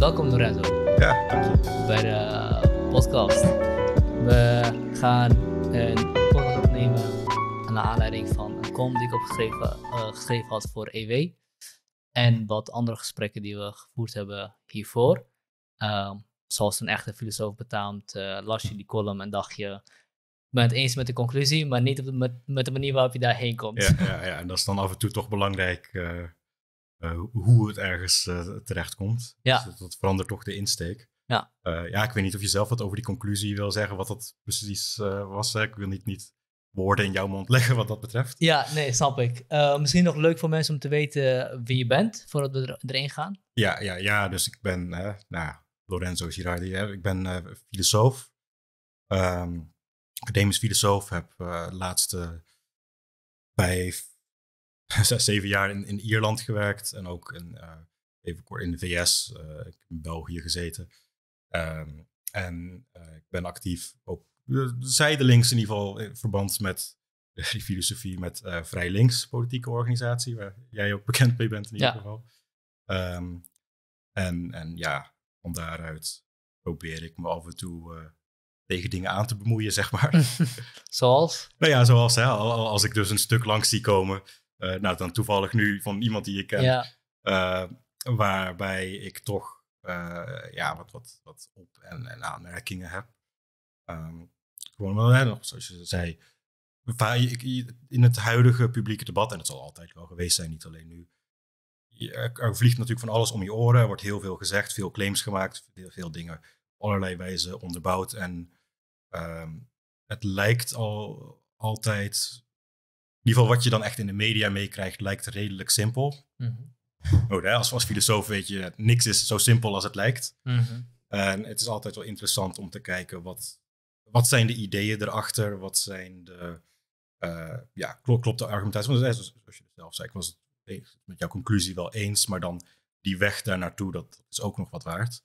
Welkom Lorenzo. Ja, dank Bij de eh, podcast. We gaan een podcast opnemen aan de aanleiding van een column die ik opgeschreven uh, eh, geschreven had voor EW. En wat andere gesprekken die we gevoerd hebben hiervoor. Ehm, zoals een echte filosoof betaamt, eh, las je die column en dacht je, ben het eens met de conclusie, maar niet met, met, de manier waarop je daarheen komt. Ja, ja, ja, en dat is dan af en toe toch belangrijk. Uh, eh, hoe het ergens uh, terecht komt. Dus dat, verandert toch de insteek. Ja. Eh, ja, ik weet niet of je zelf wat over die conclusie wil zeggen, wat dat precies was. Hè? Ik wil niet, niet woorden in jouw mond leggen wat dat betreft. Ja, nee, snap ik. misschien nog leuk voor mensen om te weten wie je bent, voordat we erin gaan. Ja, ja, ja, dus ik ben nou, Lorenzo Girardi, hè? ik ben filosoof, ehm, academisch filosoof, heb de laatste vijf zeven jaar in, in Ierland gewerkt en ook in, eh, even kort in de VS, eh, ik in België gezeten. Ehm, en eh, ik ben actief ook zijdelings in ieder geval in verband met die filosofie met Vrij Links, politieke organisatie, waar jij ook bekend mee bent in ieder geval. Um, en, en ja, van daaruit probeer ik me af en toe tegen dingen aan te bemoeien, zeg maar. zoals? nou ja, zoals hè, als ik dus een stuk langs zie komen eh, nou, dan toevallig nu van iemand die je kent. Eh, waarbij ik toch eh, ja, wat, wat, wat op- en, en aanmerkingen heb. Ehm, gewoon wel, zoals je zei, in het huidige publieke debat, en het zal altijd wel geweest zijn, niet alleen nu. Er vliegt natuurlijk van alles om je oren. Er wordt heel veel gezegd, veel claims gemaakt, veel, dingen op allerlei wijze onderbouwd. En ehm, het lijkt al altijd in ieder geval wat je dan echt in de media meekrijgt, lijkt redelijk simpel. Mm als, als filosoof weet je, niks is zo simpel als het lijkt. Mhm. En het is altijd wel interessant om te kijken wat, wat zijn de ideeën erachter, wat zijn de, eh, ja, klopt, klopt de argumentatie. Want zoals je dus zelf zei, ik was het met jouw conclusie wel eens, maar dan die weg daar naartoe, dat is ook nog wat waard.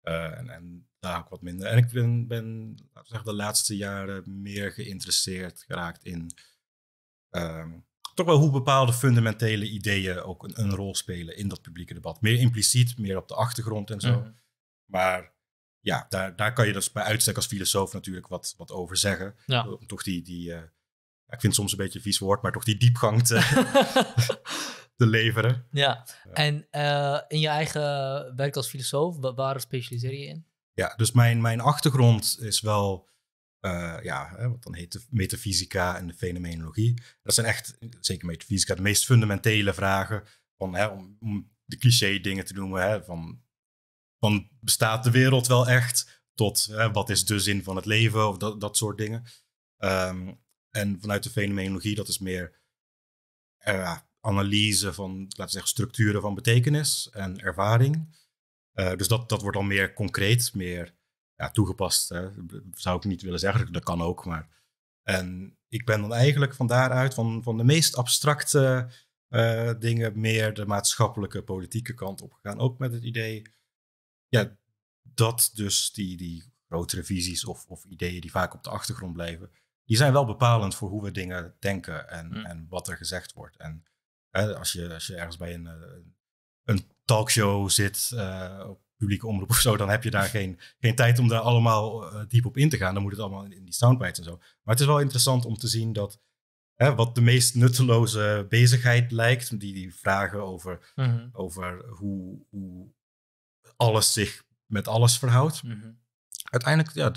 Eh, en, en, daar ook wat minder. En ik ben, ben laten we zeggen, de laatste jaren meer geïnteresseerd geraakt in Ehm, toch wel hoe bepaalde fundamentele ideeën ook een, een, rol spelen in dat publieke debat. Meer impliciet, meer op de achtergrond en zo. Mhm. Maar ja, daar, daar kan je dus bij uitstek als filosoof natuurlijk wat, wat over zeggen. Om toch die, die eh, ik vind het soms een beetje een vies woord, maar toch die diepgang te, te leveren. Ja, en eh, in je eigen werk als filosoof, waar specialiseer je in? Ja, dus mijn, mijn achtergrond is wel eh, ja, wat dan heet de metafysica en de fenomenologie. Dat zijn echt, zeker metafysica, de meest fundamentele vragen van, hè, om, om, de cliché dingen te noemen. Hè, van, van bestaat de wereld wel echt? Tot hè, wat is de zin van het leven? Of dat, dat soort dingen. Ehm, en vanuit de fenomenologie, dat is meer eh, analyse van, laten we zeggen, structuren van betekenis en ervaring. Eh, dus dat, dat wordt al meer concreet, meer ja, toegepast. Hè. Zou ik niet willen zeggen, dat kan ook. Maar... En ik ben dan eigenlijk van daaruit, van, van de meest abstracte eh, dingen, meer de maatschappelijke, politieke kant opgegaan. Ook met het idee ja, dat dus die, die grotere visies of, of ideeën die vaak op de achtergrond blijven, die zijn wel bepalend voor hoe we dingen denken en, mm. en wat er gezegd wordt. En als, je, als je ergens bij een, eh, een talkshow zit eh, op publieke omroep of zo, dan heb je daar geen, geen tijd om daar allemaal eh, diep op in te gaan. Dan moet het allemaal in, die soundbites en zo. Maar het is wel interessant om te zien dat hè, wat de meest nutteloze bezigheid lijkt, die, die vragen over, mhm. over hoe, hoe alles zich met alles verhoudt. Mhm. Uiteindelijk, ja,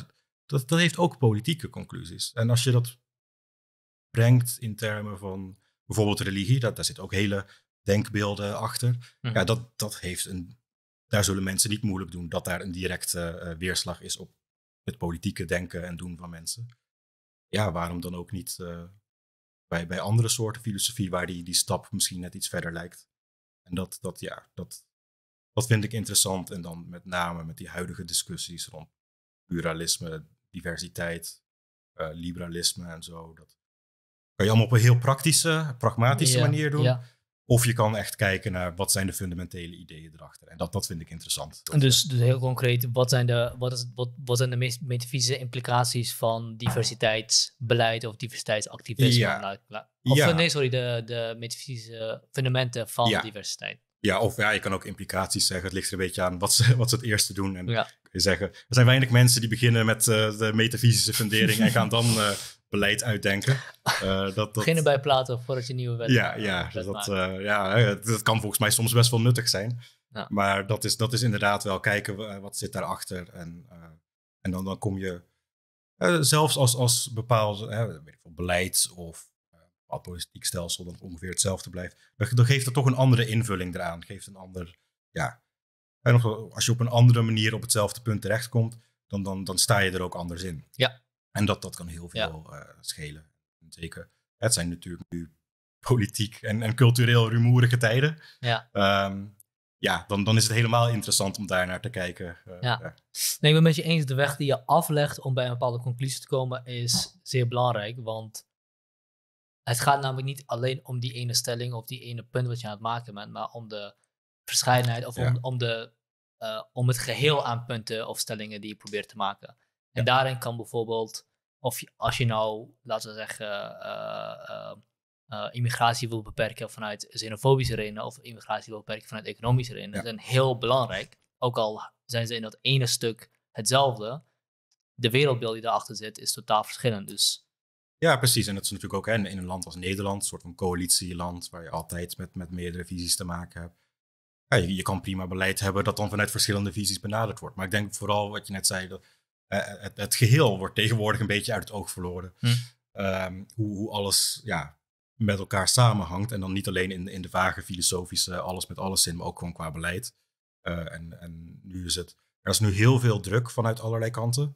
dat, dat heeft ook politieke conclusies. En als je dat brengt in termen van bijvoorbeeld religie, dat, daar zitten ook hele denkbeelden achter. Mhm. Ja, dat, dat heeft een daar zullen mensen niet moeilijk doen dat daar een directe eh, weerslag is op het politieke denken en doen van mensen. Ja, waarom dan ook niet eh, bij, bij andere soorten filosofie waar die, die stap misschien net iets verder lijkt. En dat, dat, ja, dat, dat vind ik interessant. En dan met name met die huidige discussies rond pluralisme, diversiteit, eh, liberalisme en zo. Dat kan je allemaal op een heel praktische, pragmatische manier doen. Ja. Of je kan echt kijken naar wat zijn de fundamentele ideeën erachter. En dat, dat vind ik interessant. dus, dus heel concreet, wat zijn de, wat is, wat, wat zijn de meest metafysische implicaties van diversiteitsbeleid of diversiteitsactivisme? Of nee, sorry, de, de metafysische fundamenten van ja. diversiteit. Ja, of ja, je kan ook implicaties zeggen. Het ligt er een beetje aan wat ze, wat ze het eerste doen. En kun je zeggen, er zijn weinig mensen die beginnen met eh, de metafysische fundering en gaan dan eh, beleid uitdenken. Uh, dat, Beginnen bij platen voordat je nieuwe wet Ja, ja, dus dat, eh, ja dat, dat kan volgens mij soms best wel nuttig zijn. Ja. Maar dat is, dat is inderdaad wel kijken wat zit daarachter. En, eh, en dan, dan kom je, zelfs als, als bepaald weet ik, beleid of wat politiek stelsel dan ongeveer hetzelfde blijft, dan, geeft dat toch een andere invulling eraan. Geeft een ander, ja. En als je op een andere manier op hetzelfde punt terechtkomt, dan, dan, dan sta je er ook anders in. Ja, en dat, dat kan heel veel eh, schelen. Zeker, het zijn natuurlijk nu politiek en, en cultureel rumoerige tijden. Ja. Ehm, ja, dan, dan is het helemaal interessant om daar naar te kijken. Eh, ja. Nee, ik ben met je eens. De weg die je aflegt om bij een bepaalde conclusie te komen is zeer belangrijk. Want het gaat namelijk niet alleen om die ene stelling of die ene punt wat je aan het maken bent, maar om de verscheidenheid of om, om, de, eh, om het geheel aan punten of stellingen die je probeert te maken. En daarin kan bijvoorbeeld, of als je nou, laten we zeggen, eh, eh, eh, immigratie wil beperken vanuit xenofobische redenen of immigratie wil beperken vanuit economische redenen, ja. zijn heel belangrijk. Ook al zijn ze in dat ene stuk hetzelfde, de wereldbeeld die daarachter zit is totaal verschillend. Dus. Ja, precies. En dat is natuurlijk ook hè, in een land als Nederland, een soort van coalitieland, waar je altijd met, met meerdere visies te maken hebt. Ja, je, je, kan prima beleid hebben dat dan vanuit verschillende visies benaderd wordt. Maar ik denk vooral wat je net zei, dat eh, het, het, geheel wordt tegenwoordig een beetje uit het oog verloren. Hm. Ehm, hoe, hoe, alles ja, met elkaar samenhangt. En dan niet alleen in, in de vage filosofische alles met alles zin, maar ook gewoon qua beleid. Eh, en, en nu is het, er is nu heel veel druk vanuit allerlei kanten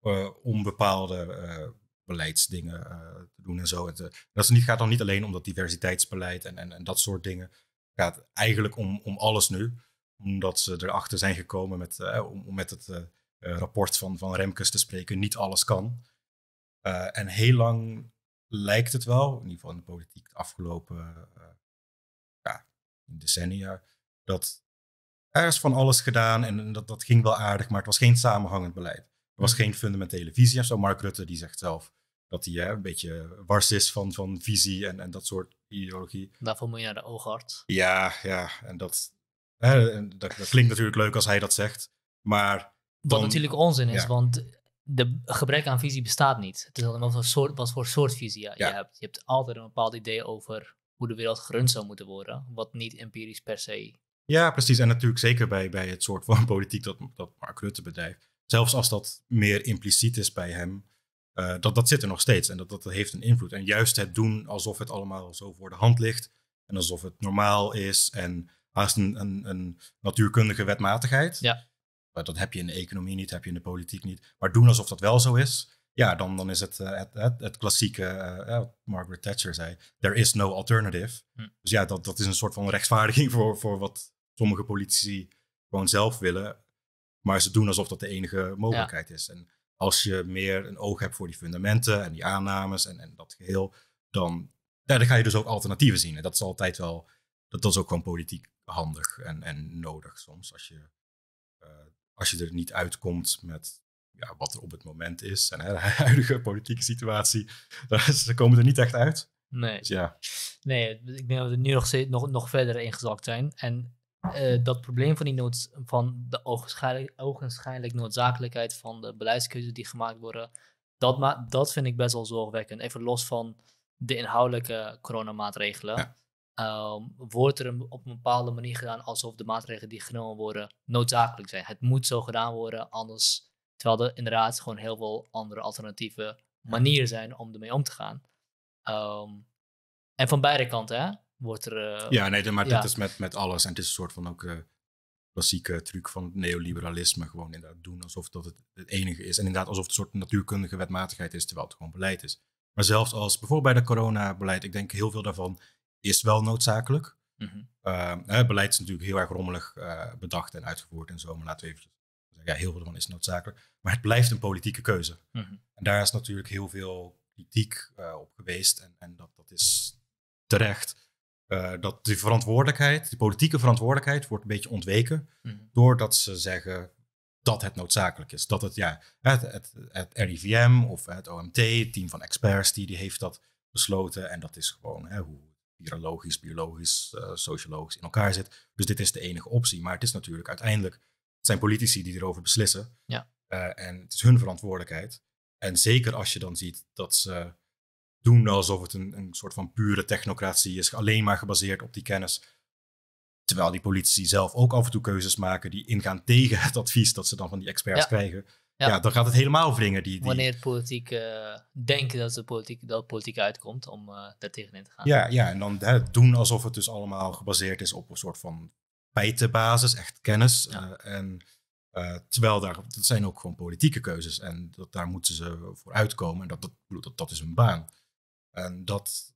eh, om bepaalde beleidsdingen te doen en zo. Het, dat niet, gaat dan niet alleen om dat diversiteitsbeleid en, en, dat soort dingen. Het gaat eigenlijk om, om alles nu, omdat ze erachter zijn gekomen met, om, om met het eh, rapport van, van Remkes te spreken, niet alles kan. Eh, en heel lang lijkt het wel, in ieder geval in de politiek de afgelopen eh, ja, decennia, dat er is van alles gedaan en dat, dat ging wel aardig, maar het was geen samenhangend beleid. Er was hm. geen fundamentele visie Mark Rutte die zegt zelf dat hij hè, een beetje wars is van, van visie en, en dat soort ideologie. Daarvoor moet je naar de oogarts. Ja, ja, en dat, hè, dat, dat, klinkt natuurlijk leuk als hij dat zegt, maar wat natuurlijk onzin is, want de gebrek aan visie bestaat niet. Het is alleen wat, soort, wat voor soort visie ja. je hebt. Je hebt altijd een bepaald idee over hoe de wereld gerund zou moeten worden, wat niet empirisch per se. Ja, precies. En natuurlijk zeker bij, bij het soort van politiek dat, dat Mark Rutte bedrijft. Zelfs als dat meer impliciet is bij hem, eh, dat, dat zit er nog steeds en dat, dat heeft een invloed. En juist het doen alsof het allemaal zo voor de hand ligt en alsof het normaal is en haast een, een, een natuurkundige wetmatigheid. Ja dat heb je in de economie niet, heb je in de politiek niet. Maar doen alsof dat wel zo is. Ja, dan, dan is het eh, het, het, klassieke, eh, Margaret Thatcher zei, there is no alternative. Hm. Dus ja, dat, dat is een soort van rechtvaardiging voor, voor wat sommige politici gewoon zelf willen. Maar ze doen alsof dat de enige mogelijkheid is. En als je meer een oog hebt voor die fundamenten en die aannames en, en dat geheel, dan, ja, dan ga je dus ook alternatieven zien. En dat is altijd wel, dat, dat is ook gewoon politiek handig en, en nodig soms. Als je eh, als je er niet uitkomt met ja, wat er op het moment is en hè, de huidige politieke situatie, ze komen er niet echt uit. Nee. Dus ja. nee, ik denk dat we nu nog, nog, nog verder ingezakt zijn. En eh, dat probleem van, die nood, van de ogenschijnlijk, noodzakelijkheid van de beleidskeuzes die gemaakt worden, dat, dat vind ik best wel zorgwekkend. Even los van de inhoudelijke coronamaatregelen. Ja. Ehm, wordt er op een bepaalde manier gedaan alsof de maatregelen die genomen worden noodzakelijk zijn. Het moet zo gedaan worden, anders. Terwijl er inderdaad gewoon heel veel andere alternatieve manieren zijn om ermee om te gaan. Ehm, en van beide kanten, hè? Wordt er. Eh, ja, nee, maar dit is met, met alles. En het is een soort van ook. Eh, klassieke truc van neoliberalisme. Gewoon inderdaad doen alsof dat het het enige is. En inderdaad alsof het een soort natuurkundige wetmatigheid is, terwijl het gewoon beleid is. Maar zelfs als bijvoorbeeld bij de coronabeleid, ik denk heel veel daarvan is wel noodzakelijk. Mm beleid is natuurlijk heel erg rommelig eh, bedacht en uitgevoerd en zo. Maar laten we even zeggen, ja, heel veel van is noodzakelijk. Maar het blijft een politieke keuze. Mhm. En daar is natuurlijk heel veel kritiek eh, op geweest. En, en dat, dat is terecht. Eh, dat de verantwoordelijkheid, de politieke verantwoordelijkheid, wordt een beetje ontweken. Mhm. Doordat ze zeggen dat het noodzakelijk is. Dat het, ja, het, het, het RIVM of het OMT, het team van experts, die, die heeft dat besloten. En dat is gewoon hè, hoe virologisch, biologisch, eh, sociologisch in elkaar zit. Dus dit is de enige optie. Maar het is natuurlijk uiteindelijk, zijn politici die erover beslissen. Ja. Eh, en het is hun verantwoordelijkheid. En zeker als je dan ziet dat ze doen alsof het een, een soort van pure technocratie is, alleen maar gebaseerd op die kennis. Terwijl die politici zelf ook af en toe keuzes maken die ingaan tegen het advies dat ze dan van die experts ja. krijgen. Ja. dan gaat het helemaal wringen. Die, die... Wanneer politiek eh, denken dat, de politiek, dat politiek uitkomt om uh, daar tegenin te gaan. Ja, ja en dan hè, doen alsof het dus allemaal gebaseerd is op een soort van feitenbasis, echt kennis. Eh, en terwijl daar, dat zijn ook gewoon politieke keuzes en dat, daar moeten ze voor uitkomen. En dat, dat, dat, is hun baan. En dat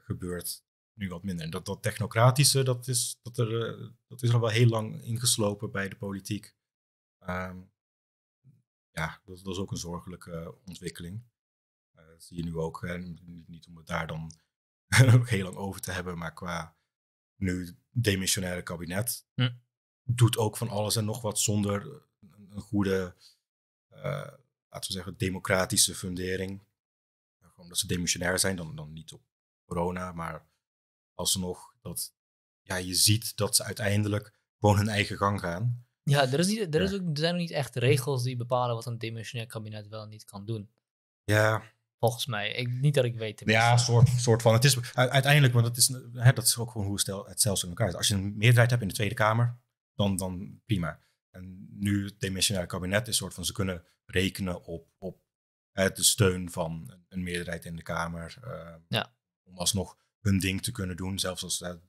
gebeurt nu wat minder. En dat, dat technocratische, dat is, dat, er, dat is al wel heel lang ingeslopen bij de politiek. Ehm, ja, dat, dat, is ook een zorgelijke eh, ontwikkeling. Eh, dat zie je nu ook. niet, om het daar dan ook heel lang over te hebben, maar qua nu demissionaire kabinet doet ook van alles en nog wat zonder een goede, eh, laten we zeggen, democratische fundering. Omdat ze demissionair zijn, dan, dan niet op corona, maar alsnog dat ja, je ziet dat ze uiteindelijk gewoon hun eigen gang gaan. Ja, er, is niet, er, is ook, er zijn ook niet echt regels die bepalen wat een dimensionair kabinet wel en niet kan doen. Ja. Volgens mij. Ik, niet dat ik weet. Tenminste. Ja, soort, soort van. Het is uiteindelijk, want het is, hè, dat is ook gewoon hoe stel, het zelfs in elkaar is. Als je een meerderheid hebt in de Tweede Kamer, dan, dan prima. En nu het demissionair kabinet is een soort van ze kunnen rekenen op, op hè, de steun van een meerderheid in de Kamer. Eh, ja. Om alsnog hun ding te kunnen doen, zelfs als er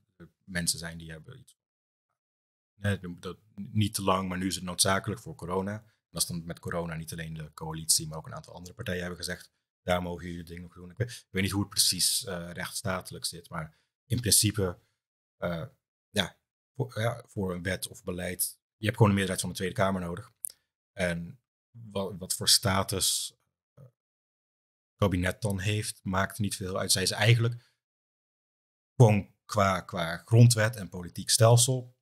mensen zijn die hebben iets Nee, niet te lang, maar nu is het noodzakelijk voor corona. En dat is dan met corona niet alleen de coalitie, maar ook een aantal andere partijen hebben gezegd, daar mogen jullie dingen nog doen. Ik weet, niet hoe het precies uh, rechtsstatelijk zit, maar in principe, eh, ja, voor, een wet of beleid, je hebt gewoon een meerderheid van de Tweede Kamer nodig. En wat, wat voor status het eh, kabinet dan heeft, maakt niet veel uit. Zij is eigenlijk gewoon qua, qua grondwet en politiek stelsel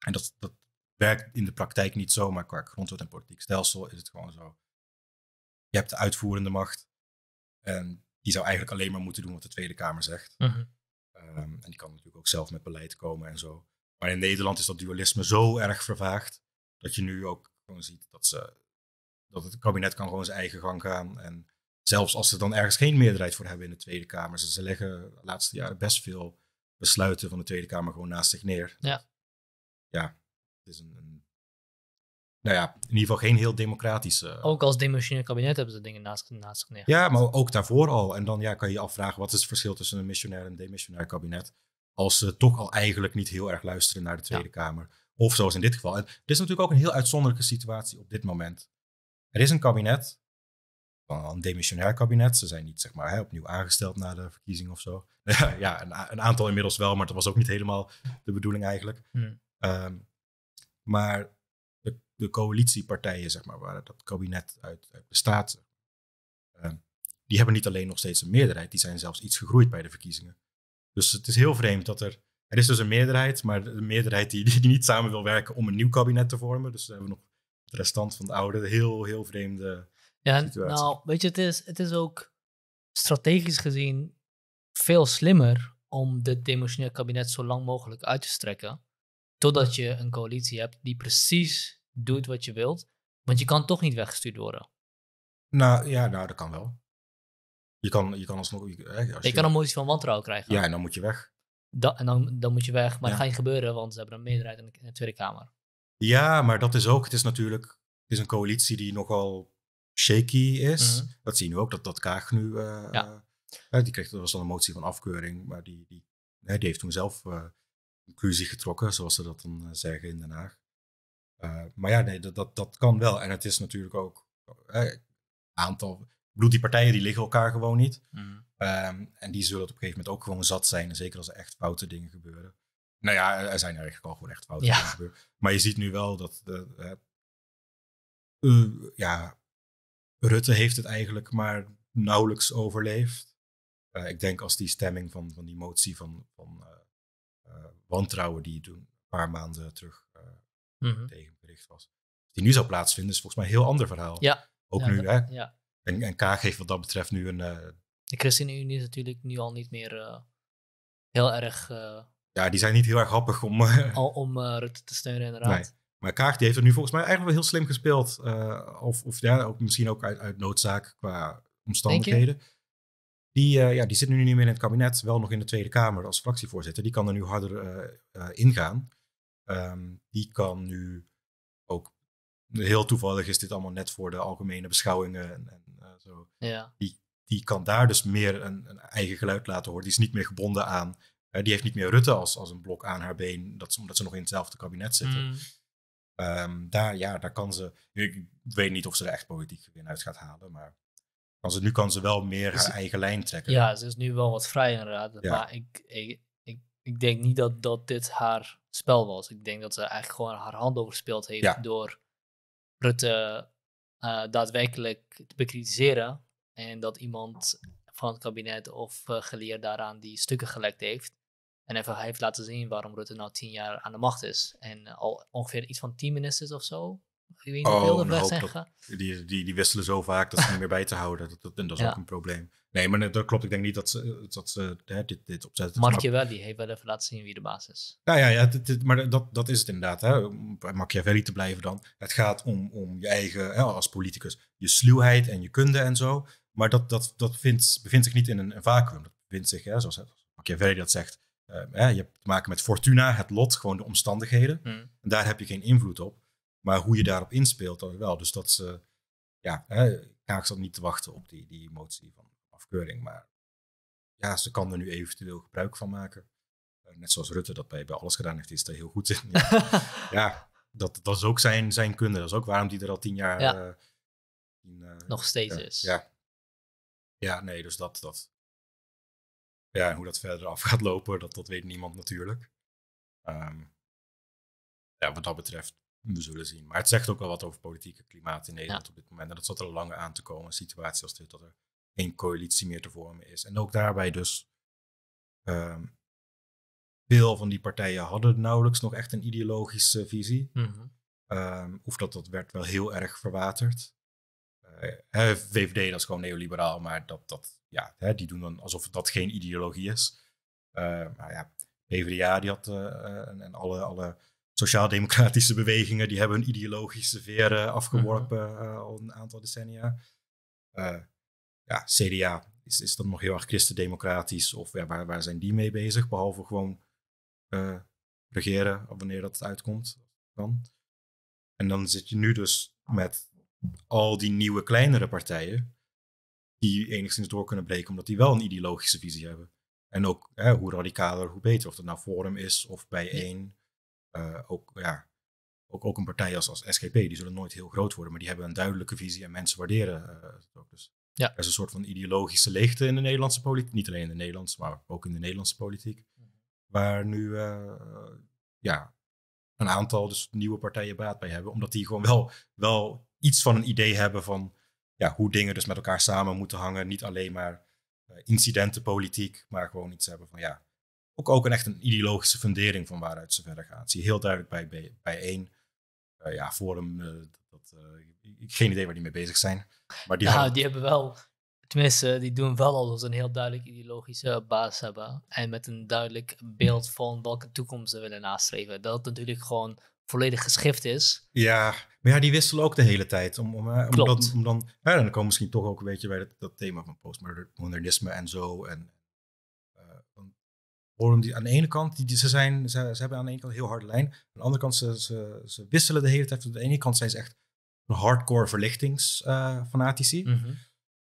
en dat, dat werkt in de praktijk niet zo, maar qua grondwet en politiek stelsel is het gewoon zo. Je hebt de uitvoerende macht. En die zou eigenlijk alleen maar moeten doen wat de Tweede Kamer zegt. Mhm. Ehm, en die kan natuurlijk ook zelf met beleid komen en zo. Maar in Nederland is dat dualisme zo erg vervaagd. Dat je nu ook gewoon ziet dat, ze, dat het kabinet kan gewoon zijn eigen gang gaan. En zelfs als ze dan ergens geen meerderheid voor hebben in de Tweede Kamer. Ze leggen de laatste jaren best veel besluiten van de Tweede Kamer gewoon naast zich neer. Ja ja, het is een, nou ja, in ieder geval geen heel democratische... Eh, ook als demissionair kabinet hebben ze dingen naast, naast zich neergezet. Ja, maar ook daarvoor al. En dan ja, kan je je afvragen, wat is het verschil tussen een missionair en een demissionair kabinet? Als ze toch al eigenlijk niet heel erg luisteren naar de Tweede Kamer. Of zoals in dit geval. En is natuurlijk ook een heel uitzonderlijke situatie op dit moment. Er is een kabinet, een demissionair kabinet. Ze zijn niet zeg maar, opnieuw aangesteld na de verkiezing of zo. ja, een, een, aantal inmiddels wel, maar dat was ook niet helemaal de bedoeling eigenlijk. Hmm. Ehm, maar de, de, coalitiepartijen, zeg maar, waar dat kabinet uit, uit bestaat, ehm, die hebben niet alleen nog steeds een meerderheid, die zijn zelfs iets gegroeid bij de verkiezingen. Dus het is heel vreemd dat er. Er is dus een meerderheid, maar een meerderheid die, niet samen wil werken om een nieuw kabinet te vormen. Dus we hebben nog het restant van het oude. Heel, heel vreemde ja, situatie. Nou, weet je, het is, het is ook strategisch gezien veel slimmer om dit demissionair kabinet zo lang mogelijk uit te strekken. Totdat je een coalitie hebt die precies doet wat je wilt. Want je kan toch niet weggestuurd worden. Nou ja, nou, dat kan wel. Je kan, je kan alsnog. Je, als je, je kan een motie van wantrouwen krijgen. Ja, en dan moet je weg. en dan, dan moet je weg. Maar dat gaat niet gebeuren, want ze hebben een meerderheid in de, Tweede Kamer. Ja, maar dat is ook. Het is natuurlijk. Het is een coalitie die nogal shaky is. Mhm. Dat zien we ook, dat, dat Kaag nu. Eh, ja. Eh, die kreeg, dat was dan een motie van afkeuring, maar die, die, die heeft toen zelf eh, conclusie getrokken, zoals ze dat dan eh, zeggen in Den Haag. Eh, maar ja, nee, dat, dat, dat kan wel. En het is natuurlijk ook een eh, aantal. Ik bedoel, die partijen die liggen elkaar gewoon niet. Mhm. Ehm, en die zullen op een gegeven moment ook gewoon zat zijn. zeker als er echt foute dingen gebeuren. Nou ja, er zijn eigenlijk al gewoon echt foute dingen gebeurd. Maar je ziet nu wel dat. De, ja, Rutte heeft het eigenlijk maar nauwelijks overleefd. ik denk als die stemming van, van die motie van, van eh, wantrouwen die toen een paar maanden terug eh, mm tegenbericht was. Die nu zou plaatsvinden, is volgens mij een heel ander verhaal. Ja. Ook nu, hè? Ja. En, en K geeft wat dat betreft nu een. Eh, de ChristenUnie is natuurlijk nu al niet meer heel erg. ja, die zijn niet heel erg happig om. al om Rutte te steunen, inderdaad. Nee. Maar Kaag die heeft er nu volgens mij eigenlijk wel heel slim gespeeld. of, of ja, ook, misschien ook uit, uit noodzaak qua omstandigheden. Die, eh, ja, die zit nu niet meer in het kabinet, wel nog in de Tweede Kamer als fractievoorzitter. Die kan er nu harder uh, eh, eh, ingaan. Ehm, die kan nu ook, heel toevallig is dit allemaal net voor de algemene beschouwingen en, en zo. Ja. Die, die kan daar dus meer een, een, eigen geluid laten horen. Die is niet meer gebonden aan, die heeft niet meer Rutte als, als een blok aan haar been, dat, omdat ze nog in hetzelfde kabinet zitten. Mm. Ehm, daar, ja, daar kan ze. Ik weet niet of ze er echt politiek in uit gaat halen. Maar nu kan ze wel meer haar eigen lijn trekken. Ja, ze is nu wel wat vrij inderdaad. Maar ik, ik, ik, denk niet dat, dat dit haar spel was. Ik denk dat ze eigenlijk gewoon haar hand overspeeld heeft door Rutte eh, daadwerkelijk te bekritiseren. En dat iemand van het kabinet of uh, eh, geleerd daaraan die stukken gelekt heeft. En even heeft laten zien waarom Rutte nou tien jaar aan de macht is. En eh, al ongeveer iets van tien ministers of zo Oh, die, die, die wisselen zo vaak dat ze niet meer bij te houden. Dat, dat en dat is ook een probleem. Nee, maar dat klopt. Ik denk niet dat ze, dat hè, dit, dit opzetten. Machiavelli heeft wel even laten zien wie de baas is. Nou ja, ja maar dat, dat is het inderdaad. Hè. Om Machiavelli te blijven dan. Het gaat om, om je eigen, hè, als politicus, je sluwheid en je kunde en zo. Maar dat, dat, dat bevindt zich niet in een, vacuüm. Dat bevindt zich, hè, zoals Machiavelli dat zegt, eh, hè, je hebt te maken met fortuna, het lot, gewoon de omstandigheden. Hmm. En daar heb je geen invloed op. Maar hoe je daarop inspeelt, dat wel. Dus dat ze, ja, Kaag zat niet te wachten op die, die motie van afkeuring. Maar ja, ze kan er nu eventueel gebruik van maken. Eh, net zoals Rutte dat bij, alles gedaan heeft, is daar heel goed in. Ja, dat, dat is ook zijn, zijn kunde. Dat is ook waarom die er al tien jaar... Eh, eh, Nog steeds is. Ja. ja, nee, dus dat... dat ja, hoe dat verder af gaat lopen, dat, dat weet niemand natuurlijk. Ehm, ja, wat dat betreft we zullen zien. Maar het zegt ook wel wat over politieke klimaat in Nederland op dit moment. En dat zat er lang aan te komen, een situatie als dit, dat er geen coalitie meer te vormen is. En ook daarbij dus, ehm, veel van die partijen hadden nauwelijks nog echt een ideologische visie. Mhm. Ehm, of dat, dat werd wel heel erg verwaterd. Eh, VVD, dat is gewoon neoliberaal, maar dat, dat, ja, hè, die doen dan alsof dat geen ideologie is. Ehm, uh, nou maar ja, PvdA die had, eh, eh, en, en alle, alle sociaal-democratische bewegingen, die hebben hun ideologische veren mhm. afgeworpen eh, al een aantal decennia. Eh, ja, CDA is, is dan nog heel erg christendemocratisch, of ja, waar, waar zijn die mee bezig, behalve gewoon eh, regeren wanneer dat uitkomt. Dan. En dan zit je nu dus met al die nieuwe kleinere partijen, die enigszins door kunnen breken, omdat die wel een ideologische visie hebben. En ook hoe radicaler, hoe beter. Of dat nou Forum is of bijeen. Eh, ook, ja, ook, ook een partij als, als SGP, die zullen nooit heel groot worden, maar die hebben een duidelijke visie en mensen waarderen eh, het ook. Dus ja. er is een soort van ideologische leegte in de Nederlandse politiek. Niet alleen in de Nederlandse, maar ook in de Nederlandse politiek. Mhm. Waar nu eh, ja, een aantal dus nieuwe partijen baat bij hebben. Omdat die gewoon wel, wel iets van een idee hebben van ja, hoe dingen dus met elkaar samen moeten hangen. Niet alleen maar incidentenpolitiek, maar gewoon iets hebben van ja, ook, ook een echt een ideologische fundering van waaruit ze verder gaan. Zie je heel duidelijk bij, bij, één uh, ja, Forum, uh, eh, dat, eh, geen idee waar die mee bezig zijn. Maar die, hebben wel, tenminste, die doen wel alsof dus ze een heel duidelijk ideologische basis hebben. En met een duidelijk beeld van welke toekomst ze willen nastreven. Dat het natuurlijk gewoon volledig geschift is. Ja, maar ja, die wisselen ook de hele tijd. Om, om, om, dan, ja, dan komen we misschien toch ook een beetje bij dat, dat thema van postmodernisme en zo. En, die aan de ene kant, die, die, ze, zijn, ze, ze, hebben aan de ene kant een heel harde lijn. Aan de andere kant, ze, ze, ze wisselen de hele tijd. Aan de ene kant zijn ze echt een hardcore verlichtingsfanatici. Mhm.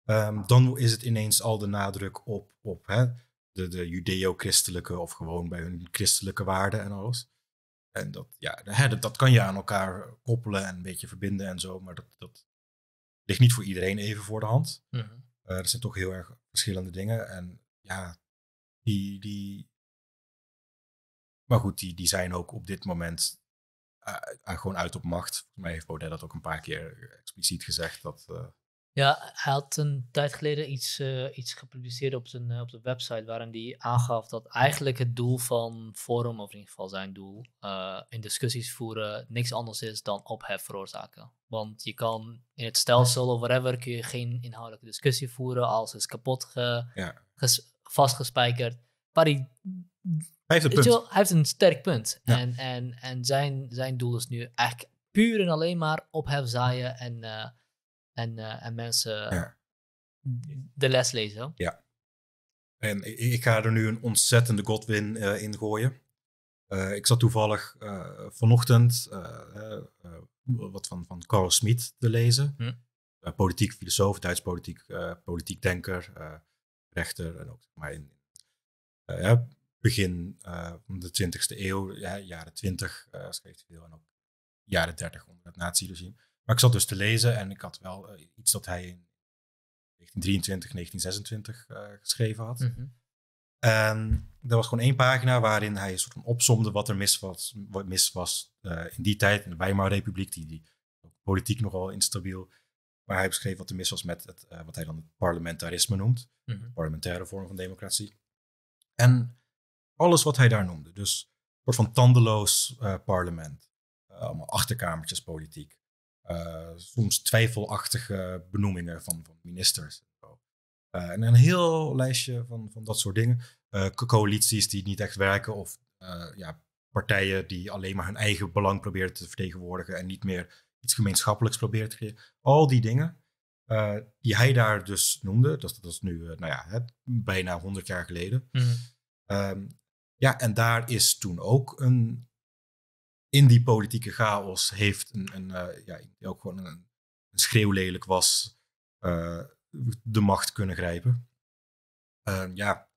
Ehm, dan is het ineens al de nadruk op, op hè, de, de judeo-christelijke of gewoon bij hun christelijke waarden en alles. En dat, ja, hè, dat, dat, kan je aan elkaar koppelen en een beetje verbinden en zo. Maar dat, dat ligt niet voor iedereen even voor de hand. Mm dat eh, zijn toch heel erg verschillende dingen. En ja, die, die maar goed, die, die zijn ook op dit moment eh, eh, gewoon uit op macht. Volgens mij heeft Baudet dat ook een paar keer expliciet gezegd. Dat, eh, Ja, hij had een tijd geleden iets, iets gepubliceerd op zijn, op de website waarin hij aangaf dat eigenlijk het doel van Forum, of in ieder geval zijn doel, in discussies voeren niks anders is dan ophef veroorzaken. Want je kan in het stelsel of whatever kun je geen inhoudelijke discussie voeren, alles is kapot ge vastgespijkerd. Maar hij... heeft een sterk punt. En, en, en zijn, zijn doel is nu eigenlijk puur en alleen maar ophef zaaien en, eh, en, eh, en mensen de les lezen. Ja. En ik ga er nu een ontzettende Godwin eh, in gooien. ik zat toevallig vanochtend wat van, van Carl Smit te lezen. Hm. politiek filosoof, Duits politiek, politiek denker, rechter en ook maar eh, begin van eh, de 20e eeuw, ja, jaren 20, eh, schreef hij veel en ook jaren 30 onder het nazi Maar ik zat dus te lezen en ik had wel iets dat hij in 1923, 1926 geschreven had. Mhm. En er was gewoon één pagina waarin hij een soort van opsomde wat er mis was, wat mis was in die tijd in de Weimarrepubliek, die, die politiek nogal instabiel. Maar hij beschreef wat er mis was met het, wat hij dan het parlementarisme noemt, mm parlementaire vorm van democratie. En alles wat hij daar noemde, dus een soort van tandeloos eh, parlement, eh, allemaal achterkamertjes politiek, eh, soms twijfelachtige benoemingen van, van ministers. en een heel lijstje van, van dat soort dingen. coalities die niet echt werken of ja, partijen die alleen maar hun eigen belang proberen te vertegenwoordigen en niet meer iets gemeenschappelijks proberen te creëren. Al die dingen. Eh, die hij daar dus noemde. Dat, dat is nu, eh, nou ja, hè, bijna 100 jaar geleden. Mhm. Ehm, ja, en daar is toen ook een. In die politieke chaos heeft een, een eh, ja, ook gewoon een, een schreeuwlelijk was de macht kunnen grijpen. Ehm, ja,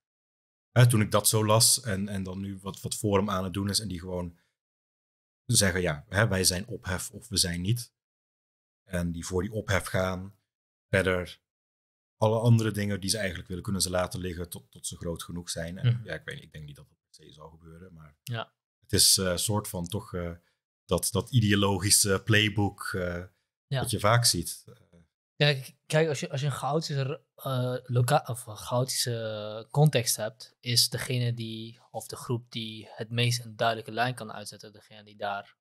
hè, toen ik dat zo las en, en dan nu wat, wat Forum aan het doen is en die gewoon zeggen, ja, hè, wij zijn ophef of we zijn niet. En die voor die ophef gaan verder alle andere dingen die ze eigenlijk willen, kunnen ze laten liggen tot, tot ze groot genoeg zijn. En, mhm. Ja, ik weet ik denk niet dat dat per se zal gebeuren, maar ja. het is eh, een soort van toch eh, dat, dat ideologische playbook uh, wat je vaak ziet. Ja, kijk, als je, als je een chaotische, of een context hebt, is degene die, of de groep die het meest een duidelijke lijn kan uitzetten, degene die daar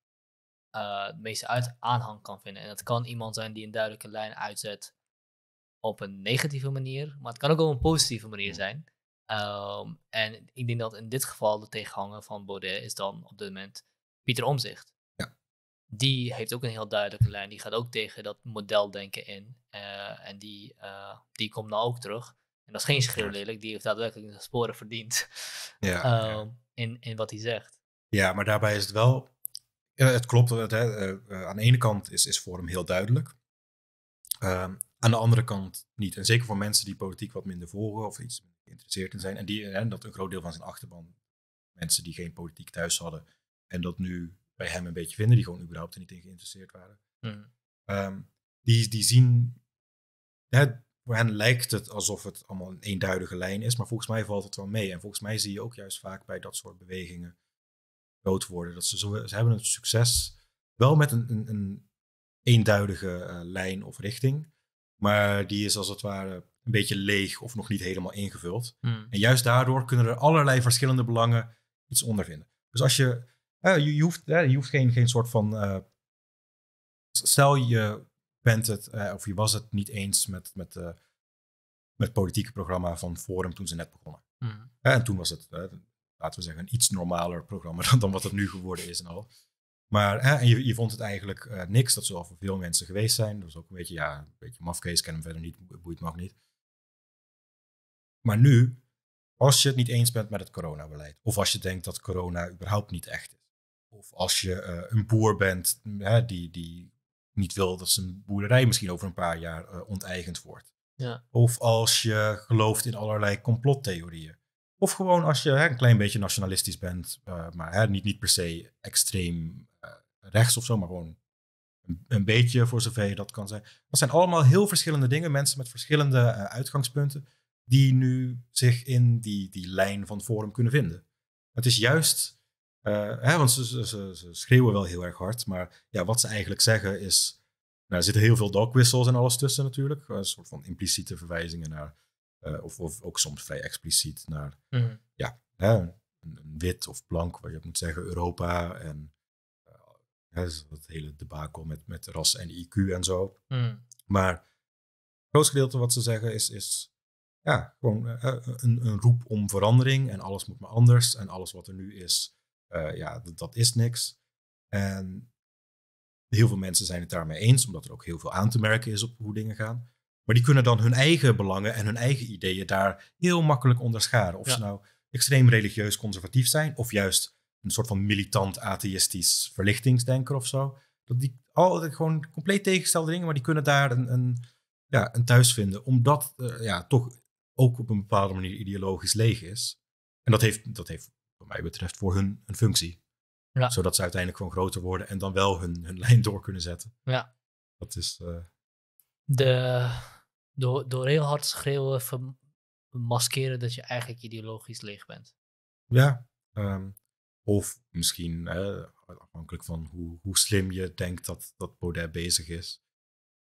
het meeste uit aanhang kan vinden. En dat kan iemand zijn die een duidelijke lijn uitzet op een negatieve manier, maar het kan ook op een positieve manier zijn. Ehm, en ik denk dat in dit geval de tegenhanger van Baudet is dan op dit moment Pieter Omzicht. Ja. Die heeft ook een heel duidelijke lijn. Die gaat ook tegen dat modeldenken in. Eh, en die, eh, die komt nou ook terug. En dat is geen schreeuw lelijk, die heeft daadwerkelijk zijn sporen verdiend ja, ehm, In, in wat hij zegt. Ja, maar daarbij is het wel. Het klopt, het, hè, eh, aan de ene kant is, is voor hem heel duidelijk. Ehm, aan de andere kant niet. En zeker voor mensen die politiek wat minder volgen of iets geïnteresseerd in zijn. En die, dat een groot deel van zijn achterban, mensen die geen politiek thuis hadden en dat nu bij hem een beetje vinden, die gewoon überhaupt er niet in geïnteresseerd waren. Hmm. Ehm, die, die zien, voor hen lijkt het alsof het allemaal een eenduidige lijn is, maar volgens mij valt het wel mee. En volgens mij zie je ook juist vaak bij dat soort bewegingen groot worden. Dat ze, ze hebben het succes wel met een, een, een eenduidige eh, lijn of richting, maar die is als het ware een beetje leeg of nog niet helemaal ingevuld. Hmm. En juist daardoor kunnen er allerlei verschillende belangen iets onder vinden. Dus als je, eh, je, je, hoeft, je hoeft geen, geen soort van, eh, stel je bent het, eh, of je was het niet eens met, met, met het politieke programma van Forum toen ze net begonnen. Hmm. en toen was het, laten we zeggen, een iets normaler programma dan, dan wat het nu geworden is en al. Maar hè, je, je, vond het eigenlijk eh, niks. Dat ze voor veel mensen geweest zijn. Dat was ook een beetje, ja, een beetje mafkees. Ken hem verder niet, boeit me niet. Maar nu, als je het niet eens bent met het coronabeleid. Of als je denkt dat corona überhaupt niet echt is. Of als je eh, een boer bent hm, hè, die, die niet wil dat zijn boerderij misschien over een paar jaar eh, onteigend wordt. Ja. Of als je gelooft in allerlei complottheorieën. Of gewoon als je hè, een klein beetje nationalistisch bent, eh, maar hè, niet, niet per se extreem eh, rechts of zo, maar gewoon een, een, beetje voor zover je dat kan zijn. Dat zijn allemaal heel verschillende dingen, mensen met verschillende eh, uitgangspunten, die nu zich in die, die lijn van Forum kunnen vinden. Het is juist, hè, want ze, schreeuwen wel heel erg hard, maar ja, wat ze eigenlijk zeggen is, nou, er zitten heel veel dogwissels en alles tussen natuurlijk, een soort van impliciete verwijzingen naar eh, of, of ook soms vrij expliciet naar mhm. ja, hè, een wit of blank, waar je moet zeggen Europa en eh, hè, dat hele debakel met, met ras en IQ en zo. Mhm. Maar het grootste gedeelte wat ze zeggen is, is ja, gewoon eh, een, een, roep om verandering en alles moet maar anders en alles wat er nu is, ja, dat, dat is niks. En heel veel mensen zijn het daarmee eens, omdat er ook heel veel aan te merken is op hoe dingen gaan. Maar die kunnen dan hun eigen belangen en hun eigen ideeën daar heel makkelijk onderscharen. Of ze nou extreem religieus conservatief zijn, of juist een soort van militant atheïstisch verlichtingsdenker of zo. Dat die al gewoon compleet tegenstelde dingen, maar die kunnen daar een, een, ja, een thuis vinden. Omdat eh, ja, toch ook op een bepaalde manier ideologisch leeg is. En dat heeft, dat heeft wat mij betreft voor hun een functie. Ja. Zodat ze uiteindelijk gewoon groter worden en dan wel hun, hun lijn door kunnen zetten. Ja. Dat is. Eh, De door, door heel hard schreeuwen maskeren dat je eigenlijk ideologisch leeg bent. Ja, ehm, of misschien, afhankelijk van hoe, hoe slim je denkt dat, dat Baudet bezig is,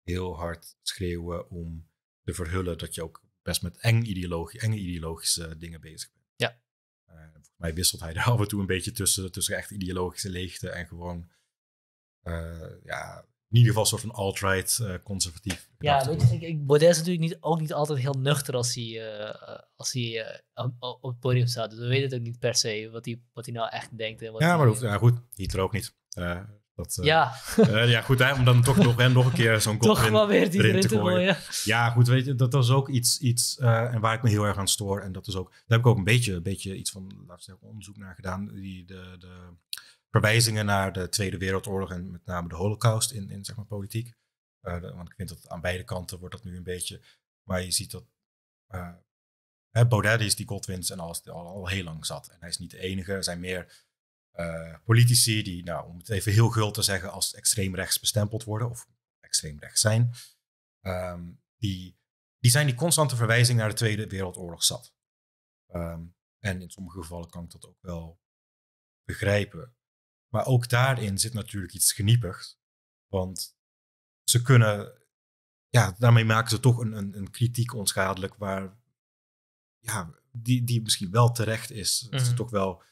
heel hard schreeuwen om te verhullen dat je ook best met eng ideologie, enge ideologische dingen bezig bent. Ja. Uh, volgens mij wisselt hij er af en toe een beetje tussen, tussen echt ideologische leegte en gewoon eh, ja, in ieder geval een soort van alt-right, eh, conservatief. Ja, weet je, ik, ik, Baudet is natuurlijk niet, ook niet altijd heel nuchter als hij, uh, als hij eh, op het podium staat. Dus we weten het ook niet per se wat hij, wat hij nou echt denkt. En wat ja, maar hoeft, ja, goed, Hitler ook niet. dat, ja. ja, goed, hè, om dan toch nog, hè, nog een keer zo'n kop Toch maar weer die erin te Ja. goed, weet je, dat was ook iets, iets en waar ik me heel erg aan stoor. En dat is ook, daar heb ik ook een beetje, een beetje iets van onderzoek naar gedaan. Die, de, de verwijzingen naar de Tweede Wereldoorlog en met name de Holocaust in, in zeg maar, politiek. Eh, want ik vind dat aan beide kanten wordt dat nu een beetje. Maar je ziet dat uh, eh, Baudet is die Godwins en alles al, al, heel lang zat. En hij is niet de enige. Er zijn meer eh, politici die, nou, om het even heel gul te zeggen, als extreem rechts bestempeld worden of extreem rechts zijn. Ehm, die, die zijn die constante verwijzing naar de Tweede Wereldoorlog zat. Ehm, en in sommige gevallen kan ik dat ook wel begrijpen. Maar ook daarin zit natuurlijk iets geniepigs. Want ze kunnen, ja, daarmee maken ze toch een, een, een kritiek onschadelijk waar, ja, die, die misschien wel terecht is. Dat ze mhm. toch wel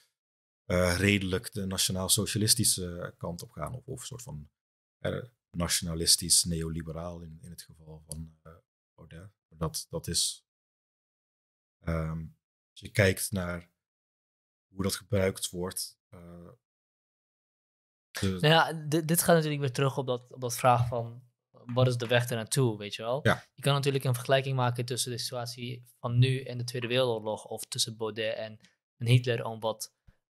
eh, redelijk de nationaal-socialistische kant op gaan. Of, of een soort van eh, nationalistisch, neoliberaal in, in het geval van uh, Dat, dat is. Ehm, als je kijkt naar hoe dat gebruikt wordt, dus- nou ja, dit, gaat natuurlijk weer terug op dat, op dat vraag van wat is de weg ernaartoe, weet je wel? Je kan natuurlijk een vergelijking maken tussen de situatie van nu en de Tweede Wereldoorlog of tussen Baudet en, Hitler om wat,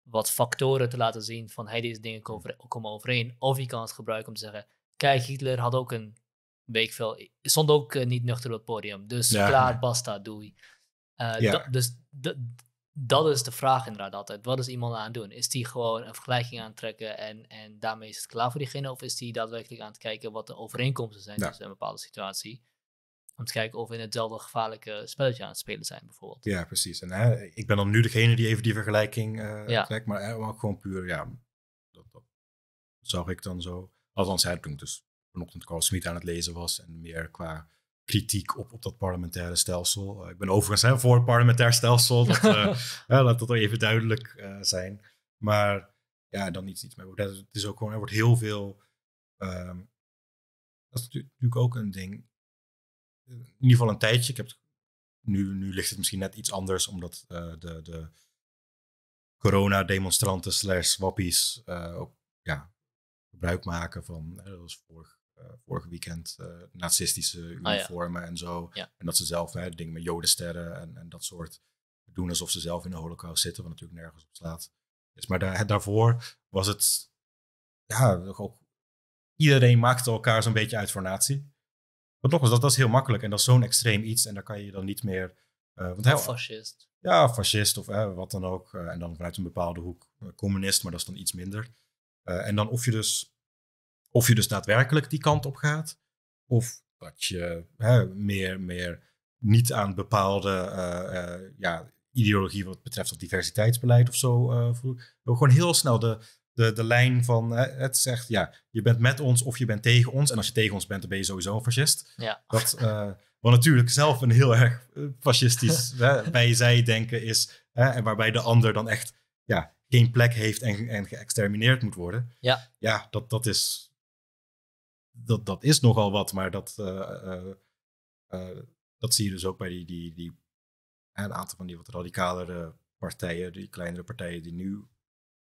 wat factoren te laten zien van hey, deze dingen komen, overeen. Of je kan het gebruiken om te zeggen, kijk, Hitler had ook een week veel, stond ook eh, niet nuchter op het podium. Dus klaar, basta, doei. Uh, ja. Dus, dat is de vraag inderdaad altijd. Wat is iemand aan het doen? Is die gewoon een vergelijking aan het trekken en, en daarmee is het klaar voor diegene? Of is die daadwerkelijk aan het kijken wat de overeenkomsten zijn tussen een bepaalde situatie? Om te kijken of we in hetzelfde gevaarlijke spelletje aan het spelen zijn, bijvoorbeeld. Ja, precies. En hè, ik ben dan nu degene die even die vergelijking uh, trekt, maar gewoon puur, ja, dat, dat zag ik dan zo. Althans, hij toen dus vanochtend Carl Smit aan het lezen was en meer qua kritiek op, op dat parlementaire stelsel. Eh, ik ben overigens hè, voor het parlementair stelsel, dat, eh, laat dat even duidelijk eh, zijn. Maar ja, dan iets, iets meer. Het is ook gewoon, er wordt heel veel. Ehm, dat is natuurlijk ook een ding. In ieder geval een tijdje. Ik heb nu, nu ligt het misschien net iets anders, omdat de, de corona-demonstranten slash wappies ook ja, gebruik maken van. dat was vorig eh, vorige weekend eh, nazistische ah, uniformen en zo. En dat ze zelf hè, dingen met jodensterren en, en dat soort doen alsof ze zelf in de holocaust zitten, wat natuurlijk nergens op slaat. Dus, maar daar, daarvoor was het, ja, ook, iedereen maakte elkaar zo'n beetje uit voor natie. Want nog was dat, dat is heel makkelijk en dat is zo'n extreem iets en daar kan je dan niet meer... Eh, want of fascist. Ja, fascist of wat dan ook. en dan vanuit een bepaalde hoek communist, maar dat is dan iets minder. en dan of je dus of je dus daadwerkelijk die kant op gaat, of dat je hè, meer, meer niet aan bepaalde eh, eh, ja, ideologie wat betreft het diversiteitsbeleid of zo uh, Gewoon heel snel de, de, de lijn van het zegt, ja, je bent met ons of je bent tegen ons. En als je tegen ons bent, dan ben je sowieso een fascist. Ja. Dat, wat natuurlijk zelf een heel erg fascistisch hè, bij zij denken is, hè, en waarbij de ander dan echt ja, geen plek heeft en, en geëxtermineerd moet worden. Ja, ja dat, dat is dat, dat is nogal wat, maar dat, eh, eh, eh, dat zie je dus ook bij die, die, die, een aantal van die wat radicalere partijen, die kleinere partijen die nu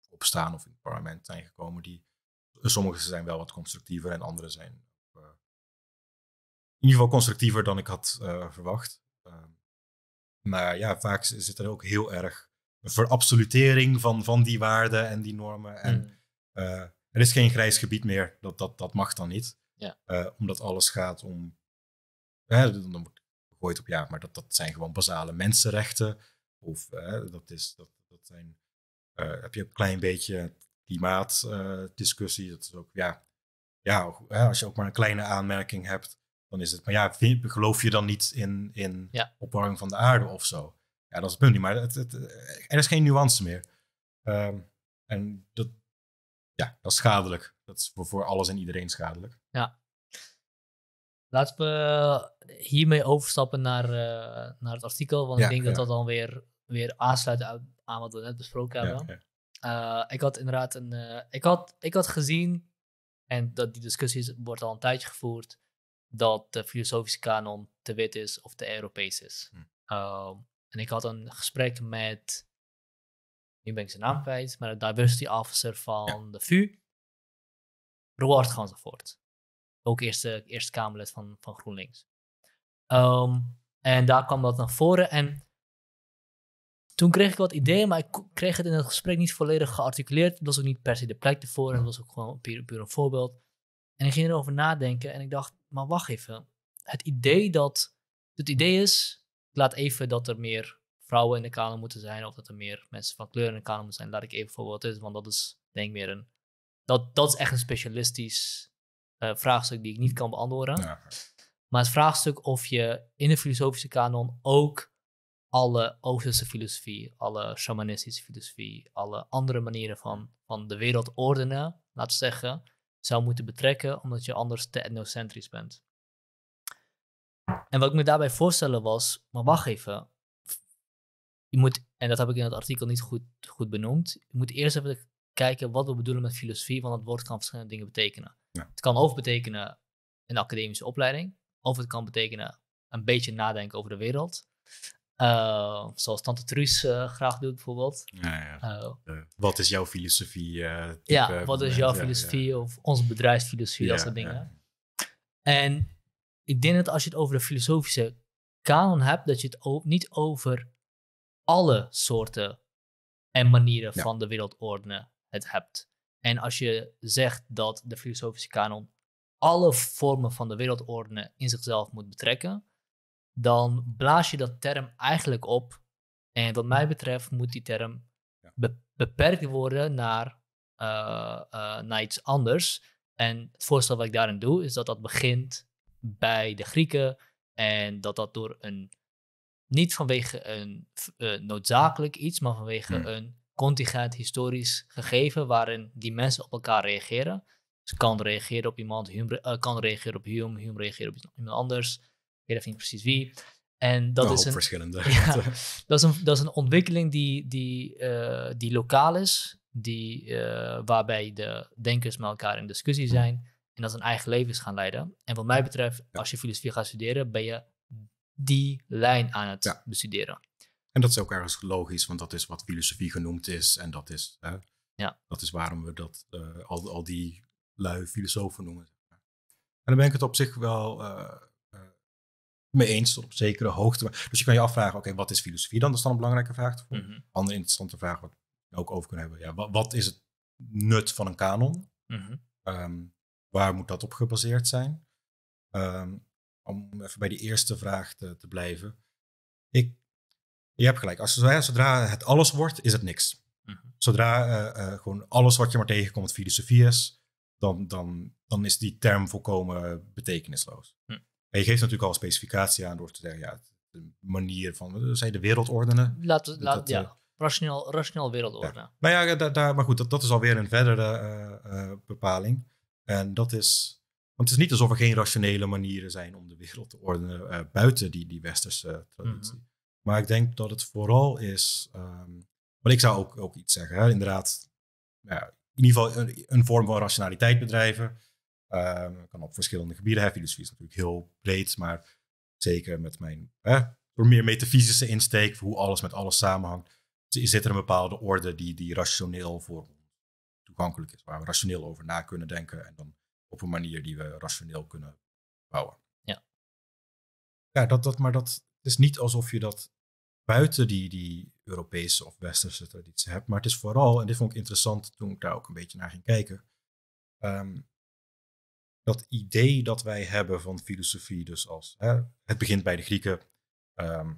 opstaan of in het parlement zijn gekomen, die, sommige zijn wel wat constructiever en andere zijn in ieder geval constructiever dan ik had verwacht. Ehm, maar ja, vaak zit er ook heel erg een verabsolutering van, van die waarden en die normen. En hmm er is geen grijs gebied meer. Dat, dat, dat mag dan niet. Ja. Eh, omdat alles gaat om. Hè, dan wordt gegooid op ja, maar dat, dat zijn gewoon basale mensenrechten. Of eh, dat, is, dat, dat zijn. Eh, heb je een klein beetje klimaatdiscussie. dat is ook, ja. Ja, als je ook maar een kleine aanmerking hebt, dan is het. Maar ja, vind, geloof je dan niet in, in opwarming van de aarde of zo? Ja, dat is het punt niet. Maar het, het, er is geen nuance meer. Ehm, en dat, ja, dat is schadelijk. Dat is voor, alles en iedereen schadelijk. Ja. Laten we hiermee overstappen naar, eh, naar het artikel, want ik denk dat dat dan weer, weer aansluit aan wat we net besproken hebben. Eh, ik had inderdaad een. Eh, ik, had, ik had gezien, en dat die discussie wordt al een tijdje gevoerd, dat de filosofische kanon te wit is of te Europees is. Hm. Ehm, en ik had een gesprek met nu ben ik zijn naam kwijt, maar de diversity officer van de VU, Roard Ganzenvoort. Ook eerste, eerste Kamerlid van, van GroenLinks. Ehm, en daar kwam dat naar voren en toen kreeg ik wat ideeën, maar ik kreeg het in het gesprek niet volledig gearticuleerd. Dat was ook niet per se de plek ervoor, het was ook gewoon puur, een voorbeeld. En ik ging erover nadenken en ik dacht, maar wacht even. Het idee dat, het idee is, ik laat even dat er meer vrouwen in de kanon moeten zijn of dat er meer mensen van kleur in de kanon moeten zijn, laat ik even voorbeeld, is, want dat is denk ik meer een... Dat, dat is echt een specialistisch eh, vraagstuk die ik niet kan beantwoorden. Maar het vraagstuk of je in de filosofische kanon ook alle Oosterse filosofie, alle shamanistische filosofie, alle andere manieren van, van de wereld ordenen, laat zeggen, zou moeten betrekken, omdat je anders te etnocentrisch bent. En wat ik me daarbij voorstellen was, maar wacht even, je moet, en dat heb ik in het artikel niet goed, goed benoemd, je moet eerst even kijken wat we bedoelen met filosofie, want het woord kan verschillende dingen betekenen. Het kan of betekenen een academische opleiding, of het kan betekenen een beetje nadenken over de wereld. Eh, zoals Tante Truus eh, graag doet, bijvoorbeeld. Ja, ja. Eh, wat is jouw filosofie? ja, wat is jouw filosofie of onze bedrijfsfilosofie, dat soort dingen. En ik denk dat als je het over de filosofische kanon hebt, dat je het niet over alle soorten en manieren van de wereldorde het hebt. En als je zegt dat de filosofische kanon alle vormen van de wereldorde in zichzelf moet betrekken, dan blaas je dat term eigenlijk op. En wat mij betreft moet die term beperkt worden naar, uh, naar iets anders. En het voorstel wat ik daarin doe, is dat dat begint bij de Grieken en dat dat door een niet vanwege een eh, noodzakelijk iets, maar vanwege hmm. een contingent historisch gegeven waarin die mensen op elkaar reageren. Dus kan reageren op iemand, Hume, eh, kan reageren op Hume, Hume reageert op iemand anders. Ik weet even niet precies wie. En dat, is een, verschillende. Ja, dat, is een, dat is een ontwikkeling die, die, eh, die lokaal is, die, waarbij de denkers met elkaar in discussie hmm. zijn en dat een eigen levens gaan leiden. En wat mij betreft, als je filosofie gaat studeren, ben je die lijn aan het bestuderen. En dat is ook ergens logisch, want dat is wat filosofie genoemd is. En dat is, hè, ja. dat is waarom we dat eh, al, al die lui filosofen noemen. En dan ben ik het op zich wel eh, eh, mee eens op zekere hoogte. Dus je kan je afvragen, oké, wat is filosofie dan? Dat is dan een belangrijke vraag. Mm Andere interessante vraag wat we ook over kunnen hebben. Ja, wat, is het nut van een kanon? Mhm. Ehm, waar moet dat op gebaseerd zijn? Um, om even bij die eerste vraag te, te blijven. Ik, je hebt gelijk. Als, zodra het alles wordt, is het niks. Mhm. Zodra eh, eh, gewoon alles wat je maar tegenkomt filosofie is, dan, dan, dan is die term volkomen betekenisloos. Hm. En je geeft natuurlijk al specificatie aan door te zeggen, ja, de manier van, eh, zij de wereld ordenen. Laat, laat, ja. rationeel, rationeel wereld ordenen. Ja. Nou ja, daar, maar goed, dat, dat is alweer een verdere bepaling. En dat is want het is niet alsof er geen rationele manieren zijn om de wereld te ordenen eh, buiten die, die westerse eh, traditie. Mhm. Maar ik denk dat het vooral is. Maar ehm, ik zou ook, ook iets zeggen, hè? inderdaad. in ieder geval een, vorm van rationaliteit bedrijven. Um, kan op verschillende gebieden. Hè. Filosofie is natuurlijk heel breed, maar zeker met mijn hè, door meer metafysische insteek, hoe alles met alles samenhangt, zit er een bepaalde orde die, die rationeel voor toegankelijk is, waar we rationeel over na kunnen denken. En dan op een manier die we rationeel kunnen bouwen. Ja, ja dat, dat, maar dat is niet alsof je dat buiten die, die Europese of Westerse traditie hebt. Maar het is vooral, en dit vond ik interessant toen ik daar ook een beetje naar ging kijken, ehm, dat idee dat wij hebben van filosofie, dus als hè, het begint bij de Grieken. Ehm,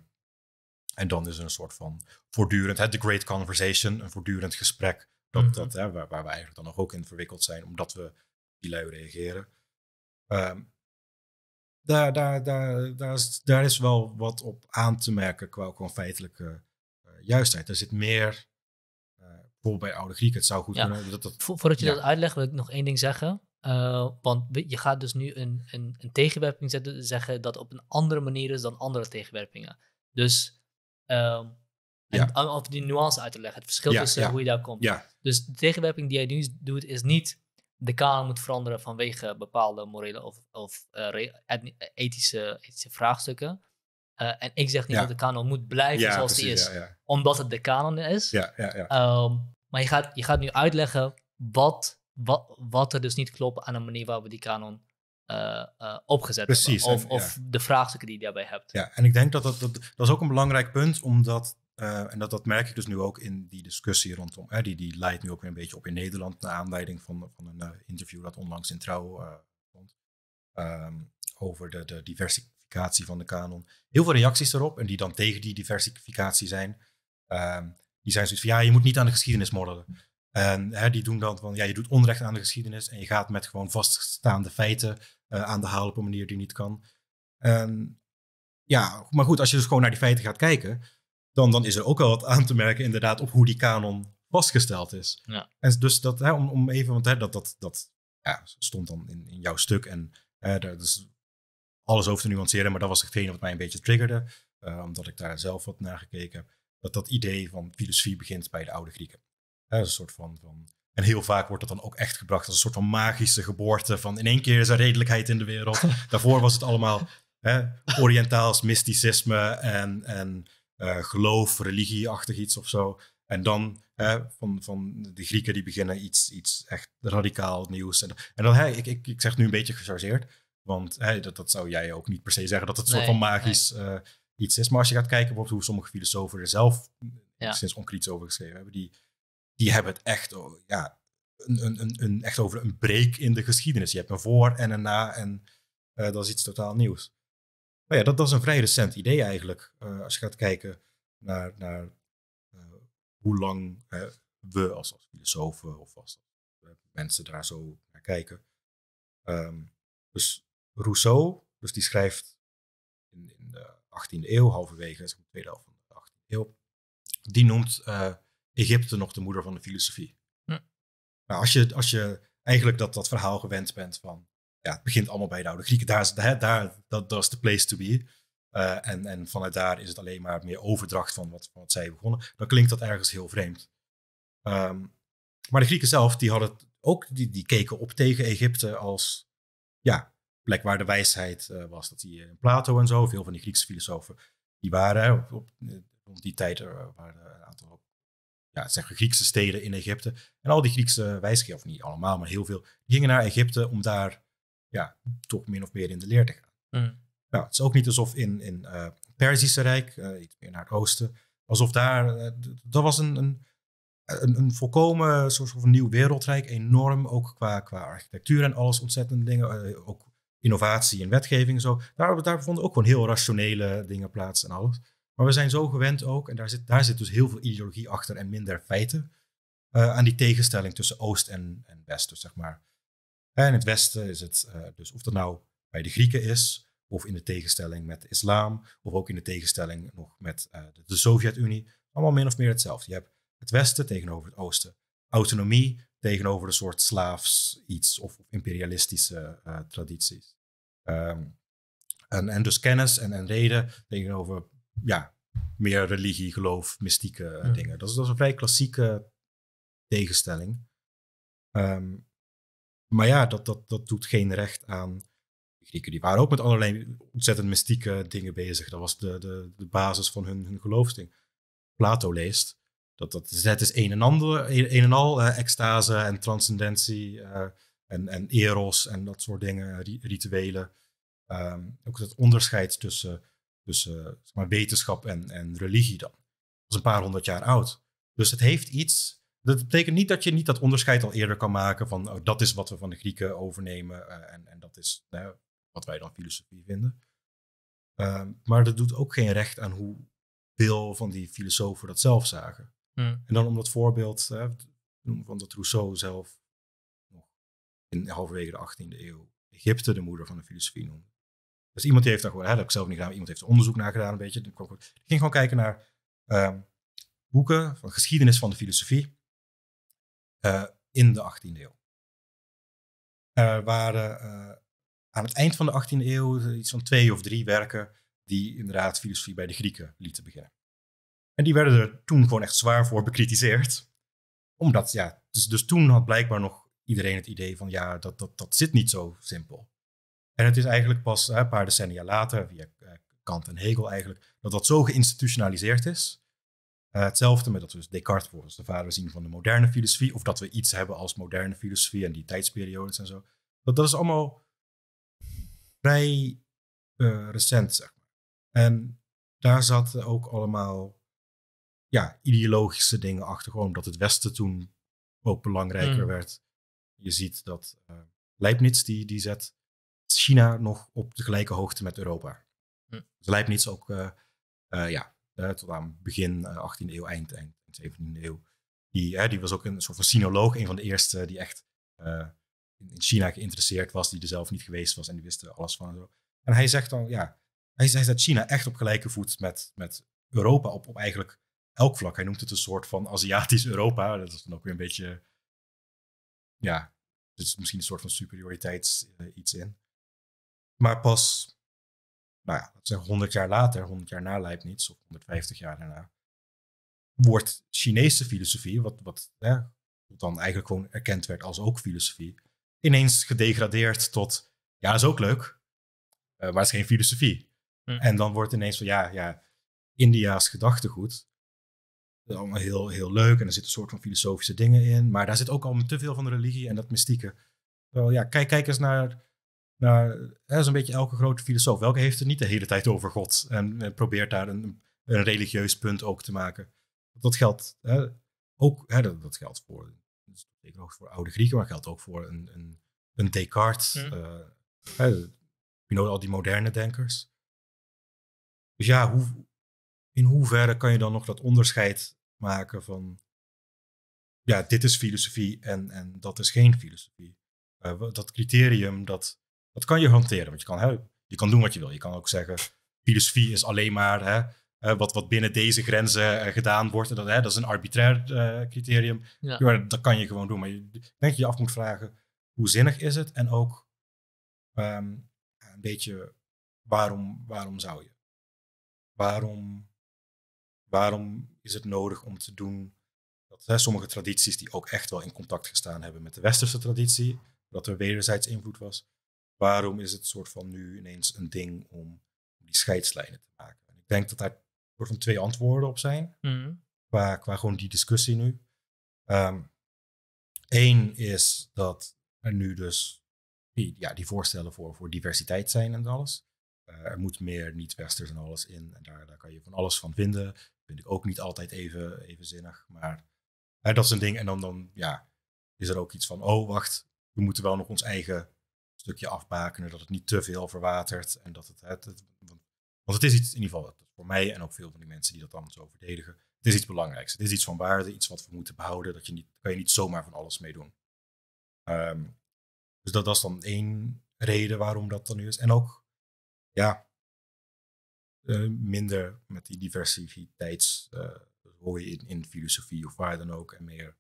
en dan is er een soort van voortdurend, hè, the great conversation, een voortdurend gesprek. Dat, mhm. dat, hè, waar, waar we eigenlijk dan nog ook in verwikkeld zijn, omdat we die lui reageren. Ehm, daar, daar, daar, daar, is, daar is wel wat op aan te merken qua gewoon feitelijke eh, juistheid. Er zit meer, uh, bijvoorbeeld bij oude Grieken, het zou goed ja. kunnen. Dat, voordat je dat uitlegt wil ik nog één ding zeggen. Eh, want je gaat dus nu een, een, een tegenwerping zetten, zeggen dat op een andere manier is dan andere tegenwerpingen. Dus ehm, en, die nuance uit te leggen, het verschil tussen hoe je daar komt. Dus de tegenwerping die jij nu doet is niet de kanon moet veranderen vanwege bepaalde morele of, of eh, ethische, ethische vraagstukken. Eh, en ik zeg niet dat de kanon moet blijven zoals precies, die is, omdat het de kanon is. Ehm, maar je gaat, je gaat nu uitleggen wat, wat, wat er dus niet klopt aan de manier waarop we die kanon eh, opgezet hebben. Of, of de vraagstukken die je daarbij hebt. Ja, en ik denk dat dat, dat, dat is ook een belangrijk punt, omdat eh, en dat, dat merk ik dus nu ook in die discussie rondom. die, die leidt nu ook weer een beetje op in Nederland. Naar aanleiding van, van een eh, interview dat onlangs in Trouw uh, over de, de, diversificatie van de kanon. Heel veel reacties erop. En die dan tegen die diversificatie zijn. Ehm, die zijn zoiets van: ja, je moet niet aan de geschiedenis modderen. En die doen dan van: ja, je doet onrecht aan de geschiedenis. En je gaat met gewoon vaststaande feiten aan de haal op een manier die niet kan. ja, maar goed, als je dus gewoon naar die feiten gaat kijken dan, dan is er ook wel wat aan te merken inderdaad op hoe die kanon vastgesteld is. Ja. En dus dat, hè, om, om even, want hè, dat, dat, dat ja, stond dan in, in jouw stuk en daar, dus alles over te nuanceren, maar dat was hetgene wat mij een beetje triggerde, eh, omdat ik daar zelf wat naar gekeken heb. Dat dat idee van filosofie begint bij de oude Grieken. Hè, een soort van, van en heel vaak wordt dat dan ook echt gebracht als een soort van magische geboorte. Van in één keer is er redelijkheid in de wereld. Daarvoor was het allemaal hè, Oriëntaals mysticisme en, en eh, geloof, religieachtig iets of zo. En dan van, van de Grieken die beginnen iets, iets echt radicaal nieuws. En, en dan, hè, ik, ik, ik zeg nu een beetje gechargeerd, want hè, dat, dat zou jij ook niet per se zeggen dat het een soort van magisch eh, iets is. Maar als je gaat kijken bijvoorbeeld hoe sommige filosofen er zelf sinds onkritisch over geschreven hebben, die, die hebben het echt, over, oh, ja, een, een, een, een, echt over een break in de geschiedenis. Je hebt een voor en een na en eh, dat is iets totaal nieuws. Maar ja, dat, was is een vrij recent idee eigenlijk. Eh, als je gaat kijken naar, naar eh, hoe lang we als, filosofen of als eh, mensen daar zo naar kijken. Ehm, dus Rousseau, dus die schrijft in, in de 18e eeuw, halverwege de tweede helft van de 18e eeuw, die noemt Egypte nog de moeder van de filosofie. Ja. Nou, als je, als je eigenlijk dat, dat verhaal gewend bent van ja, het begint allemaal bij de oude Grieken. Daar is, daar, daar, dat, dat is de place to be. Uh, en, en vanuit daar is het alleen maar meer overdracht van wat, van wat zij begonnen. Dan klinkt dat ergens heel vreemd. Ehm, maar de Grieken zelf, die hadden ook, die, die keken op tegen Egypte als ja, plek waar de wijsheid eh, was. Dat die in Plato en zo, veel van die Griekse filosofen, die waren op, op, rond die tijd eh, waren er een aantal ja, zeg, Griekse steden in Egypte. En al die Griekse wijsgeer, of niet allemaal, maar heel veel, gingen naar Egypte om daar ja, toch min of meer in de leer te gaan. Mm. Nou, het is ook niet alsof in, in uh, eh, het Rijk, eh, iets meer naar het oosten, alsof daar, eh, dat was een, een, een, een volkomen soort van nieuw wereldrijk, enorm ook qua, qua architectuur en alles, ontzettende dingen, ook innovatie en wetgeving en zo. Daar, daar vonden ook gewoon heel rationele dingen plaats en alles. Maar we zijn zo gewend ook, en daar zit, daar zit dus heel veel ideologie achter en minder feiten, aan die tegenstelling tussen Oost en, en West, dus zeg maar in het Westen is het eh, dus of dat nou bij de Grieken is, of in de tegenstelling met de islam, of ook in de tegenstelling nog met eh, de, Sovjet-Unie, allemaal min of meer hetzelfde. Je hebt het Westen tegenover het Oosten. Autonomie tegenover een soort slaafs iets of imperialistische eh, tradities. Ehm, en, en dus kennis en, en reden tegenover ja, meer religie, geloof, mystieke dingen. Dat is, dat is een vrij klassieke tegenstelling. Ehm, maar ja, dat, dat, dat doet geen recht aan. De Grieken die waren ook met allerlei ontzettend mystieke dingen bezig. Dat was de, de, de basis van hun, hun geloofsting. Plato leest. Dat, dat, het is een en, ander, een, en al uh, extase en transcendentie eh, en, en eros en dat soort dingen, rituelen. Ehm, ook het onderscheid tussen, tussen zeg maar, wetenschap en, en religie dan. Dat is een paar honderd jaar oud. Dus het heeft iets dat betekent niet dat je niet dat onderscheid al eerder kan maken van oh, dat is wat we van de Grieken overnemen eh, en, en, dat is wat wij dan filosofie vinden. Ehm, maar dat doet ook geen recht aan hoe veel van die filosofen dat zelf zagen. Hm. En dan om dat voorbeeld uh, van dat Rousseau zelf nog in halverwege de 18e eeuw Egypte de moeder van de filosofie noemde. Dus iemand die heeft daar gewoon, hè, dat heb ik zelf niet gedaan, iemand heeft onderzoek naar gedaan, een beetje. Ik ging gewoon kijken naar ehm, boeken van geschiedenis van de filosofie. Eh, in de 18e eeuw. Er waren eh, aan het eind van de 18e eeuw iets van twee of drie werken die inderdaad filosofie bij de Grieken lieten beginnen. En die werden er toen gewoon echt zwaar voor bekritiseerd. Omdat, ja, dus, dus toen had blijkbaar nog iedereen het idee van, ja, dat, dat, dat zit niet zo simpel. En het is eigenlijk pas een paar decennia later, via eh, Kant en Hegel eigenlijk, dat dat zo geïnstitutionaliseerd is, eh, hetzelfde met dat we dus Descartes bijvoorbeeld de vader zien van de moderne filosofie, of dat we iets hebben als moderne filosofie en die tijdsperiodes en zo. Dat, dat is allemaal vrij eh, recent, zeg maar. En daar zaten ook allemaal ja, ideologische dingen achter, gewoon omdat het Westen toen ook belangrijker mm. werd. Je ziet dat uh, Leibniz, die, die zet China nog op de gelijke hoogte met Europa. Mm. Dus Leibniz ook, ja, tot aan begin 18e eh, eeuw, eind, eind 17e eeuw. Die, was ook een soort van sinoloog, een van de eerste die echt eh, in China geïnteresseerd was, die er zelf niet geweest was en die wist alles van. En, zo. en hij zegt dan, ja, hij zegt dat China echt op gelijke voet met, met Europa op, op eigenlijk elk vlak. Hij noemt het een soort van Aziatisch Europa. Dat is dan ook weer een beetje, ja, dus misschien een soort van superioriteits eh, iets in. Maar pas nou ja, dat 100 jaar later, 100 jaar na niets. of 150 jaar daarna, wordt Chinese filosofie, wat, wat dan eigenlijk gewoon erkend werd als ook filosofie, ineens gedegradeerd tot, ja, is ook leuk, eh, maar het is geen filosofie. Hm. En dan wordt ineens van, ja, ja, India's gedachtegoed, allemaal heel, heel leuk en er zitten soort van filosofische dingen in, maar daar zit ook al te veel van de religie en dat mystieke. Wel ja, kijk, kijk eens naar naar zo'n beetje elke grote filosoof. Welke heeft het niet de hele tijd over God en, eh, probeert daar een, een, religieus punt ook te maken. Dat geldt hè, ook, hè, dat, dat, geldt voor, zeker ook voor oude Grieken, maar geldt ook voor een, een, een Descartes, hm. eh, al die moderne denkers. Dus ja, in hoeverre kan je dan nog dat onderscheid maken van, ja, dit is filosofie en, en dat is geen filosofie. Eh, dat criterium dat dat kan je hanteren, want je kan, hè, je kan doen wat je wil. Je kan ook zeggen, filosofie is alleen maar hè, wat, wat binnen deze grenzen eh, gedaan wordt. dat, hè, dat is een arbitrair eh, criterium. Ja. dat kan je gewoon doen. Maar je, denk dat je je af moet vragen, hoe zinnig is het? En ook ehm, een beetje, waarom, waarom zou je? Waarom, waarom is het nodig om te doen dat hè, sommige tradities die ook echt wel in contact gestaan hebben met de westerse traditie, dat er wederzijds invloed was, Waarom is het soort van nu ineens een ding om die scheidslijnen te maken? En ik denk dat daar soort van twee antwoorden op zijn. Mhm. Qua, qua gewoon die discussie nu. Eén ehm, is dat er nu dus die, ja, die voorstellen voor, voor diversiteit zijn en alles. Eh, er moet meer niet-westers en alles in. En daar, daar kan je van alles van vinden. vind ik ook niet altijd even, even zinnig. Maar dat is een ding. En dan, dan ja, is er ook iets van, oh wacht, we moeten wel nog ons eigen stukje afbakenen, dat het niet te veel verwatert. En dat het, het, want het is iets, in ieder geval voor mij en ook veel van die mensen die dat dan zo verdedigen, het is iets belangrijks. Het is iets van waarde, iets wat we moeten behouden. Dat je niet, kan je niet zomaar van alles meedoen. Um, ehm, dus dat, dat is dan één reden waarom dat dan nu is. En ook, ja, eh, minder met die diversiteitsrooi eh, uh, in, in filosofie of waar dan ook. En meer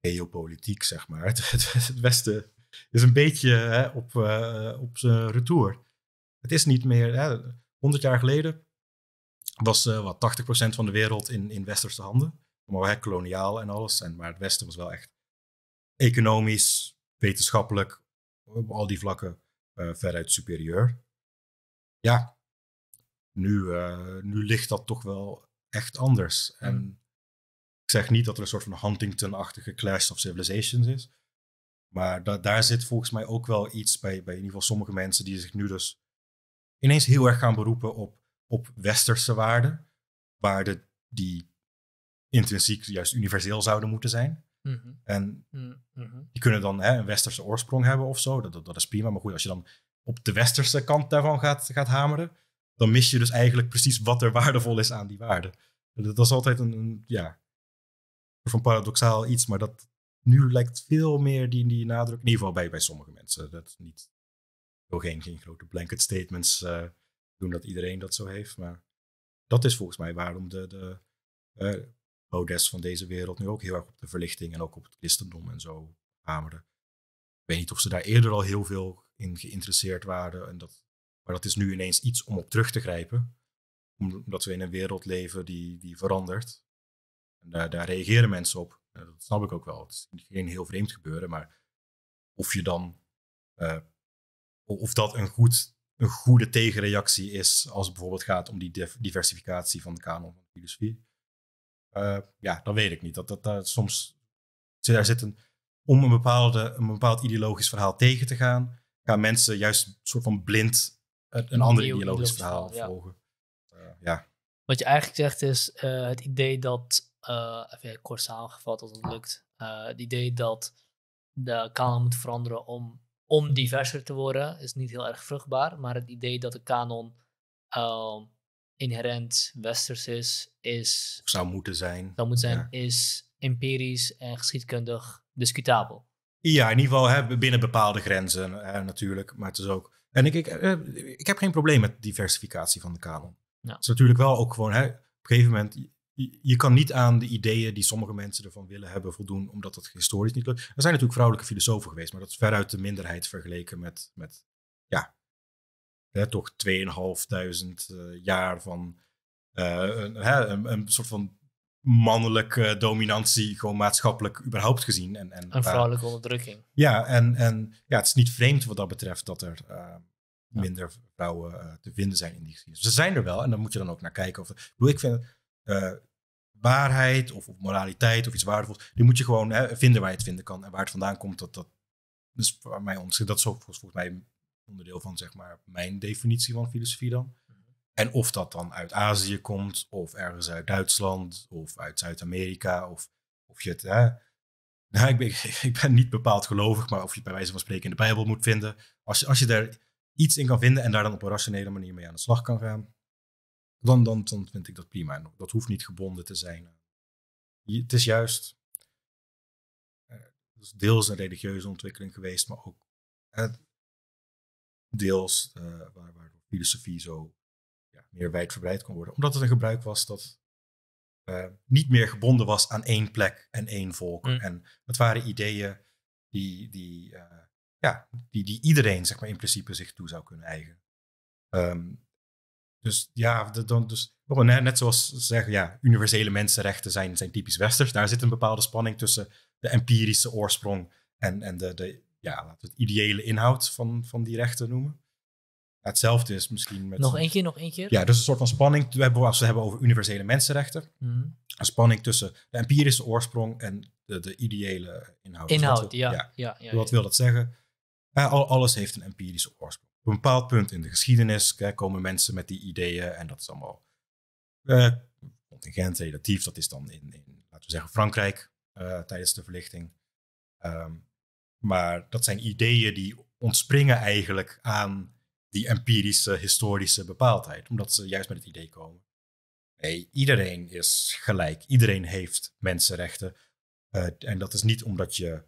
geopolitiek, zeg maar. Het, het, het Westen is een beetje hè, op, eh, op zijn retour. Het is niet meer, hè, 100 jaar geleden was uh, wat 80% van de wereld in, in westerse handen. Maar hebben koloniaal en alles. En, maar het westen was wel echt economisch, wetenschappelijk, op al die vlakken eh, veruit superieur. Ja, nu, nu ligt dat toch wel echt anders. En hmm. ik zeg niet dat er een soort van Huntington-achtige clash of civilizations is. Maar daar zit volgens mij ook wel iets bij, bij in ieder geval sommige mensen die zich nu dus ineens heel erg gaan beroepen op, op westerse waarden. Waarden die intrinsiek juist universeel zouden moeten zijn. Mhm. En mm-hmm. Mm-hmm. die kunnen dan hè, een westerse oorsprong hebben of zo. Dat, dat, is prima. Maar goed, als je dan op de westerse kant daarvan gaat, gaat hameren, dan mis je dus eigenlijk precies wat er waardevol is aan die waarden. Dat, is altijd een, een ja, van paradoxaal iets, maar dat, nu lijkt veel meer die, die nadruk, in ieder geval bij, bij sommige mensen, dat niet, wil geen, geen grote blanket statements eh, doen dat iedereen dat zo heeft, maar dat is volgens mij waarom de, de uh, van deze wereld nu ook heel erg op de verlichting en ook op het christendom en zo hameren. Ik weet niet of ze daar eerder al heel veel in geïnteresseerd waren, en dat, maar dat is nu ineens iets om op terug te grijpen, omdat we in een wereld leven die, die verandert. En daar, daar reageren mensen op. Eh, dat snap ik ook wel. Het is geen heel vreemd gebeuren, maar of je dan. Eh, of dat een, goed, een goede tegenreactie is als het bijvoorbeeld gaat om die diversificatie van de kanon van de filosofie. Eh, ja, dat weet ik niet. Dat, dat, soms daar zit een, om een, bepaalde, een bepaald ideologisch verhaal tegen te gaan, gaan mensen juist een soort van blind een, een ander ideologisch, verhaal, volgen. ja. Wat je eigenlijk zegt is het idee dat eh, even kort samengevat als het lukt. Eh, het idee dat de kanon moet veranderen om, om diverser te worden is niet heel erg vruchtbaar. Maar het idee dat de kanon ehm, inherent westers is, is. zou moeten zijn. Zou moeten zijn, is empirisch en geschiedkundig discutabel. Ja, in ieder geval binnen bepaalde grenzen hè, eh, natuurlijk. Maar het is ook. En ik, ik, ik heb geen probleem met diversificatie van de kanon. Ja. Het is natuurlijk wel ook gewoon. Hè, op een gegeven moment, je kan niet aan de ideeën die sommige mensen ervan willen hebben voldoen, omdat dat historisch niet lukt. Er zijn natuurlijk vrouwelijke filosofen geweest, maar dat is veruit de minderheid vergeleken met, met ja, hè, toch 2500 eh, jaar van eh, een, een, soort van mannelijke dominantie, gewoon maatschappelijk überhaupt gezien. En, en, een vrouwelijke onderdrukking. Ja, en, en ja, het is niet vreemd wat dat betreft dat er. Eh, minder vrouwen te vinden zijn in die geschiedenis. Ze zijn er wel en daar moet je dan ook naar kijken. Of, ik, bedoel, ik vind eh, waarheid of, of, moraliteit of iets waardevols. Die moet je gewoon hè, vinden waar je het vinden kan. En waar het vandaan komt, dat, dat dus voor mij dat is ook volgens, mij onderdeel van zeg maar, mijn definitie van filosofie dan. Mhm. En of dat dan uit Azië komt, of ergens uit Duitsland, of uit Zuid-Amerika, of, of je het. Hè, nou, ik ben, ik ben niet bepaald gelovig, maar of je het bij wijze van spreken in de Bijbel moet vinden. Als je, als je daar iets in kan vinden en daar dan op een rationele manier mee aan de slag kan gaan, dan, dan, dan vind ik dat prima. dat hoeft niet gebonden te zijn. het is juist eh, deels een religieuze ontwikkeling geweest, maar ook deels eh, waar, waar filosofie zo ja, meer wijdverbreid kon worden. Omdat het een gebruik was dat eh, niet meer gebonden was aan één plek en één volk. Mm. En het waren ideeën die, die ja, die, die iedereen zeg maar, in principe zich toe zou kunnen eigenen. Um, dus ja, dus, oh, net zoals zeggen, ja, universele mensenrechten zijn, zijn typisch westers. Daar zit een bepaalde spanning tussen de empirische oorsprong en, en de, de ja, laten we het ideële inhoud van, van die rechten noemen. Hetzelfde is misschien met... Nog één keer, nog één keer? Ja, dus een soort van spanning, we hebben, als we het hebben over universele mensenrechten, mhm. een spanning tussen de empirische oorsprong en de, de ideële inhoud. Inhoud, wat, ja, ja. Ja, ja, Wat wil dat zeggen? Eh, alles heeft een empirische oorsprong op een bepaald punt in de geschiedenis komen mensen met die ideeën en dat is allemaal eh, contingent, relatief. Dat is dan in, in laten we zeggen, Frankrijk eh, tijdens de verlichting. Ehm, maar dat zijn ideeën die ontspringen eigenlijk aan die empirische, historische bepaaldheid, omdat ze juist met het idee komen. Nee, iedereen is gelijk, iedereen heeft mensenrechten. Eh, en dat is niet omdat je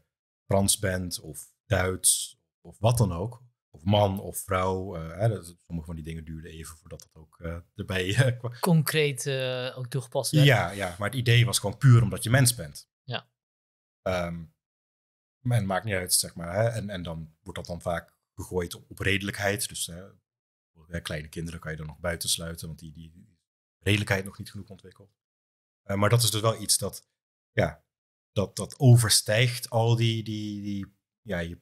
Frans bent of Duits of wat dan ook of man of vrouw. Eh, hè, sommige van die dingen duurden even voordat dat ook eh, erbij eh, kwam. Concreet ook toegepast werd. Ja, ja, maar het idee was gewoon puur omdat je mens bent. Ja. Um, ehm, en maakt niet uit, zeg maar. Hè, en, en dan wordt dat dan vaak gegooid op, redelijkheid. Dus kleine kinderen kan je dan nog buiten sluiten want die, die, redelijkheid nog niet genoeg ontwikkeld. maar dat is dus wel iets dat, ja, dat, dat overstijgt al die, die, die ja, je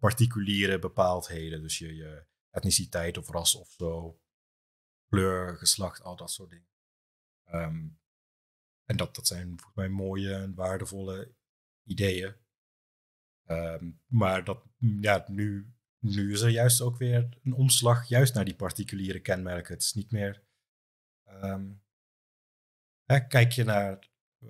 particuliere bepaaldheden. Dus je, etniciteit of ras of zo, kleur, geslacht, al dat soort dingen. Ehm, en dat, dat zijn volgens mij mooie en waardevolle ideeën. Ehm, maar dat, ja, nu, nu is er juist ook weer een omslag juist naar die particuliere kenmerken. Het is niet meer... Ehm, hè, kijk je naar eh,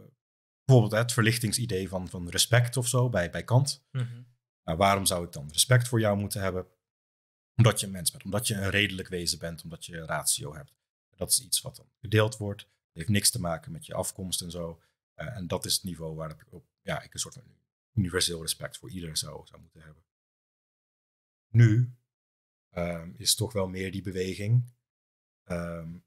bijvoorbeeld hè, het verlichtingsidee van, van respect of zo bij, bij Kant. Mm nou, waarom zou ik dan respect voor jou moeten hebben? Omdat je een mens bent, omdat je een redelijk wezen bent, omdat je een ratio hebt. Dat is iets wat dan gedeeld wordt. Het heeft niks te maken met je afkomst en zo. Eh, en dat is het niveau waarop ik, ja, ik een soort van universeel respect voor iedereen zou, zou moeten hebben. Nu um, is toch wel meer die beweging. Ehm,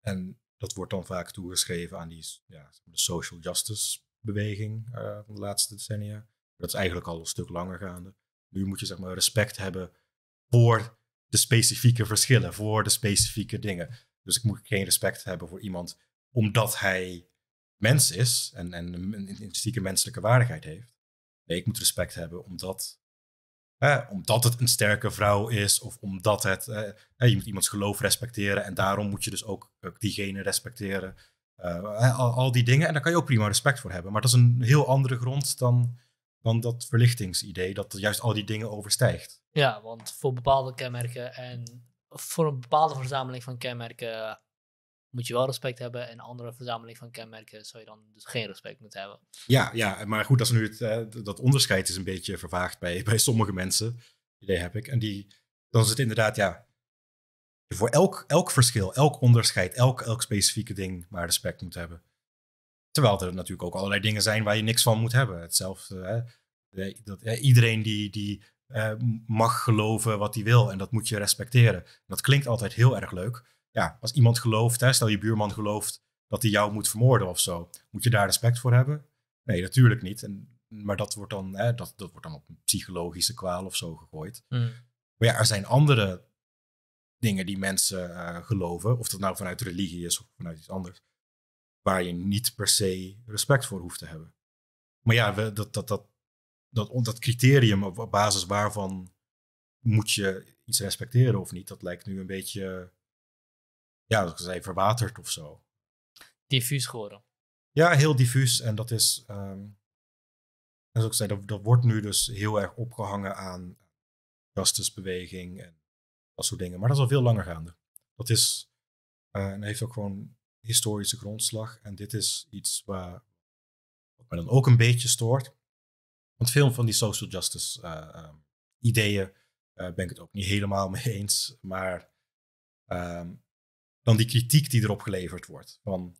en dat wordt dan vaak toegeschreven aan die ja, de social justice beweging eh, van de laatste decennia. Dat is eigenlijk al een stuk langer gaande. Nu moet je zeg maar respect hebben voor de specifieke verschillen, voor de specifieke dingen. Dus ik moet geen respect hebben voor iemand omdat hij mens is en, en een intrinsieke menselijke waardigheid heeft. Nee, ik moet respect hebben omdat, omdat het een sterke vrouw is of omdat het, je moet iemands geloof respecteren en daarom moet je dus ook, diegene respecteren. Eh, al, al, die dingen en daar kan je ook prima respect voor hebben. Maar dat is een heel andere grond dan dan dat verlichtingsidee, dat juist al die dingen overstijgt. Ja, want voor bepaalde kenmerken en voor een bepaalde verzameling van kenmerken moet je wel respect hebben. En andere verzameling van kenmerken zou je dan dus geen respect moeten hebben. Ja, ja maar goed, dat, is nu het, eh, dat onderscheid is een beetje vervaagd bij, bij sommige mensen. Idee heb ik. En die, dan is het inderdaad, ja, voor elk, elk verschil, elk onderscheid, elk, elk specifieke ding maar respect moet hebben. Terwijl er natuurlijk ook allerlei dingen zijn waar je niks van moet hebben. Hetzelfde, hè? Dat, iedereen die, die eh, mag geloven wat hij wil en dat moet je respecteren. Dat klinkt altijd heel erg leuk. Ja, als iemand gelooft, hè, stel je buurman gelooft dat hij jou moet vermoorden of zo, moet je daar respect voor hebben? Nee, natuurlijk niet. En, maar dat wordt, dan, hè, dat, dat wordt dan op een psychologische kwaal of zo gegooid. Hmm. Maar ja, er zijn andere dingen die mensen eh, geloven, of dat nou vanuit religie is of vanuit iets anders, waar je niet per se respect voor hoeft te hebben. Maar ja, we, dat, dat, dat, dat, dat criterium op basis waarvan moet je iets respecteren of niet, dat lijkt nu een beetje, ja, dat ik verwaterd of zo. Diffuus geworden. Ja, heel diffuus. En dat is, um, zoals ik zei, dat, dat wordt nu dus heel erg opgehangen aan justice en dat soort dingen. Maar dat is al veel langer gaande. Dat is, uh, en heeft ook gewoon historische grondslag. En dit is iets waar, wat me dan ook een beetje stoort. Want veel van die social justice eh, ehm, ideeën uh, ben ik het ook niet helemaal mee eens. Maar ehm, dan die kritiek die erop geleverd wordt. Van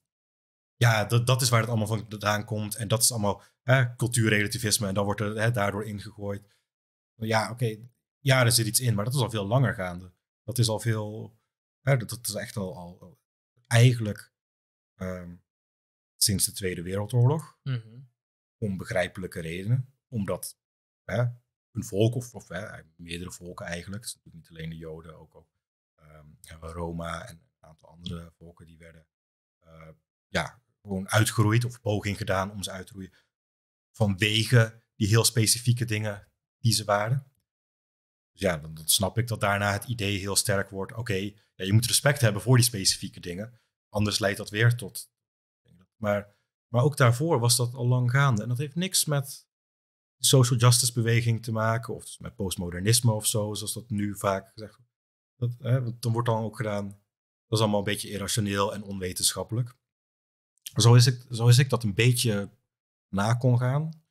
ja, dat, dat is waar het allemaal vandaan komt. En dat is allemaal hè, cultuurrelativisme. En dan wordt er hè, daardoor ingegooid. Ja, oké. Okay, ja, er zit iets in. Maar dat is al veel langer gaande. Dat is al veel. Hè, dat, dat is echt al, al eigenlijk Ehm, sinds de Tweede Wereldoorlog. Mm Om begrijpelijke redenen. Omdat hè, een volk, of, of meerdere volken eigenlijk, natuurlijk niet alleen de Joden, ook, ook ehm, Roma en een aantal andere volken, die werden eh, ja, gewoon uitgeroeid of poging gedaan om ze uit te roeien. Vanwege die heel specifieke dingen die ze waren. Dus ja, dan, snap ik dat daarna het idee heel sterk wordt: oké, ja, je moet respect hebben voor die specifieke dingen anders leidt dat weer tot. Maar, maar ook daarvoor was dat al lang gaande. En dat heeft niks met de social justice beweging te maken, of met postmodernisme of zo, zoals dat nu vaak gezegd wordt. Dat, want dan wordt dan ook gedaan, dat is allemaal een beetje irrationeel en onwetenschappelijk. Zo is ik, zo is ik dat een beetje na kon gaan.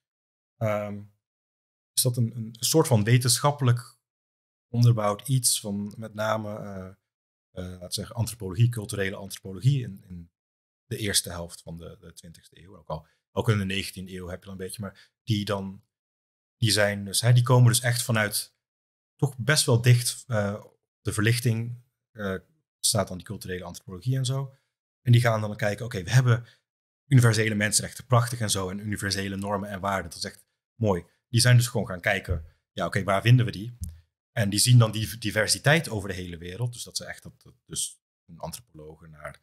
Ehm, is dat een, een soort van wetenschappelijk onderbouwd iets van met name eh, eh, laten zeggen, antropologie, culturele antropologie in, in de eerste helft van de, 20e eeuw. Ook, al, ook in de 19e eeuw heb je dan een beetje, maar die dan, die zijn dus, hè, die komen dus echt vanuit toch best wel dicht eh, op de verlichting, eh, staat dan die culturele antropologie en zo. En die gaan dan kijken, oké, we hebben universele mensenrechten, prachtig en zo, en universele normen en waarden, dat is echt mooi. Die zijn dus gewoon gaan kijken, ja oké, waar vinden we die? En die zien dan die diversiteit over de hele wereld. Dus dat ze echt dat, dus antropologen naar,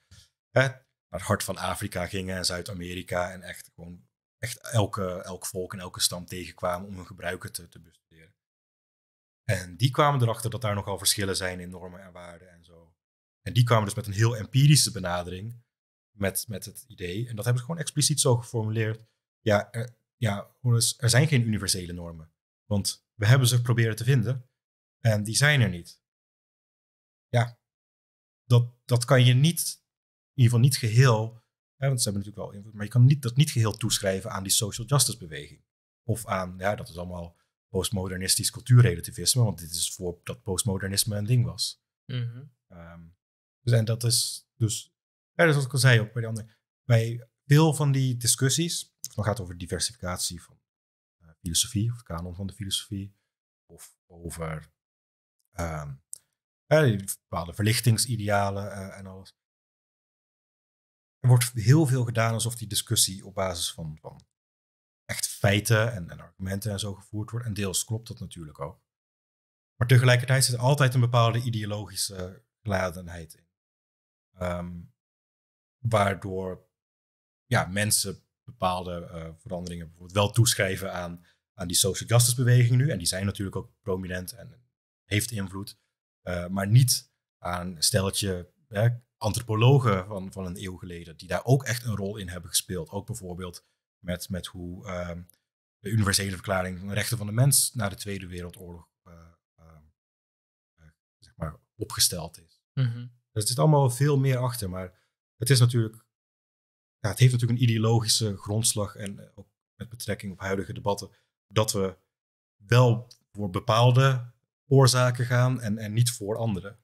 naar het hart van Afrika gingen en Zuid-Amerika. En echt gewoon echt elke, elk volk en elke stam tegenkwamen om hun gebruiken te, te bestuderen. En die kwamen erachter dat daar nogal verschillen zijn in normen en waarden en zo. En die kwamen dus met een heel empirische benadering met, met het idee. En dat hebben ze gewoon expliciet zo geformuleerd. Ja, er, eh, ja, er zijn geen universele normen. Want we hebben ze proberen te vinden. En die zijn er niet. Ja, dat, dat kan je niet, in ieder geval niet geheel, hè, want ze hebben natuurlijk wel invloed, maar je kan niet, dat niet geheel toeschrijven aan die social justice beweging. Of aan, ja, dat is allemaal postmodernistisch cultuurrelativisme, want dit is voor dat postmodernisme een ding was. Mhm. Ehm, dus, en dat is dus, ja, dat is wat ik al zei ook bij de bij veel van die discussies, het dan gaat over diversificatie van eh, filosofie, of het kanon van de filosofie, of over Ehm, bepaalde verlichtingsidealen eh, en alles. Er wordt heel veel gedaan alsof die discussie op basis van, van echt feiten en, en, argumenten en zo gevoerd wordt. En deels klopt dat natuurlijk ook. Maar tegelijkertijd zit er altijd een bepaalde ideologische geladenheid in. Ehm, waardoor ja, mensen bepaalde eh, veranderingen bijvoorbeeld wel toeschrijven aan, aan die social justice beweging nu. En die zijn natuurlijk ook prominent en heeft invloed, eh, maar niet aan stelletje hè, antropologen van, van een eeuw geleden, die daar ook echt een rol in hebben gespeeld. Ook bijvoorbeeld met, met hoe ehm, de universele verklaring van de rechten van de mens na de Tweede Wereldoorlog eh, eh, zeg maar opgesteld is. Mm -hmm. Er zit allemaal veel meer achter, maar het is natuurlijk ja, het heeft natuurlijk een ideologische grondslag en ook met betrekking op huidige debatten, dat we wel voor bepaalde oorzaken gaan en, en niet voor anderen.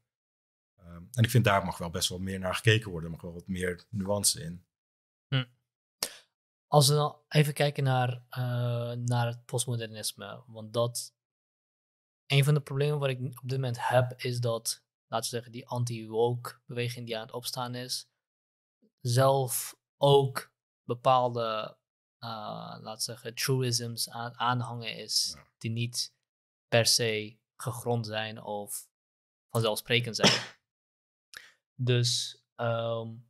Ehm, en ik vind daar mag wel best wel meer naar gekeken worden. mag wel wat meer nuance in. Hm. Als we dan even kijken naar, eh, naar het postmodernisme. Want dat. Een van de problemen wat ik op dit moment heb is dat, laten we zeggen, die anti-woke beweging die aan het opstaan is, zelf ook bepaalde, eh, laten we zeggen, truisms aanhangen is, die niet per se gegrond zijn of vanzelfsprekend zijn. dus, um,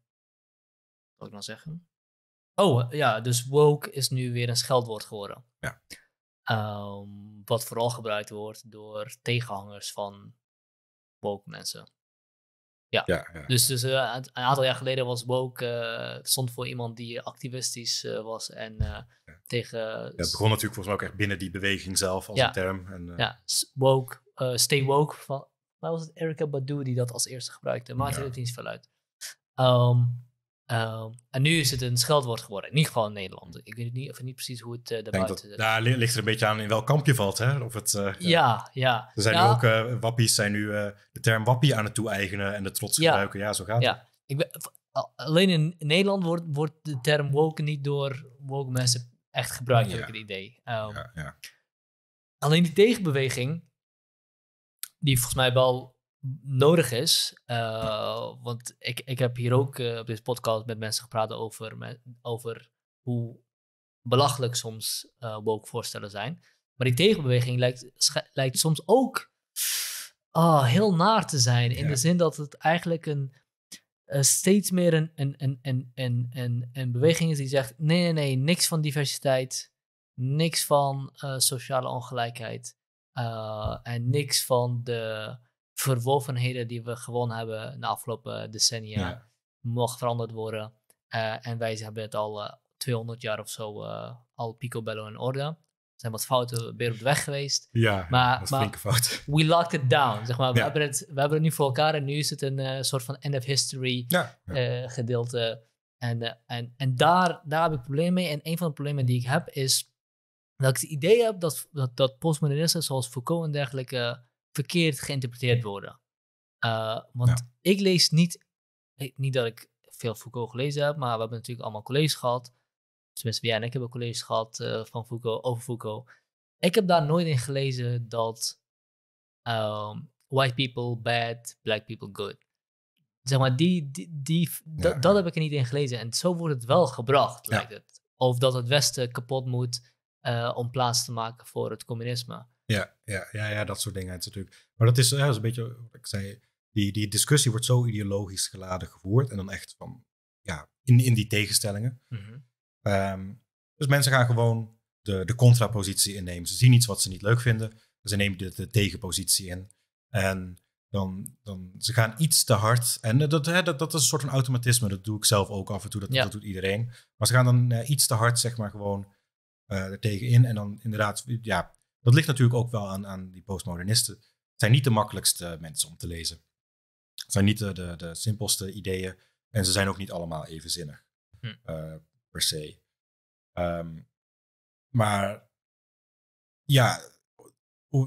wat wil ik nou zeggen? Oh eh, ja, dus woke is nu weer een scheldwoord geworden. Ja. Ehm, wat vooral gebruikt wordt door tegenhangers van woke mensen. Ja, ja, dus, dus eh, een aantal jaar geleden was woke, eh, stond voor iemand die activistisch was en tegen... het begon natuurlijk volgens mij ook echt binnen die beweging zelf als ja. een term. En, eh, ja, woke, eh, stay woke. Van, maar was het Erika Badu die dat als eerste gebruikte? Maar het niet veel uit. Ehm, ehm, en nu is het een scheldwoord geworden. In ieder geval in Nederland. Ik weet niet, of niet precies hoe het uh, daarbuiten... daar ligt er een beetje aan in welk kamp je valt. Hè? Of het, ja, ja. Er zijn nu ook... wappies zijn nu de term wappie aan het toe-eigenen en de trots gebruiken. Ja, zo gaat ja. het. Ik ben, alleen in Nederland wordt, wordt de term woke niet door woke mensen echt gebruikt, heb ik het idee. Ehm, alleen die tegenbeweging, die volgens mij wel nodig is. Eh, want ik, ik heb hier ook eh, op deze podcast met mensen gepraat over, over hoe belachelijk soms uh, woke voorstellen zijn. Maar die tegenbeweging lijkt, lijkt soms ook ah, heel naar te zijn. In de zin dat het eigenlijk een eh, steeds meer een, een, een, een, een, een, een beweging is die zegt: nee, nee, nee, niks van diversiteit, niks van eh, sociale ongelijkheid eh, en niks van de verworvenheden die we gewoon hebben de afgelopen decennia ja. mag veranderd worden. en wij hebben het al 200 jaar of zo, al picobello in orde. Er zijn wat fouten weer op de weg geweest. Ja, maar, maar fout. We locked it down. Zeg maar. we, hebben het, we hebben het nu voor elkaar en nu is het een eh, soort van end of history eh, gedeelte. En, eh, en, en daar, daar heb ik problemen mee. En een van de problemen die ik heb is dat ik het idee heb dat, dat, postmodernisten zoals Foucault en dergelijke verkeerd geïnterpreteerd worden. want ik lees niet, niet dat ik veel Foucault gelezen heb, maar we hebben natuurlijk allemaal colleges gehad tenminste jij en ik hebben colleges gehad eh, van Foucault, over Foucault. Ik heb daar nooit in gelezen dat ehm, white people bad, black people good. Zeg maar, die, die, die, dat, dat heb ik er niet in gelezen. En zo wordt het wel gebracht, lijkt het. Of dat het Westen kapot moet eh, om plaats te maken voor het communisme. Ja, ja, ja, ja dat soort dingen natuurlijk. Maar dat is, ja, is een beetje wat ik zei. Die, die discussie wordt zo ideologisch geladen gevoerd. En dan echt van, ja, in, in die tegenstellingen. Mm Ehm, dus mensen gaan gewoon de, de contrapositie innemen. Ze zien iets wat ze niet leuk vinden. Ze nemen de, de tegenpositie in. En dan, dan ze gaan iets te hard. En eh, dat, dat, dat is een soort van automatisme. Dat doe ik zelf ook af en toe. Dat, doet iedereen. Maar ze gaan dan eh, iets te hard, zeg maar, gewoon uh, er tegenin. En dan inderdaad, ja, dat ligt natuurlijk ook wel aan, aan die postmodernisten. Het zijn niet de makkelijkste mensen om te lezen. Het zijn niet de, de, simpelste ideeën. En ze zijn ook niet allemaal evenzinnig. Hm per se. Ehm, maar ja,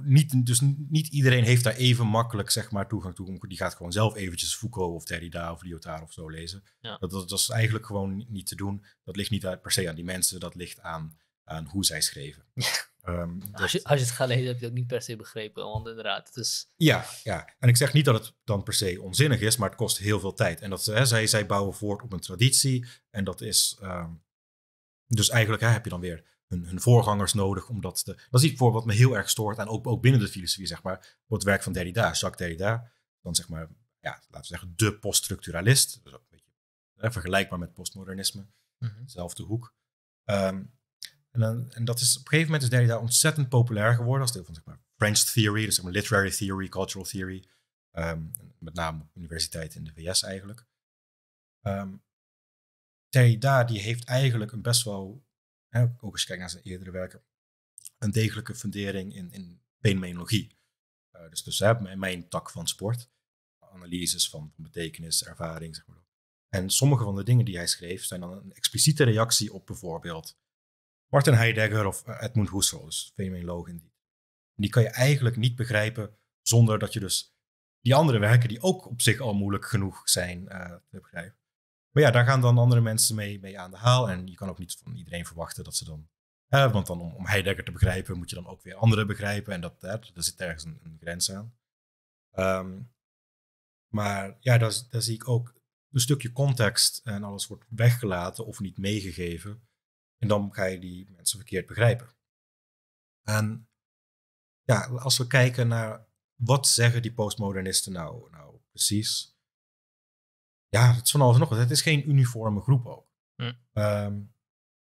niet, dus niet iedereen heeft daar even makkelijk zeg maar, toegang toe. Die gaat gewoon zelf eventjes Foucault of Derrida of Lyotard of zo lezen. Dat, dat, is eigenlijk gewoon niet te doen. Dat ligt niet per se aan die mensen, dat ligt aan, aan hoe zij schreven. Ja. Ehm, dat... als, je, het gaat lezen, heb je dat ook niet per se begrepen. Want inderdaad, het is... Ja, ja, en ik zeg niet dat het dan per se onzinnig is, maar het kost heel veel tijd. En dat, hè, zij, zij bouwen voort op een traditie. En dat is... Ehm, dus eigenlijk hè, heb je dan weer hun, voorgangers nodig. Omdat de, dat is iets voor wat me heel erg stoort. En ook, ook binnen de filosofie, zeg maar. Voor het werk van Derrida, Jacques Derrida. Dan zeg maar, ja, laten we zeggen, de poststructuralist. Dus ook een beetje vergelijkbaar met postmodernisme. Mm Zelfde hoek. Um, en, en dat is, op een gegeven moment is Derrida ontzettend populair geworden als deel van zeg maar, French theory, dus zeg literary theory, cultural theory. Ehm, met name op universiteiten in de VS eigenlijk. Um, Derrida die heeft eigenlijk een best wel, hè, ook eens kijken naar zijn eerdere werken, een degelijke fundering in, in fenomenologie. Eh, dus dus hè, mijn, tak van sport, analyses van, van betekenis, ervaring, zeg maar. En sommige van de dingen die hij schreef zijn dan een expliciete reactie op bijvoorbeeld Martin Heidegger of eh, Edmund Husserl, dus in Die, die kan je eigenlijk niet begrijpen zonder dat je dus die andere werken, die ook op zich al moeilijk genoeg zijn uh, te begrijpen. Maar ja, daar gaan dan andere mensen mee, mee aan de haal. En je kan ook niet van iedereen verwachten dat ze dan. want dan om, om Heidegger te begrijpen, moet je dan ook weer anderen begrijpen. En dat, daar, daar zit ergens een, grens aan. Ehm, maar ja, daar, daar zie ik ook een stukje context en alles wordt weggelaten of niet meegegeven. En dan ga je die mensen verkeerd begrijpen. En ja, als we kijken naar wat zeggen die postmodernisten nou, nou precies? Ja, het is van alles en nog wat. Het is geen uniforme groep ook. Hm. Ehm,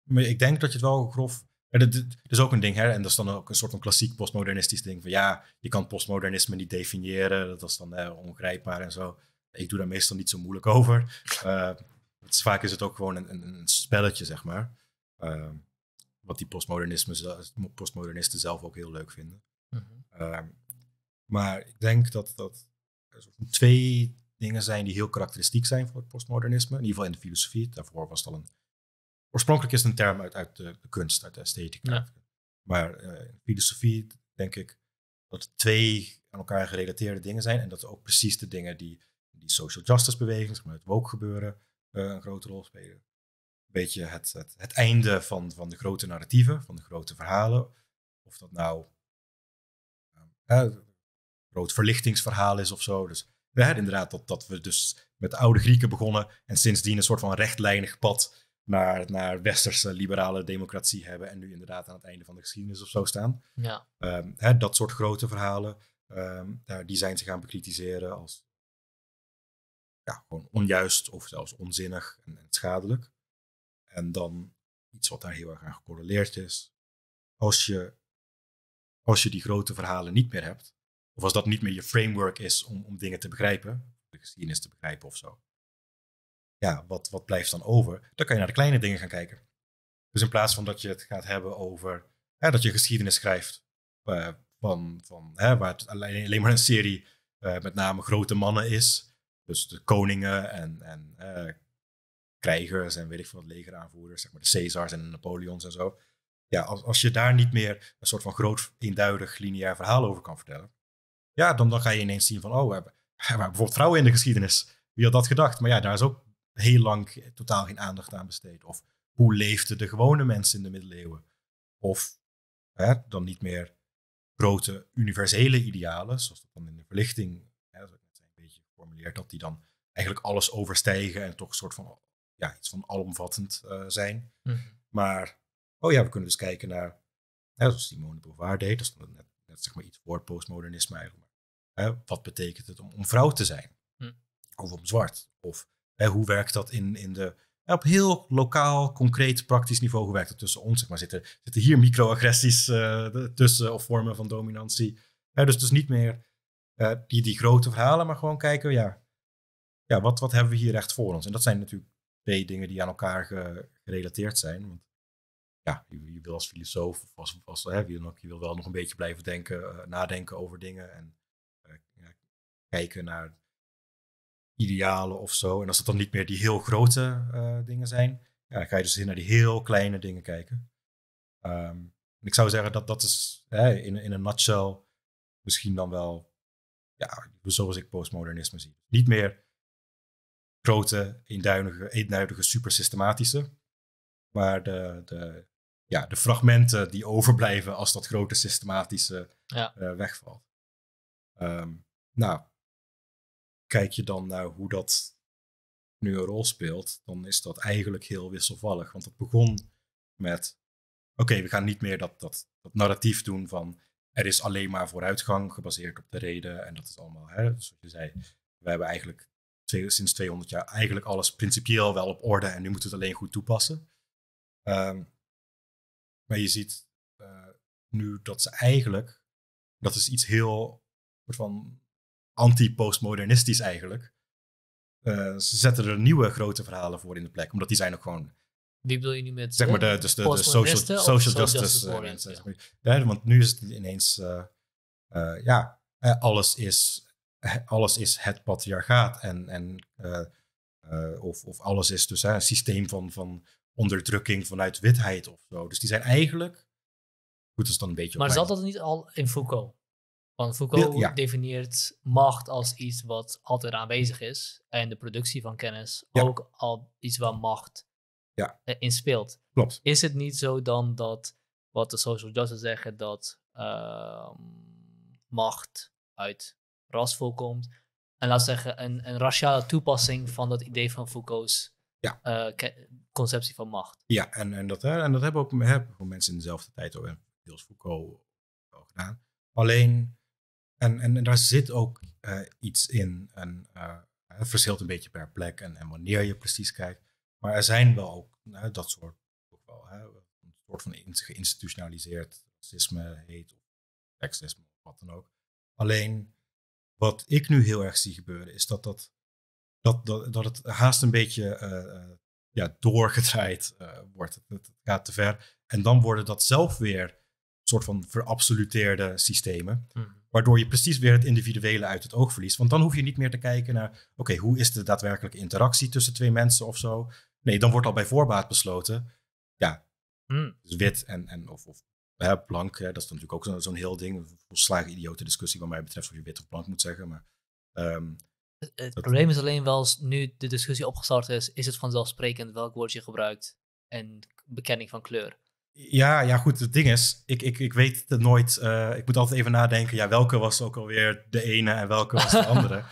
maar ik denk dat je het wel grof... Dat is ook een ding, hè? en dat is dan ook een soort van klassiek postmodernistisch ding. Van ja, je kan postmodernisme niet definiëren, dat is dan eh, ongrijpbaar en zo. Ik doe daar meestal niet zo moeilijk over. Eh, het is, vaak is het ook gewoon een, een spelletje, zeg maar. Ehm, wat die postmodernisten zelf ook heel leuk vinden. Mhm. Ehm, maar ik denk dat dat twee dingen zijn die heel karakteristiek zijn voor het postmodernisme. In ieder geval in de filosofie. Daarvoor was het al een. Oorspronkelijk is het een term uit, uit de, kunst, uit de esthetiek. Maar uh, in filosofie denk ik dat het twee aan elkaar gerelateerde dingen zijn. En dat ook precies de dingen die die social justice beweging, zeg maar het woke gebeuren, eh, een grote rol spelen beetje het, het, einde van, van de grote narratieven, van de grote verhalen. Of dat nou een ehm, groot verlichtingsverhaal is of zo. Dus inderdaad, dat, dat we dus met de oude Grieken begonnen en sindsdien een soort van rechtlijnig pad naar, naar westerse liberale democratie hebben en nu inderdaad aan het einde van de geschiedenis of zo staan. Ja. Ehm, hè, dat soort grote verhalen, ehm, die zijn ze gaan bekritiseren als ja, gewoon onjuist of zelfs onzinnig en schadelijk. En dan iets wat daar heel erg aan gecorreleerd is. Als je, als je die grote verhalen niet meer hebt, of als dat niet meer je framework is om, om dingen te begrijpen, de geschiedenis te begrijpen of zo, ja, wat, wat blijft dan over? Dan kan je naar de kleine dingen gaan kijken. Dus in plaats van dat je het gaat hebben over hè, dat je geschiedenis schrijft, eh, van, van, hè, waar het alleen, alleen maar een serie eh, met name grote mannen is, dus de koningen en, en eh, krijgers en weet ik wat legeraanvoerders, zeg maar de Caesars en de Napoleons en zo. Ja, als, als je daar niet meer een soort van groot, eenduidig, lineair verhaal over kan vertellen, ja, dan, ga je ineens zien van, oh, we hebben, we bijvoorbeeld vrouwen in de geschiedenis. Wie had dat gedacht? Maar ja, daar is ook heel lang totaal geen aandacht aan besteed. Of hoe leefden de gewone mensen in de middeleeuwen? Of hè, dan niet meer grote universele idealen, zoals dat dan in de verlichting, hè, zoals ik net een beetje geformuleerd, dat die dan eigenlijk alles overstijgen en toch een soort van ja, iets van alomvattend eh, zijn. Mhm. Maar, oh ja, we kunnen dus kijken naar, zoals Simone de Beauvoir deed, dat is net, net zeg maar iets voor postmodernisme eigenlijk. hè, wat betekent het om, om vrouw te zijn? Mhm. Of om zwart? Of hè, hoe werkt dat in, in de, op heel lokaal, concreet, praktisch niveau, hoe werkt dat tussen ons? Zeg maar, zitten, zitten hier microagressies uh, tussen of vormen van dominantie? Hè, dus, dus niet meer eh, die, die grote verhalen, maar gewoon kijken, ja, ja wat, wat hebben we hier recht voor ons? En dat zijn natuurlijk twee dingen die aan elkaar gerelateerd zijn. Want ja, je, wil als filosoof of als, hè, wie dan ook, je wil wel nog een beetje blijven denken, eh, nadenken over dingen en eh, ja, kijken naar idealen of zo. En als dat dan niet meer die heel grote eh, dingen zijn, ja, dan ga je dus naar die heel kleine dingen kijken. Ehm, ik zou zeggen dat dat is hè, in, in een nutshell misschien dan wel, ja, zoals ik postmodernisme zie. Niet meer grote, eenduidige, eenduidige supersystematische. Maar de, de, ja, de fragmenten die overblijven als dat grote systematische ja. Eh, wegvalt. Ehm, nou, kijk je dan naar hoe dat nu een rol speelt, dan is dat eigenlijk heel wisselvallig. Want het begon met, oké, we gaan niet meer dat, dat, dat narratief doen van er is alleen maar vooruitgang gebaseerd op de reden en dat is allemaal, hè, zoals je zei, we hebben eigenlijk sinds 200 jaar eigenlijk alles principieel wel op orde en nu moeten het alleen goed toepassen. Ehm, maar je ziet eh, nu dat ze eigenlijk, dat is iets heel van anti-postmodernistisch eigenlijk. Eh, ze zetten er nieuwe grote verhalen voor in de plek, omdat die zijn ook gewoon. Wie bedoel je nu met? Zeg maar eh, dus de, de, social, social justice, want nu is het ineens, ja, alles is alles is het patriarchaat en, en eh, eh, of, of alles is dus een systeem van, van onderdrukking vanuit witheid of zo. Dus die zijn eigenlijk, goed, dat is dan een beetje. Maar zat dat niet al in Foucault? Want Foucault definieert macht als iets wat altijd aanwezig is. En de productie van kennis ook al iets waar macht ja. Eh, in speelt. Klopt. Is het niet zo dan dat wat de social justice zeggen, dat ehm, macht uit ras voorkomt. En laat zeggen, een, een raciale toepassing van dat idee van Foucault's ja. Eh, conceptie van macht. Ja, en, en, dat, en dat hebben ook hebben voor mensen in dezelfde tijd ook, deels Foucault gedaan. Alleen, en, en, daar zit ook eh, iets in. En, eh, het verschilt een beetje per plek en, en wanneer je precies kijkt. Maar er zijn wel ook dat soort, ook wel, hè, een soort van geïnstitutionaliseerd racisme heet, of seksisme, of wat dan ook. Alleen wat ik nu heel erg zie gebeuren, is dat, dat, dat, dat, het haast een beetje eh, eh, ja, doorgedraaid eh, wordt. Het, gaat te ver. En dan worden dat zelf weer soort van verabsoluteerde systemen. Mhm. Waardoor je precies weer het individuele uit het oog verliest. Want dan hoef je niet meer te kijken naar, oké, hoe is de daadwerkelijke interactie tussen twee mensen of zo. Nee, dan wordt al bij voorbaat besloten, ja, hmm. dus wit en, en of, of ja, blank, hè, dat is natuurlijk ook zo'n heel ding. Een volslagen idiote discussie wat mij betreft of je wit of blank moet zeggen. Maar, um, het, probleem is alleen wel, nu de discussie opgestart is, is het vanzelfsprekend welk woord je gebruikt en bekenning van kleur. Ja, ja, goed. Het ding is, ik, ik, ik weet het nooit. Eh, ik moet altijd even nadenken. Ja, welke was ook alweer de ene en welke was de andere?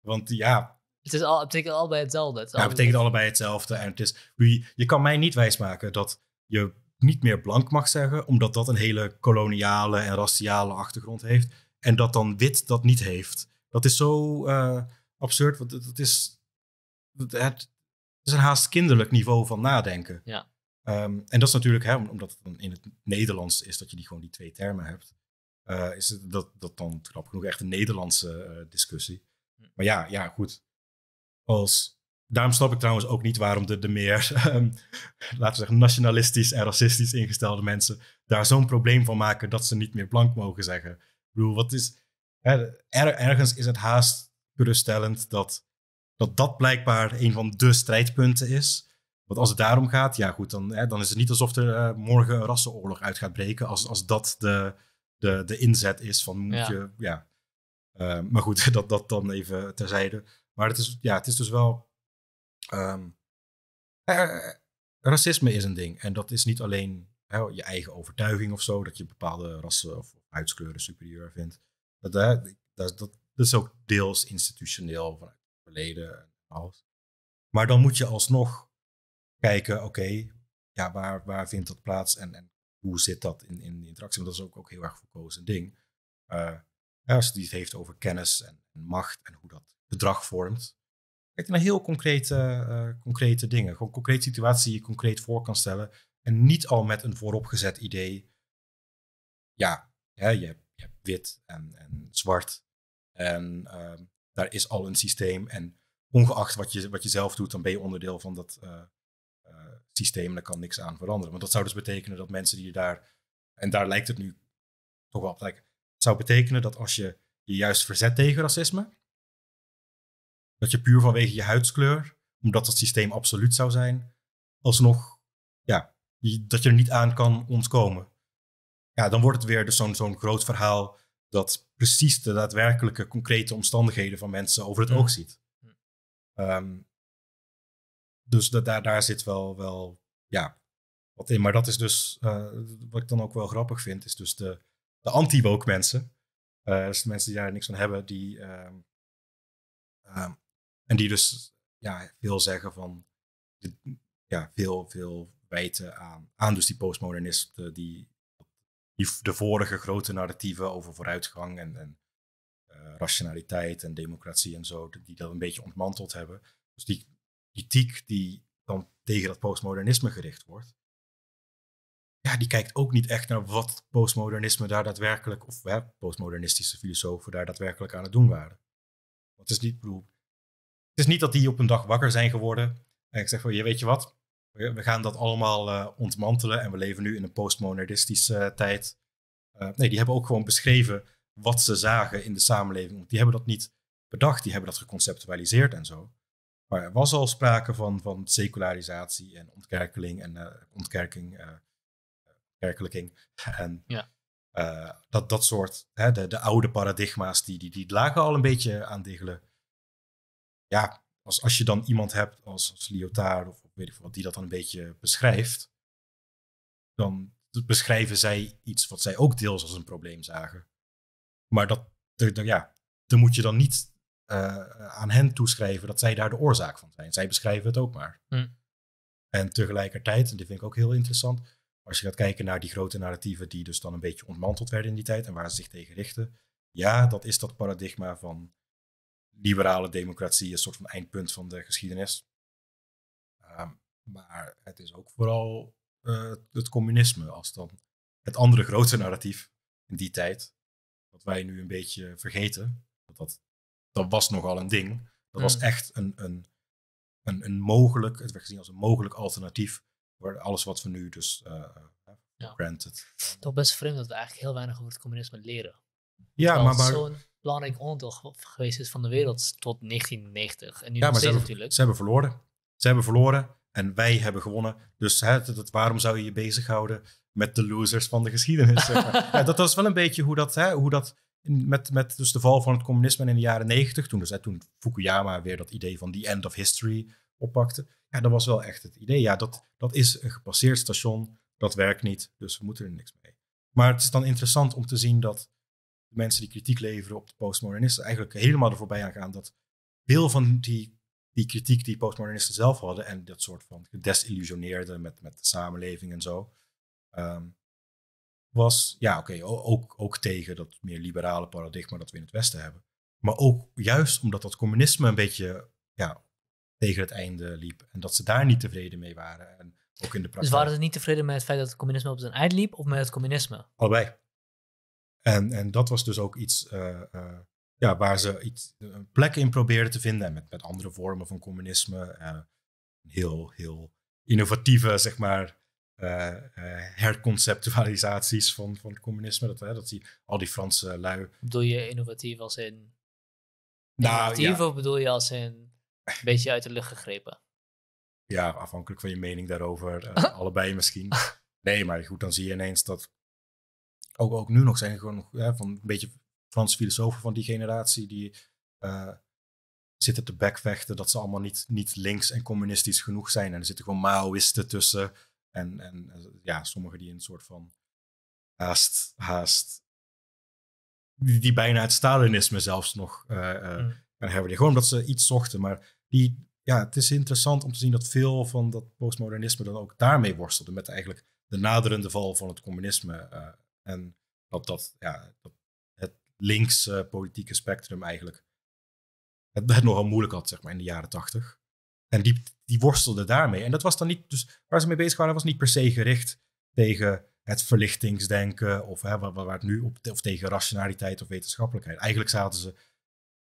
Want ja. Het, is al, het betekent allebei hetzelfde. Het ja, het betekent allebei hetzelfde. En het is, je, je kan mij niet wijsmaken dat je niet meer blank mag zeggen, omdat dat een hele koloniale en raciale achtergrond heeft. En dat dan wit dat niet heeft. Dat is zo eh, absurd, want het, is, het, is een haast kinderlijk niveau van nadenken. Ja. Ehm, en dat is natuurlijk, hè, omdat het dan in het Nederlands is dat je die gewoon die twee termen hebt, eh, is het, dat, dat dan grappig genoeg echt een Nederlandse eh, discussie. Hm. Maar ja, ja, goed. Als Daarom snap ik trouwens ook niet waarom de, de meer, ehm, laten we zeggen, nationalistisch en racistisch ingestelde mensen daar zo'n probleem van maken dat ze niet meer blank mogen zeggen. Ik bedoel, wat is. Er, ergens is het haast geruststellend dat, dat dat blijkbaar een van de strijdpunten is. Want als het daarom gaat, ja goed, dan, hè, dan is het niet alsof er eh, morgen een rassenoorlog uit gaat breken. Als, als dat de, de, de inzet is van moet je. Ja. Ehm, maar goed, dat, dat dan even terzijde. Maar het is, ja, het is dus wel Um, racisme is een ding. En dat is niet alleen hè, je eigen overtuiging of zo, dat je bepaalde rassen of huidskleuren superieur vindt. Dat, dat, dat, is ook deels institutioneel vanuit het verleden en alles. Maar dan moet je alsnog kijken, oké, ja, waar, waar vindt dat plaats en, en hoe zit dat in, in de interactie? Want dat is ook, ook heel erg voor ding. Uh, als het iets heeft over kennis en, macht en hoe dat gedrag vormt, Kijk naar heel concrete, eh, concrete dingen. Gewoon concrete situaties die je concreet voor kan stellen. En niet al met een vooropgezet idee. Ja, hè, je, hebt, je, hebt, wit en, en zwart. En ehm, daar is al een systeem. En ongeacht wat je, wat je zelf doet, dan ben je onderdeel van dat eh, eh, systeem. En daar kan niks aan veranderen. Want dat zou dus betekenen dat mensen die daar. En daar lijkt het nu toch wel op. het zou betekenen dat als je je juist verzet tegen racisme dat je puur vanwege je huidskleur, omdat het systeem absoluut zou zijn, alsnog, ja, dat je er niet aan kan ontkomen. Ja, dan wordt het weer dus zo'n zo'n groot verhaal dat precies de daadwerkelijke, concrete omstandigheden van mensen over het mm. oog ziet. Um, dus dat, daar, daar zit wel, wel ja, wat in. Maar dat is dus, eh, wat ik dan ook wel grappig vind, is dus de, de anti-woke mensen. Eh, dus de mensen die daar niks van hebben, die um, en die dus ja, veel zeggen van, ja, veel, veel wijten aan, aan dus die postmodernisten, die, die de vorige grote narratieven over vooruitgang en, en eh, rationaliteit en democratie en zo, die dat een beetje ontmanteld hebben. Dus die kritiek die dan tegen dat postmodernisme gericht wordt, ja, die kijkt ook niet echt naar wat postmodernisme daar daadwerkelijk, of hè, postmodernistische filosofen daar daadwerkelijk aan het doen waren. Wat is niet, bedoel, het is niet dat die op een dag wakker zijn geworden. En eh, ik zeg van, je weet je wat, we, gaan dat allemaal eh, ontmantelen en we leven nu in een postmodernistische eh, tijd. nee, die hebben ook gewoon beschreven wat ze zagen in de samenleving. die hebben dat niet bedacht, die hebben dat geconceptualiseerd en zo. Maar er was al sprake van, van secularisatie en ontkerkeling en ontkerking, uh, En ja. dat, dat soort, hè, de, de oude paradigma's, die, die, die lagen al een beetje aan diggelen ja, als, als je dan iemand hebt als, als Lyotard of weet ik wat, die dat dan een beetje beschrijft, dan beschrijven zij iets wat zij ook deels als een probleem zagen. Maar dat, ja, dan moet je dan niet eh, aan hen toeschrijven dat zij daar de oorzaak van zijn. Zij beschrijven het ook maar. Hm. En tegelijkertijd, en dit vind ik ook heel interessant, als je gaat kijken naar die grote narratieven die dus dan een beetje ontmanteld werden in die tijd en waar ze zich tegen richten, ja, dat is dat paradigma van liberale democratie een soort van eindpunt van de geschiedenis. Ehm, maar het is ook vooral eh, het communisme als dan het andere grote narratief in die tijd, wat wij nu een beetje vergeten. Dat, dat, dat was nogal een ding. Dat was mm. echt een, een, een, een mogelijk, het werd gezien als een mogelijk alternatief voor alles wat we nu dus uh, ja. granted. Toch best vreemd dat we eigenlijk heel weinig over het communisme leren. Ja, maar... zo'n belangrijk onderdeel geweest is van de wereld tot 1990. En nu ja, maar ze natuurlijk. ze hebben verloren. Ze hebben verloren en wij hebben gewonnen. Dus dat, waarom zou je je bezighouden met de losers van de geschiedenis? ja, dat was wel een beetje hoe dat, hè, hoe dat met, met dus de val van het communisme in de jaren 90 toen, dus, hè, toen Fukuyama weer dat idee van the end of history oppakte. Ja, dat was wel echt het idee. Ja, dat, dat is een gepasseerd station, dat werkt niet, dus we moeten er niks mee. Maar het is dan interessant om te zien dat de mensen die kritiek leveren op de postmodernisten eigenlijk helemaal ervoor voorbij gaan dat veel van die, die kritiek die postmodernisten zelf hadden en dat soort van gedesillusioneerde met, met de samenleving en zo, ehm, was ja oké, ook, ook tegen dat meer liberale paradigma dat we in het Westen hebben. Maar ook juist omdat dat communisme een beetje ja, tegen het einde liep en dat ze daar niet tevreden mee waren. En ook in de Dus waren ze niet tevreden met het feit dat het communisme op zijn eind liep of met het communisme? Allebei. En, en dat was dus ook iets eh, eh, ja, waar ze iets, een plek in probeerden te vinden. met, met andere vormen van communisme. Eh, heel, heel innovatieve, zeg maar, herconceptualisaties van, van het communisme. Dat, dat die, al die Franse lui. Bedoel je innovatief als in. Nou, innovatief nou, ja. of bedoel je als in. Een beetje uit de lucht gegrepen? Ja, afhankelijk van je mening daarover. allebei misschien. Nee, maar goed, dan zie je ineens dat ook, ook nu nog zijn gewoon nog van een beetje Franse filosofen van die generatie die eh, zitten te bekvechten dat ze allemaal niet, niet links en communistisch genoeg zijn. En er zitten gewoon Maoïsten tussen. En, en eh, ja, sommigen die een soort van haast, haast die, bijna het Stalinisme zelfs nog uh, uh, mm. hebben. Gewoon omdat ze iets zochten. Maar die, ja, het is interessant om te zien dat veel van dat postmodernisme dan ook daarmee worstelde. Met eigenlijk de naderende val van het communisme en dat, dat, ja, dat het linkse politieke spectrum eigenlijk het, nogal moeilijk had, zeg maar, in de jaren tachtig. En die, die worstelde daarmee. En dat was dan niet, dus waar ze mee bezig waren, was niet per se gericht tegen het verlichtingsdenken of hè, waar, waar nu op, of tegen rationaliteit of wetenschappelijkheid. Eigenlijk zaten ze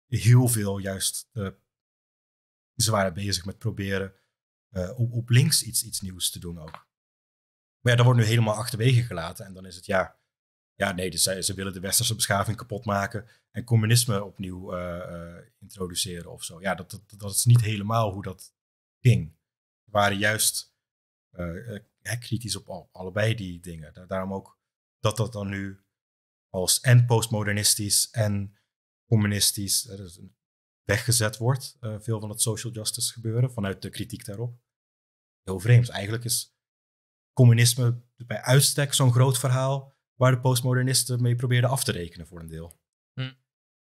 heel veel juist, ze waren bezig met proberen uh, op, op links iets, iets nieuws te doen ook. Maar ja, dat wordt nu helemaal achterwege gelaten en dan is het ja, ja, nee, dus ze willen de westerse beschaving kapot maken en communisme opnieuw eh, eh, introduceren of zo. Ja, dat, dat, dat, is niet helemaal hoe dat ging. We waren juist eh, kritisch op allebei die dingen. daarom ook dat dat dan nu als en postmodernistisch en communistisch dus weggezet wordt. veel van het social justice gebeuren vanuit de kritiek daarop. Heel vreemd. Dus eigenlijk is communisme bij uitstek zo'n groot verhaal waar de postmodernisten mee probeerden af te rekenen voor een deel. Hm.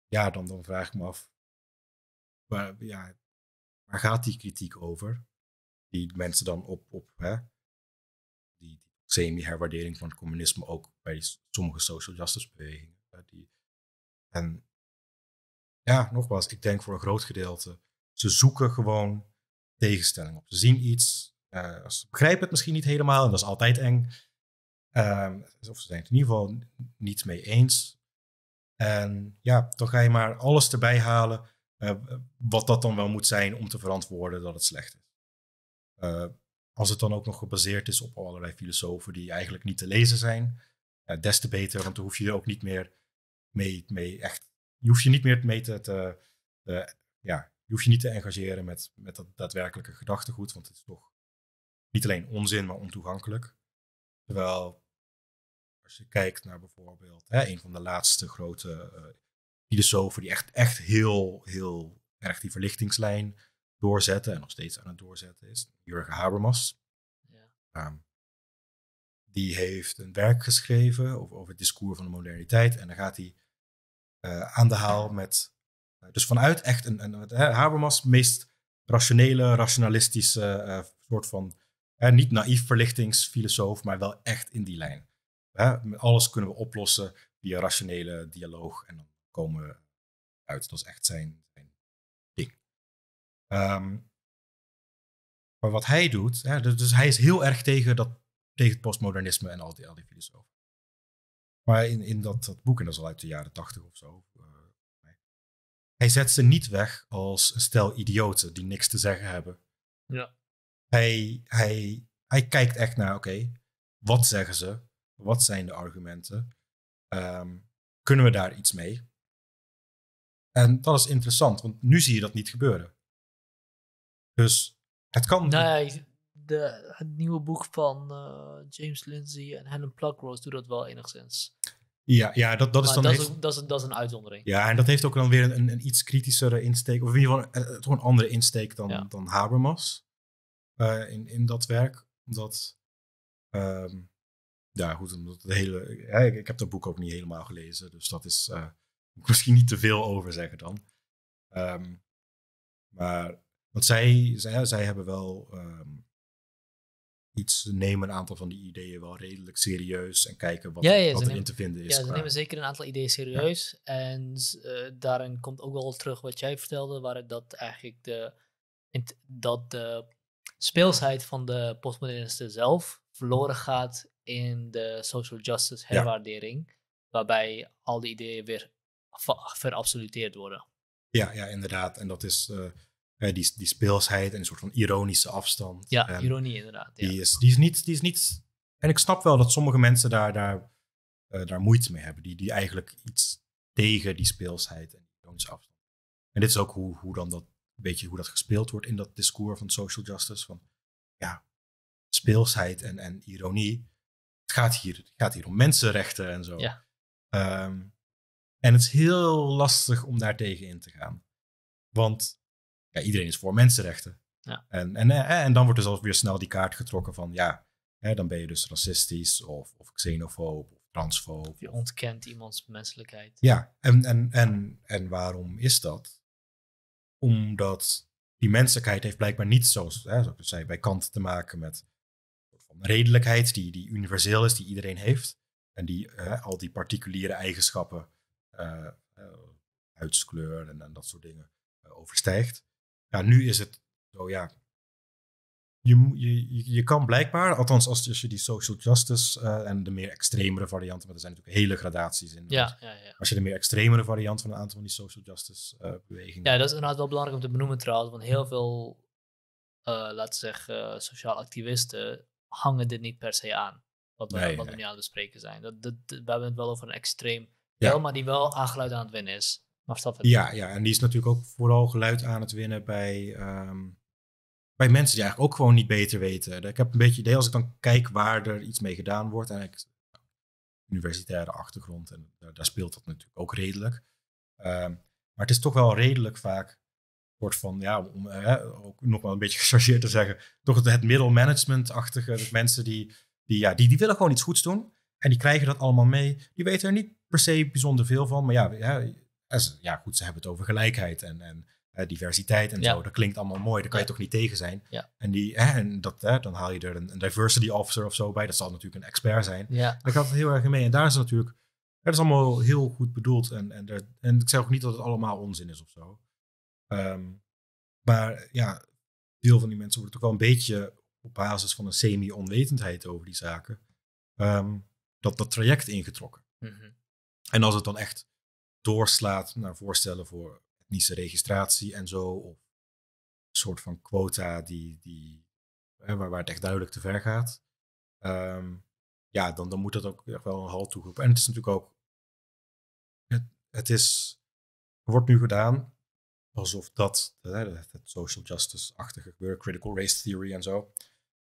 Ja, dan, dan vraag ik me af, waar, ja, waar gaat die kritiek over? Die mensen dan op, op hè, die, semi-herwaardering van het communisme ook bij sommige social justice bewegingen. Die, en ja, nogmaals, ik denk voor een groot gedeelte, ze zoeken gewoon tegenstelling op. Ze zien iets, eh, ze begrijpen het misschien niet helemaal en dat is altijd eng. Ehm, of ze zijn het in ieder geval niet mee eens. En ja, dan ga je maar alles erbij halen eh, wat dat dan wel moet zijn om te verantwoorden dat het slecht is. Eh, als het dan ook nog gebaseerd is op allerlei filosofen die eigenlijk niet te lezen zijn, des te beter, want dan hoef je er ook niet meer mee, mee echt, je hoeft je niet meer mee te, te, te ja, je hoeft je niet te engageren met, met dat daadwerkelijke gedachtegoed, want het is toch niet alleen onzin, maar ontoegankelijk. Terwijl als je kijkt naar bijvoorbeeld hè, een van de laatste grote eh, filosofen die echt, echt heel, heel erg die verlichtingslijn doorzetten en nog steeds aan het doorzetten is, Jurgen Habermas. Ja. Ehm, die heeft een werk geschreven over, over het discours van de moderniteit en dan gaat hij eh, aan de haal met, eh, dus vanuit echt een, een, Habermas meest rationele, rationalistische soort van, niet naïef verlichtingsfilosoof, maar wel echt in die lijn alles kunnen we oplossen via rationele dialoog. En dan komen we uit. Dat is echt zijn, zijn ding. Ehm, maar wat hij doet, dus, dus hij is heel erg tegen, dat, tegen het postmodernisme en al die, al die filosofen. Maar in, in dat, dat boek, en dat is al uit de jaren tachtig of zo, eh, hij zet ze niet weg als een stel idioten die niks te zeggen hebben. Ja. Hij, hij, hij kijkt echt naar, oké, wat zeggen ze? Wat zijn de argumenten? Ehm, kunnen we daar iets mee? En dat is interessant, want nu zie je dat niet gebeuren. Dus het kan. Nee, nou de, het nieuwe boek van eh, James Lindsay en Helen Pluckrose doet dat wel enigszins. Ja, ja dat, dat is dan. Dat, is, dat, is, dat, is, een uitzondering. Ja, en dat heeft ook dan weer een, een iets kritischere insteek, of in ieder geval een, eh, toch een andere insteek dan, dan Habermas eh, in, in dat werk. Omdat ehm, ja, goed, omdat de hele, ik, heb dat boek ook niet helemaal gelezen, dus dat is eh, misschien niet te veel over zeggen dan. Ehm, maar want zij, zij, zij hebben wel um, iets, nemen een aantal van die ideeën wel redelijk serieus en kijken wat, wat erin te vinden is. Ja, ze nemen zeker een aantal ideeën serieus. En eh, daarin komt ook wel terug wat jij vertelde, waar dat eigenlijk de, dat de speelsheid van de postmodernisten zelf verloren gaat in de social justice herwaardering, waarbij al die ideeën weer verabsoluteerd worden. Ja, ja, inderdaad. En dat is eh, eh, die, die speelsheid en een soort van ironische afstand. Ja, ironie inderdaad. Ja. Die, is, die, is niet, die is niet... En ik snap wel dat sommige mensen daar, daar, eh, daar moeite mee hebben. Die, die eigenlijk iets tegen die speelsheid en ironische afstand. En dit is ook hoe, hoe dan dat, een beetje hoe dat gespeeld wordt in dat discours van social justice. Van ja, speelsheid en, en ironie het gaat hier, het gaat hier om mensenrechten en zo. Ja. Ehm, en het is heel lastig om daar tegen in te gaan. Want ja, iedereen is voor mensenrechten. Ja. En, en, eh, eh, en dan wordt dus alweer snel die kaart getrokken van ja, hè, dan ben je dus racistisch of, of xenofoob of transfoob. je ontkent iemands menselijkheid. Ja, en, en, en, en waarom is dat? Omdat die menselijkheid heeft blijkbaar niet zo, hè, zoals ik zei, bij Kant te maken met redelijkheid die, die universeel is, die iedereen heeft. En die al die particuliere eigenschappen, uh, huidskleur en, en, dat soort dingen, eh, overstijgt. Ja, nu is het zo, ja. Je, je, je kan blijkbaar, althans als, je die social justice en de meer extremere varianten, want er zijn natuurlijk hele gradaties in. Ja, ja, ja. Als je de meer extremere variant van een aantal van die social justice bewegingen. Ja, dat is inderdaad wel belangrijk om te benoemen trouwens, want heel veel, laten we zeggen, sociaal activisten hangen dit niet per se aan. Wat we, nu aan het bespreken zijn. Dat, dat, we hebben het wel over een extreem ja. maar die wel aan geluid aan het winnen is. Maar dat ja, ja, en die is natuurlijk ook vooral geluid aan het winnen bij, ehm, bij mensen die eigenlijk ook gewoon niet beter weten. Ik heb een beetje idee als ik dan kijk waar er iets mee gedaan wordt. En ik, nou, universitaire achtergrond, en daar, eh, daar, speelt dat natuurlijk ook redelijk. Ehm, maar het is toch wel redelijk vaak soort van, ja, om ook nog wel een beetje gechargeerd te zeggen, toch het middelmanagement-achtige. Dus mensen die, die, ja, die, die willen gewoon iets goeds doen. En die krijgen dat allemaal mee. Die weten er niet per se bijzonder veel van. Maar ja, ja, ja goed, ze hebben het over gelijkheid en, en diversiteit en zo. Dat klinkt allemaal mooi. Daar kan je toch niet tegen zijn. En, die, en dat, dan haal je er een, diversity officer of zo bij. Dat zal natuurlijk een expert zijn. Ja. Daar gaat het heel erg mee. En daar is natuurlijk... Dat is allemaal heel goed bedoeld. En, en, er, en ik zeg ook niet dat het allemaal onzin is of zo. Ehm, maar ja, deel van die mensen wordt ook wel een beetje op basis van een semi-onwetendheid over die zaken, ehm, dat, dat traject ingetrokken. Mhm. En als het dan echt doorslaat naar voorstellen voor etnische registratie en zo, of een soort van quota die, die, waar, waar het echt duidelijk te ver gaat, ehm, ja, dan, dan moet dat ook echt wel een halt toegeroepen. En het is natuurlijk ook, het, het is, wordt nu gedaan, alsof dat het social justice-achtige gebeuren, critical race theory en zo,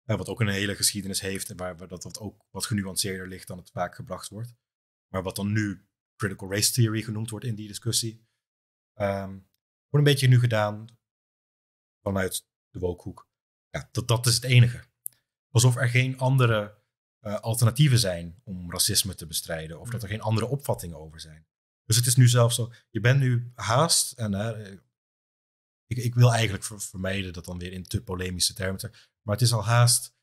wat ook een hele geschiedenis heeft en waar, dat, dat ook wat genuanceerder ligt dan het vaak gebracht wordt. Maar wat dan nu critical race theory genoemd wordt in die discussie, ehm, wordt een beetje nu gedaan vanuit de wolkhoek. Ja, dat, dat is het enige. Alsof er geen andere eh, alternatieven zijn om racisme te bestrijden of dat er hmm. geen andere opvattingen over zijn. Dus het is nu zelfs zo, je bent nu haast, en uh, ik, ik wil eigenlijk vermijden dat dan weer in te polemische termen te Maar het is al haast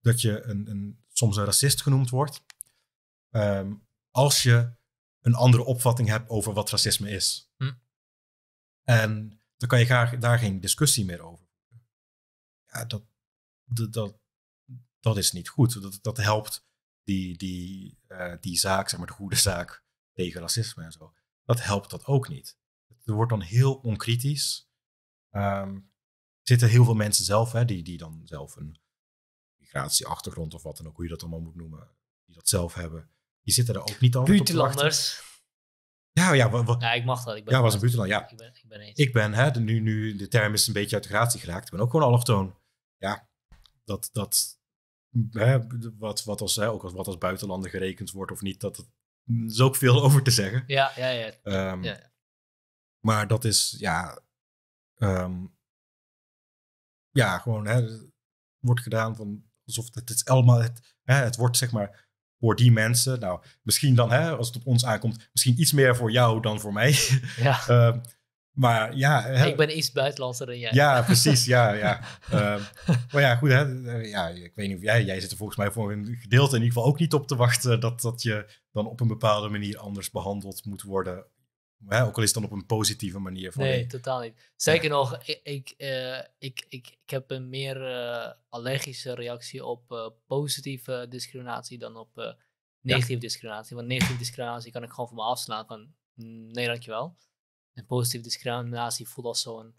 dat je een, een soms een racist genoemd wordt. Ehm, als je een andere opvatting hebt over wat racisme is. Hm. En dan kan je daar geen discussie meer over. Ja, dat, dat, dat, dat is niet goed. Dat, dat helpt die, die, eh, die zaak, zeg maar de goede zaak tegen racisme en zo. Dat helpt dat ook niet. Het wordt dan heel onkritisch Um, zitten heel veel mensen zelf, hè, die, die dan zelf een migratieachtergrond of wat dan ook, hoe je dat allemaal moet noemen, die dat zelf hebben, die zitten er ook niet altijd Buitenlanders. Ja, ja, ja, ik mag dat. Ik ben ja, was een buitenland. Ja. Ik ben, ik ben, hè, nu, nu, de term is een beetje uit de gratie geraakt. Ik ben ook gewoon allochtoon. Ja, dat, dat hè, wat, wat, als, hè, ook als, wat als buitenlander gerekend wordt of niet, dat, dat mm, is ook veel over te zeggen. Ja, ja, ja. Ehm, ja. Maar dat is, ja, Ehm, ja, gewoon hè, wordt gedaan van alsof het, is allemaal, het, hè, het wordt zeg maar voor die mensen. Nou, misschien dan, hè, als het op ons aankomt, misschien iets meer voor jou dan voor mij. Ja. Ehm, maar ja. Hè, ik ben iets buitenlandser dan jij. Ja, precies. Ja, ja. Ehm, maar ja, goed. Hè, ja, ik weet niet of jij, jij zit er volgens mij voor een gedeelte in ieder geval ook niet op te wachten dat, dat je dan op een bepaalde manier anders behandeld moet worden ook al is het dan op een positieve manier. voor. nee, totaal niet. Zeker nog, ik, ik, eh, ik, ik, ik, heb een meer eh, allergische reactie op eh, positieve discriminatie dan op negatieve discriminatie. Want negatieve discriminatie kan ik gewoon van me afslaan van mm, nee, dankjewel. En positieve discriminatie voelt als zo'n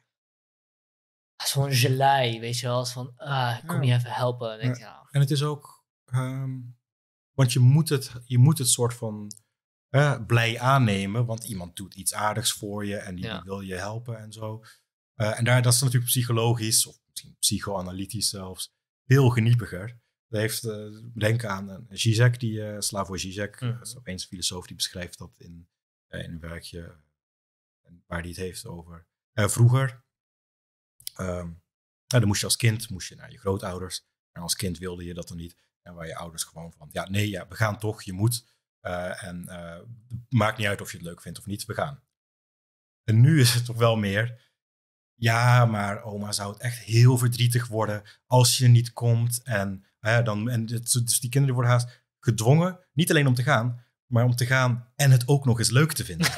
zo'n gelei, weet je wel. Als van, ah, kom je even helpen. En, en het is ook, ehm, want je moet het, je moet het soort van blij aannemen, want iemand doet iets aardigs voor je en die wil je helpen en zo. Eh, en daar, dat is natuurlijk psychologisch, of misschien psychoanalytisch zelfs, veel geniepiger. Dat heeft, eh, denk aan eh, Zizek, die, Slavoj Zizek, dat mhm. is opeens een filosoof die beschrijft dat in, in een werkje waar hij het heeft over vroeger. Um, nou, dan moest je als kind moest je naar je grootouders. En als kind wilde je dat dan niet. En waar je ouders gewoon van, ja, nee, ja, we gaan toch, je moet. Eh, en eh, maakt niet uit of je het leuk vindt of niet, we gaan. En nu is het toch wel meer. Ja, maar oma zou het echt heel verdrietig worden als je niet komt. En, dan, en dus die kinderen worden haast gedwongen, niet alleen om te gaan, maar om te gaan en het ook nog eens leuk te vinden.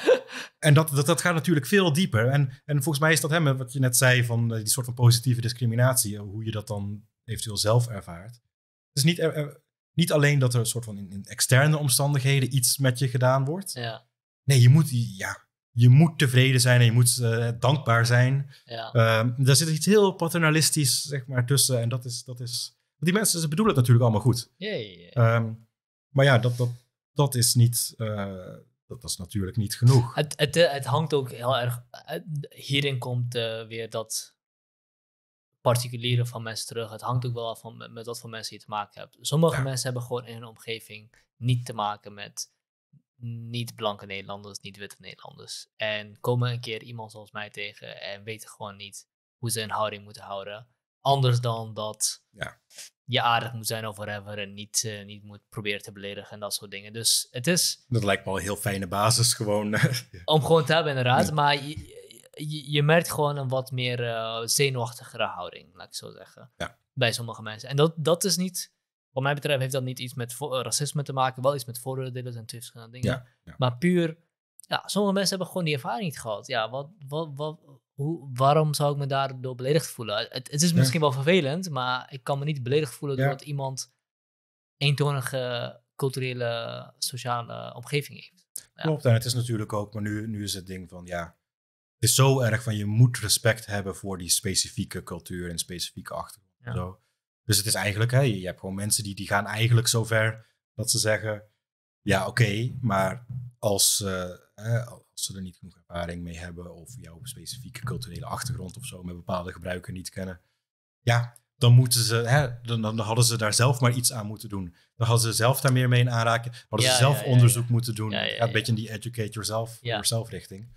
en dat, dat, dat gaat natuurlijk veel dieper. En, en volgens mij is dat hem, wat je net zei, van eh, die soort van positieve discriminatie, hoe je dat dan eventueel zelf ervaart. Het is niet niet alleen dat er een soort van in, in externe omstandigheden iets met je gedaan wordt. Ja. Nee, je moet, ja, je moet tevreden zijn en je moet eh, dankbaar zijn. Ja. Ehm, daar zit iets heel paternalistisch zeg maar, tussen. En dat is, dat is. Die mensen ze bedoelen het natuurlijk allemaal goed. Ehm, maar ja, dat, dat, dat is niet. Eh, dat, dat, is natuurlijk niet genoeg. Het, het, het hangt ook heel erg. Eh, hierin komt weer dat particuliere van mensen terug. Het hangt ook wel af van met, wat voor mensen je te maken hebt. Sommige mensen hebben gewoon in hun omgeving niet te maken met niet-blanke Nederlanders, niet-witte Nederlanders. En komen een keer iemand zoals mij tegen en weten gewoon niet hoe ze hun houding moeten houden. Anders dan dat ja. je aardig moet zijn of whatever en niet, eh, niet moet proberen te beledigen en dat soort dingen. Dus het is... Dat lijkt me al een heel fijne basis gewoon. Eh, om gewoon te hebben inderdaad, ja. maar... Je, je, je, merkt gewoon een wat meer uh, zenuwachtigere houding, laat ik zo zeggen. Ja. Bij sommige mensen. En dat, dat is niet, wat mij betreft, heeft dat niet iets met eh, racisme te maken. Wel iets met vooroordelen en twee verschillende dingen. Maar puur, ja, sommige mensen hebben gewoon die ervaring niet gehad. Ja, wat, wat, wat, hoe, waarom zou ik me daardoor beledigd voelen? Het, het is misschien wel vervelend, maar ik kan me niet beledigd voelen doordat iemand eentonige culturele, sociale omgeving heeft. Klopt, en het is natuurlijk ook, maar nu, nu is het ding van ja is zo erg van je moet respect hebben voor die specifieke cultuur en specifieke achtergrond. Dus het is eigenlijk, hè, je hebt gewoon mensen die, die gaan eigenlijk zover dat ze zeggen, ja oké, maar als, eh, als ze er niet genoeg ervaring mee hebben of jouw specifieke culturele achtergrond of zo met bepaalde gebruiken niet kennen, ja, dan, moeten ze, hè, dan, dan, hadden ze daar zelf maar iets aan moeten doen. Dan hadden ze zelf daar meer mee in aanraken, hadden ze zelf onderzoek moeten doen. een beetje in die educate yourself, yourself richting.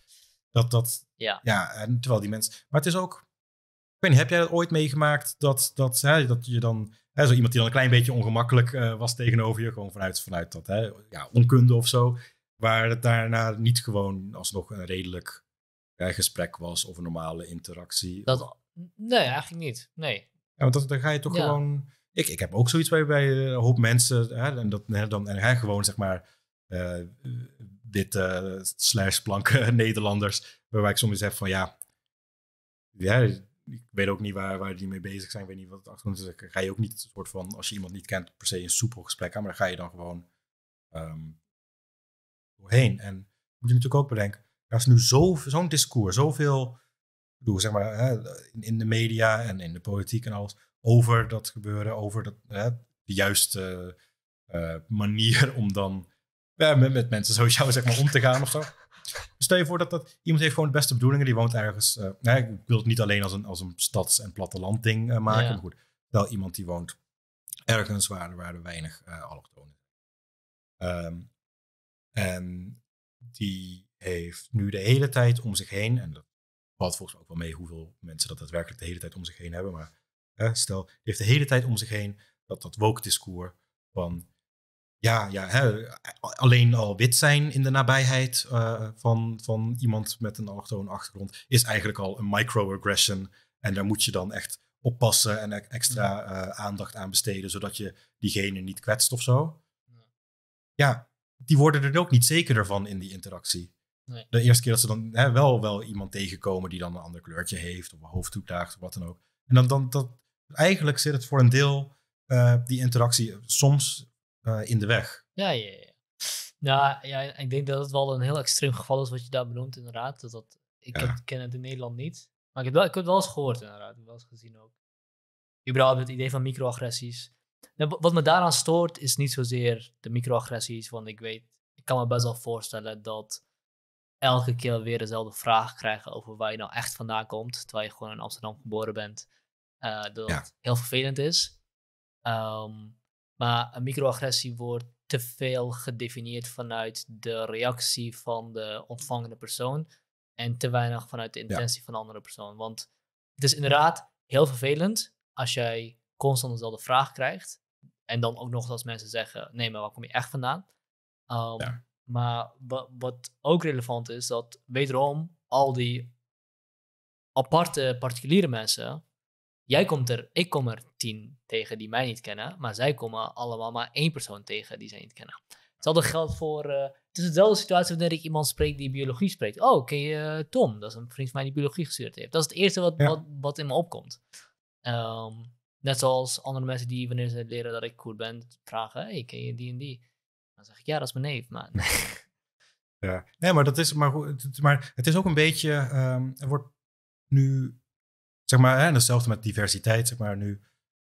Dat, dat, ja. ja, en terwijl die mensen. Maar het is ook. Ik weet niet, heb jij dat ooit meegemaakt dat, dat, hè, dat je dan. Hè, zo iemand die dan een klein beetje ongemakkelijk eh, was tegenover je, gewoon vanuit, vanuit dat, hè, ja, onkunde of zo. Waar het daarna niet gewoon alsnog een redelijk eh, gesprek was of een normale interactie. Dat, nee, eigenlijk niet. Nee. Ja, want dat, dan ga je toch gewoon. Ik, ik heb ook zoiets bij, bij eh, een hoop mensen. Hè, en dat, dan, en gewoon zeg maar. Uh, dit uh, slash planken Nederlanders waar ik soms heb van ja, ja, ik weet ook niet waar, waar die mee bezig zijn. Ik weet niet wat het achtergrond is. ga je ook niet het soort van, als je iemand niet kent, per se een soepel gesprek aan. Maar dan ga je dan gewoon um, doorheen. En moet je natuurlijk ook bedenken, er is nu zo'n discours, zoveel, bedoel, zeg maar, hè, in, in, de media en in de politiek en alles, over dat gebeuren, over dat, hè, de juiste eh, manier om dan ja, met, met mensen zoals jou zeg maar, om te gaan of zo. Stel je voor dat, dat iemand heeft gewoon de beste bedoelingen, die woont ergens. Uh, ik wil het niet alleen als een, als een stads- en platteland ding eh, maken. Maar goed, wel iemand die woont ergens waar, er weinig eh, allochtonen zijn. Ehm, en die heeft nu de hele tijd om zich heen, en dat valt volgens mij ook wel mee hoeveel mensen dat daadwerkelijk de hele tijd om zich heen hebben, maar stel, die heeft de hele tijd om zich heen dat, dat woke discours van ja, ja hè, alleen al wit zijn in de nabijheid eh, van, van iemand met een allochtone achtergrond is eigenlijk al een microaggression. En daar moet je dan echt oppassen en e-, extra eh, aandacht aan besteden, zodat je diegene niet kwetst of zo. Ja, die worden er ook niet zekerder van in die interactie. Nee. De eerste keer dat ze dan hè, wel, wel iemand tegenkomen die dan een ander kleurtje heeft, of een hoofddoek draagt, of wat dan ook. En dan, dan dat, eigenlijk zit het voor een deel, eh, die interactie, soms eh, in de weg. Ja, ja, ja. Ja, ja, ik denk dat het wel een heel extreem geval is wat je daar benoemt, inderdaad. Dat dat, ik ken het in Nederland niet. Maar ik heb, wel, ik heb het wel eens gehoord, inderdaad. Ik heb wel eens gezien ook. Überhaupt het idee van microagressies. Nou, wat me daaraan stoort, is niet zozeer de microagressies. Want ik weet, ik kan me best wel voorstellen dat elke keer weer dezelfde vraag krijgen over waar je nou echt vandaan komt. Terwijl je gewoon in Amsterdam geboren bent. Uh, dat heel vervelend is. Ehm, maar een microagressie wordt te veel gedefinieerd vanuit de reactie van de ontvangende persoon en te weinig vanuit de intentie van de andere persoon. Want het is inderdaad heel vervelend als jij constant dezelfde vraag krijgt en dan ook nog als mensen zeggen: nee, maar waar kom je echt vandaan? Ehm, maar wat ook relevant is, dat wederom al die aparte particuliere mensen Jij komt er, ik kom er tien tegen die mij niet kennen, maar zij komen allemaal maar één persoon tegen die zij niet kennen. Hetzelfde geldt voor. Eh, het is dezelfde situatie wanneer ik iemand spreek die biologie spreekt. Oh, ken je eh, Tom? Dat is een vriend van mij die biologie gestudeerd heeft. Dat is het eerste wat, wat, wat, in me opkomt. Ehm, net zoals andere mensen die, wanneer ze leren dat ik cool ben, vragen: hey, ken je die en die? Dan zeg ik: ja, dat is mijn neef, maar. ja, nee, maar dat is. Maar, maar het is ook een beetje. Um, er wordt nu Zeg maar, en hetzelfde met diversiteit. Zeg maar, nu,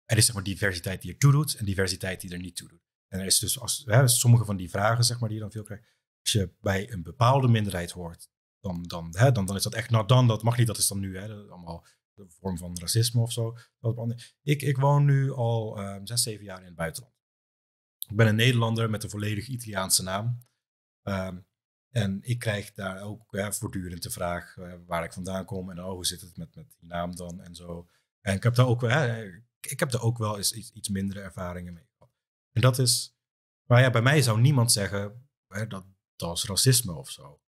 er is zeg maar, diversiteit die toe doet en diversiteit die er niet toe doet. En er is dus als, hè, sommige van die vragen zeg maar, die je dan veel krijgt. Als je bij een bepaalde minderheid hoort, dan, dan, hè, dan, dan is dat echt, nou dan, dat mag niet, dat is dan nu. Hè, allemaal de vorm van racisme of zo. Ik, ik woon nu al ehm, zes, zeven jaar in het buitenland. Ik ben een Nederlander met een volledig Italiaanse naam. Ehm, en ik krijg daar ook voortdurend de vraag eh, waar ik vandaan kom en oh, hoe zit het met, met die naam dan en zo. En ik heb daar ook, ik heb daar ook wel eens iets, iets mindere ervaringen mee En dat is, maar ja, bij mij zou niemand zeggen dat dat is racisme of zo.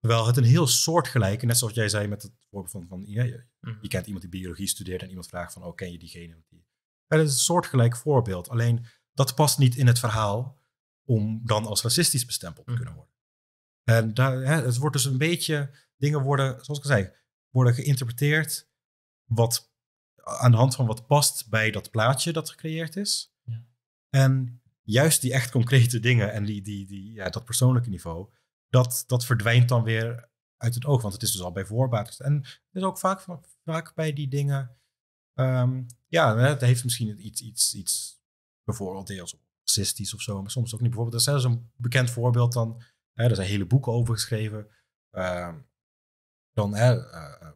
Terwijl het een heel soortgelijke, net zoals jij zei met het voorbeeld van, van ja, je, mhm. kent iemand die biologie studeert en iemand vraagt van, oh, ken je diegene? Die... dat is een soortgelijk voorbeeld. Alleen dat past niet in het verhaal om dan als racistisch bestempeld te mhm. kunnen worden. En het wordt dus een beetje, dingen worden, zoals ik al zei, worden geïnterpreteerd wat, aan de hand van wat past bij dat plaatje dat gecreëerd is. Ja. En juist die echt concrete dingen en die, die, die, ja, dat persoonlijke niveau, dat, dat verdwijnt dan weer uit het oog. Want het is dus al bij voorbaat. En het is ook vaak, vaak bij die dingen. Ehm, ja, het heeft misschien iets, iets, iets bijvoorbeeld deels racistisch of zo, maar soms ook niet. Bijvoorbeeld, dat is zelfs een bekend voorbeeld dan Hè, er zijn hele boeken over geschreven. Uh, dan hè, uh,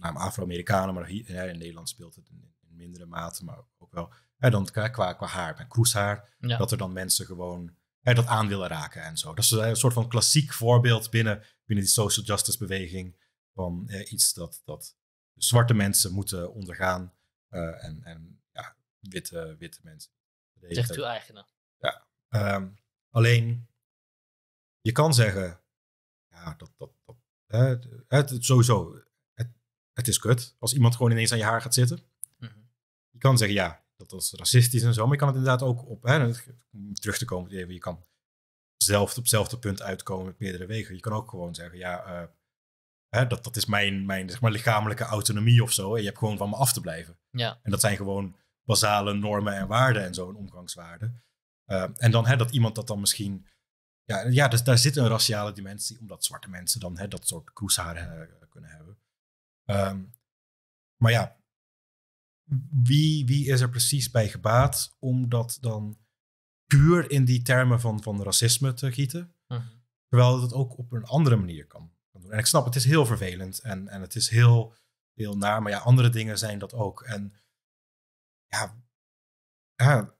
Afro-Amerikanen, maar hier, in Nederland speelt het in, mindere mate, maar ook wel. Hè, dan qua, qua, haar, en kroeshaar, dat er dan mensen gewoon hè, dat aan willen raken en zo. Dat is eh, een soort van klassiek voorbeeld binnen, binnen die social justice beweging van iets dat, dat zwarte mensen moeten ondergaan en, en ja, witte, witte mensen. Zegt u eigenen. Ja. Ehm, alleen je kan zeggen, ja, dat, dat, dat hè, het, sowieso, het, het, is kut als iemand gewoon ineens aan je haar gaat zitten. Mhm. Je kan zeggen, ja, dat is racistisch en zo, maar je kan het inderdaad ook op, hè, terug te komen, je kan zelf op hetzelfde punt uitkomen met meerdere wegen. Je kan ook gewoon zeggen, ja, eh, hè, dat, dat is mijn, mijn zeg maar, lichamelijke autonomie of zo. En je hebt gewoon van me af te blijven. Ja. En dat zijn gewoon basale normen en waarden en zo, een eh, en dan hè, dat iemand dat dan misschien ja, ja dus daar zit een raciale dimensie, omdat zwarte mensen dan hè, dat soort kroeshaar eh, kunnen hebben. Ehm, maar ja, wie, wie is er precies bij gebaat om dat dan puur in die termen van, van racisme te gieten? Uh mhm. -huh. Terwijl het ook op een andere manier kan, doen. En ik snap, het is heel vervelend en, en het is heel, heel naar, maar ja, andere dingen zijn dat ook. En ja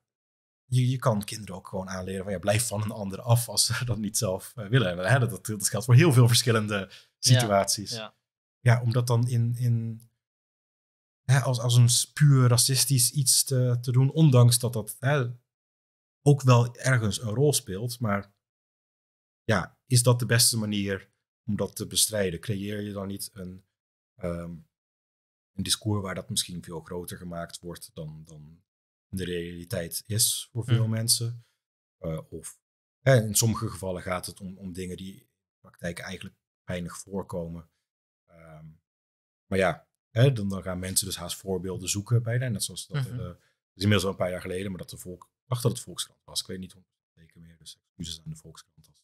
je, je kan kinderen ook gewoon aanleren van ja, blijf van een ander af als ze dat niet zelf eh, willen. dat, dat, geldt voor heel veel verschillende situaties. Ja, ja. om dat dan in, in hè, als, als een puur racistisch iets te, te doen, ondanks dat dat hè, ook wel ergens een rol speelt. Maar ja, is dat de beste manier om dat te bestrijden? Creëer je dan niet een, ehm, een discours waar dat misschien veel groter gemaakt wordt dan, dan de realiteit is voor veel mhm. mensen. Eh, of hè, in sommige gevallen gaat het om, om dingen die in de praktijk eigenlijk weinig voorkomen. Ehm, maar ja, hè, dan, dan, gaan mensen dus haast voorbeelden zoeken bij de. zoals dat, mm is inmiddels al een paar jaar geleden, maar dat de volk, achter dat het Volkskrant was. Ik weet niet hoe het zeker meer, dus excuses aan de Volkskrant als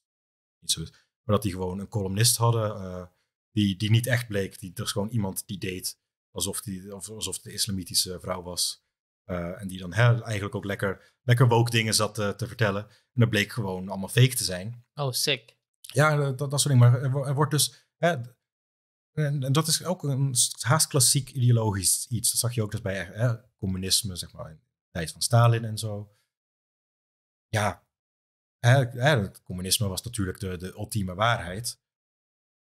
niet zo Maar dat die gewoon een columnist hadden eh, die, die niet echt bleek. Die, er is gewoon iemand die deed alsof, die, alsof de islamitische vrouw was. Eh, en die dan hè, eigenlijk ook lekker, lekker woke dingen zat eh, te vertellen. En dat bleek gewoon allemaal fake te zijn. Oh, sick. Ja, eh, dat, dat soort dingen. Maar er, wordt dus. Hè, en, dat is ook een haast klassiek ideologisch iets. Dat zag je ook dus bij hè, communisme, zeg maar, in de tijd van Stalin en zo. Ja, het communisme was natuurlijk de, de ultieme waarheid.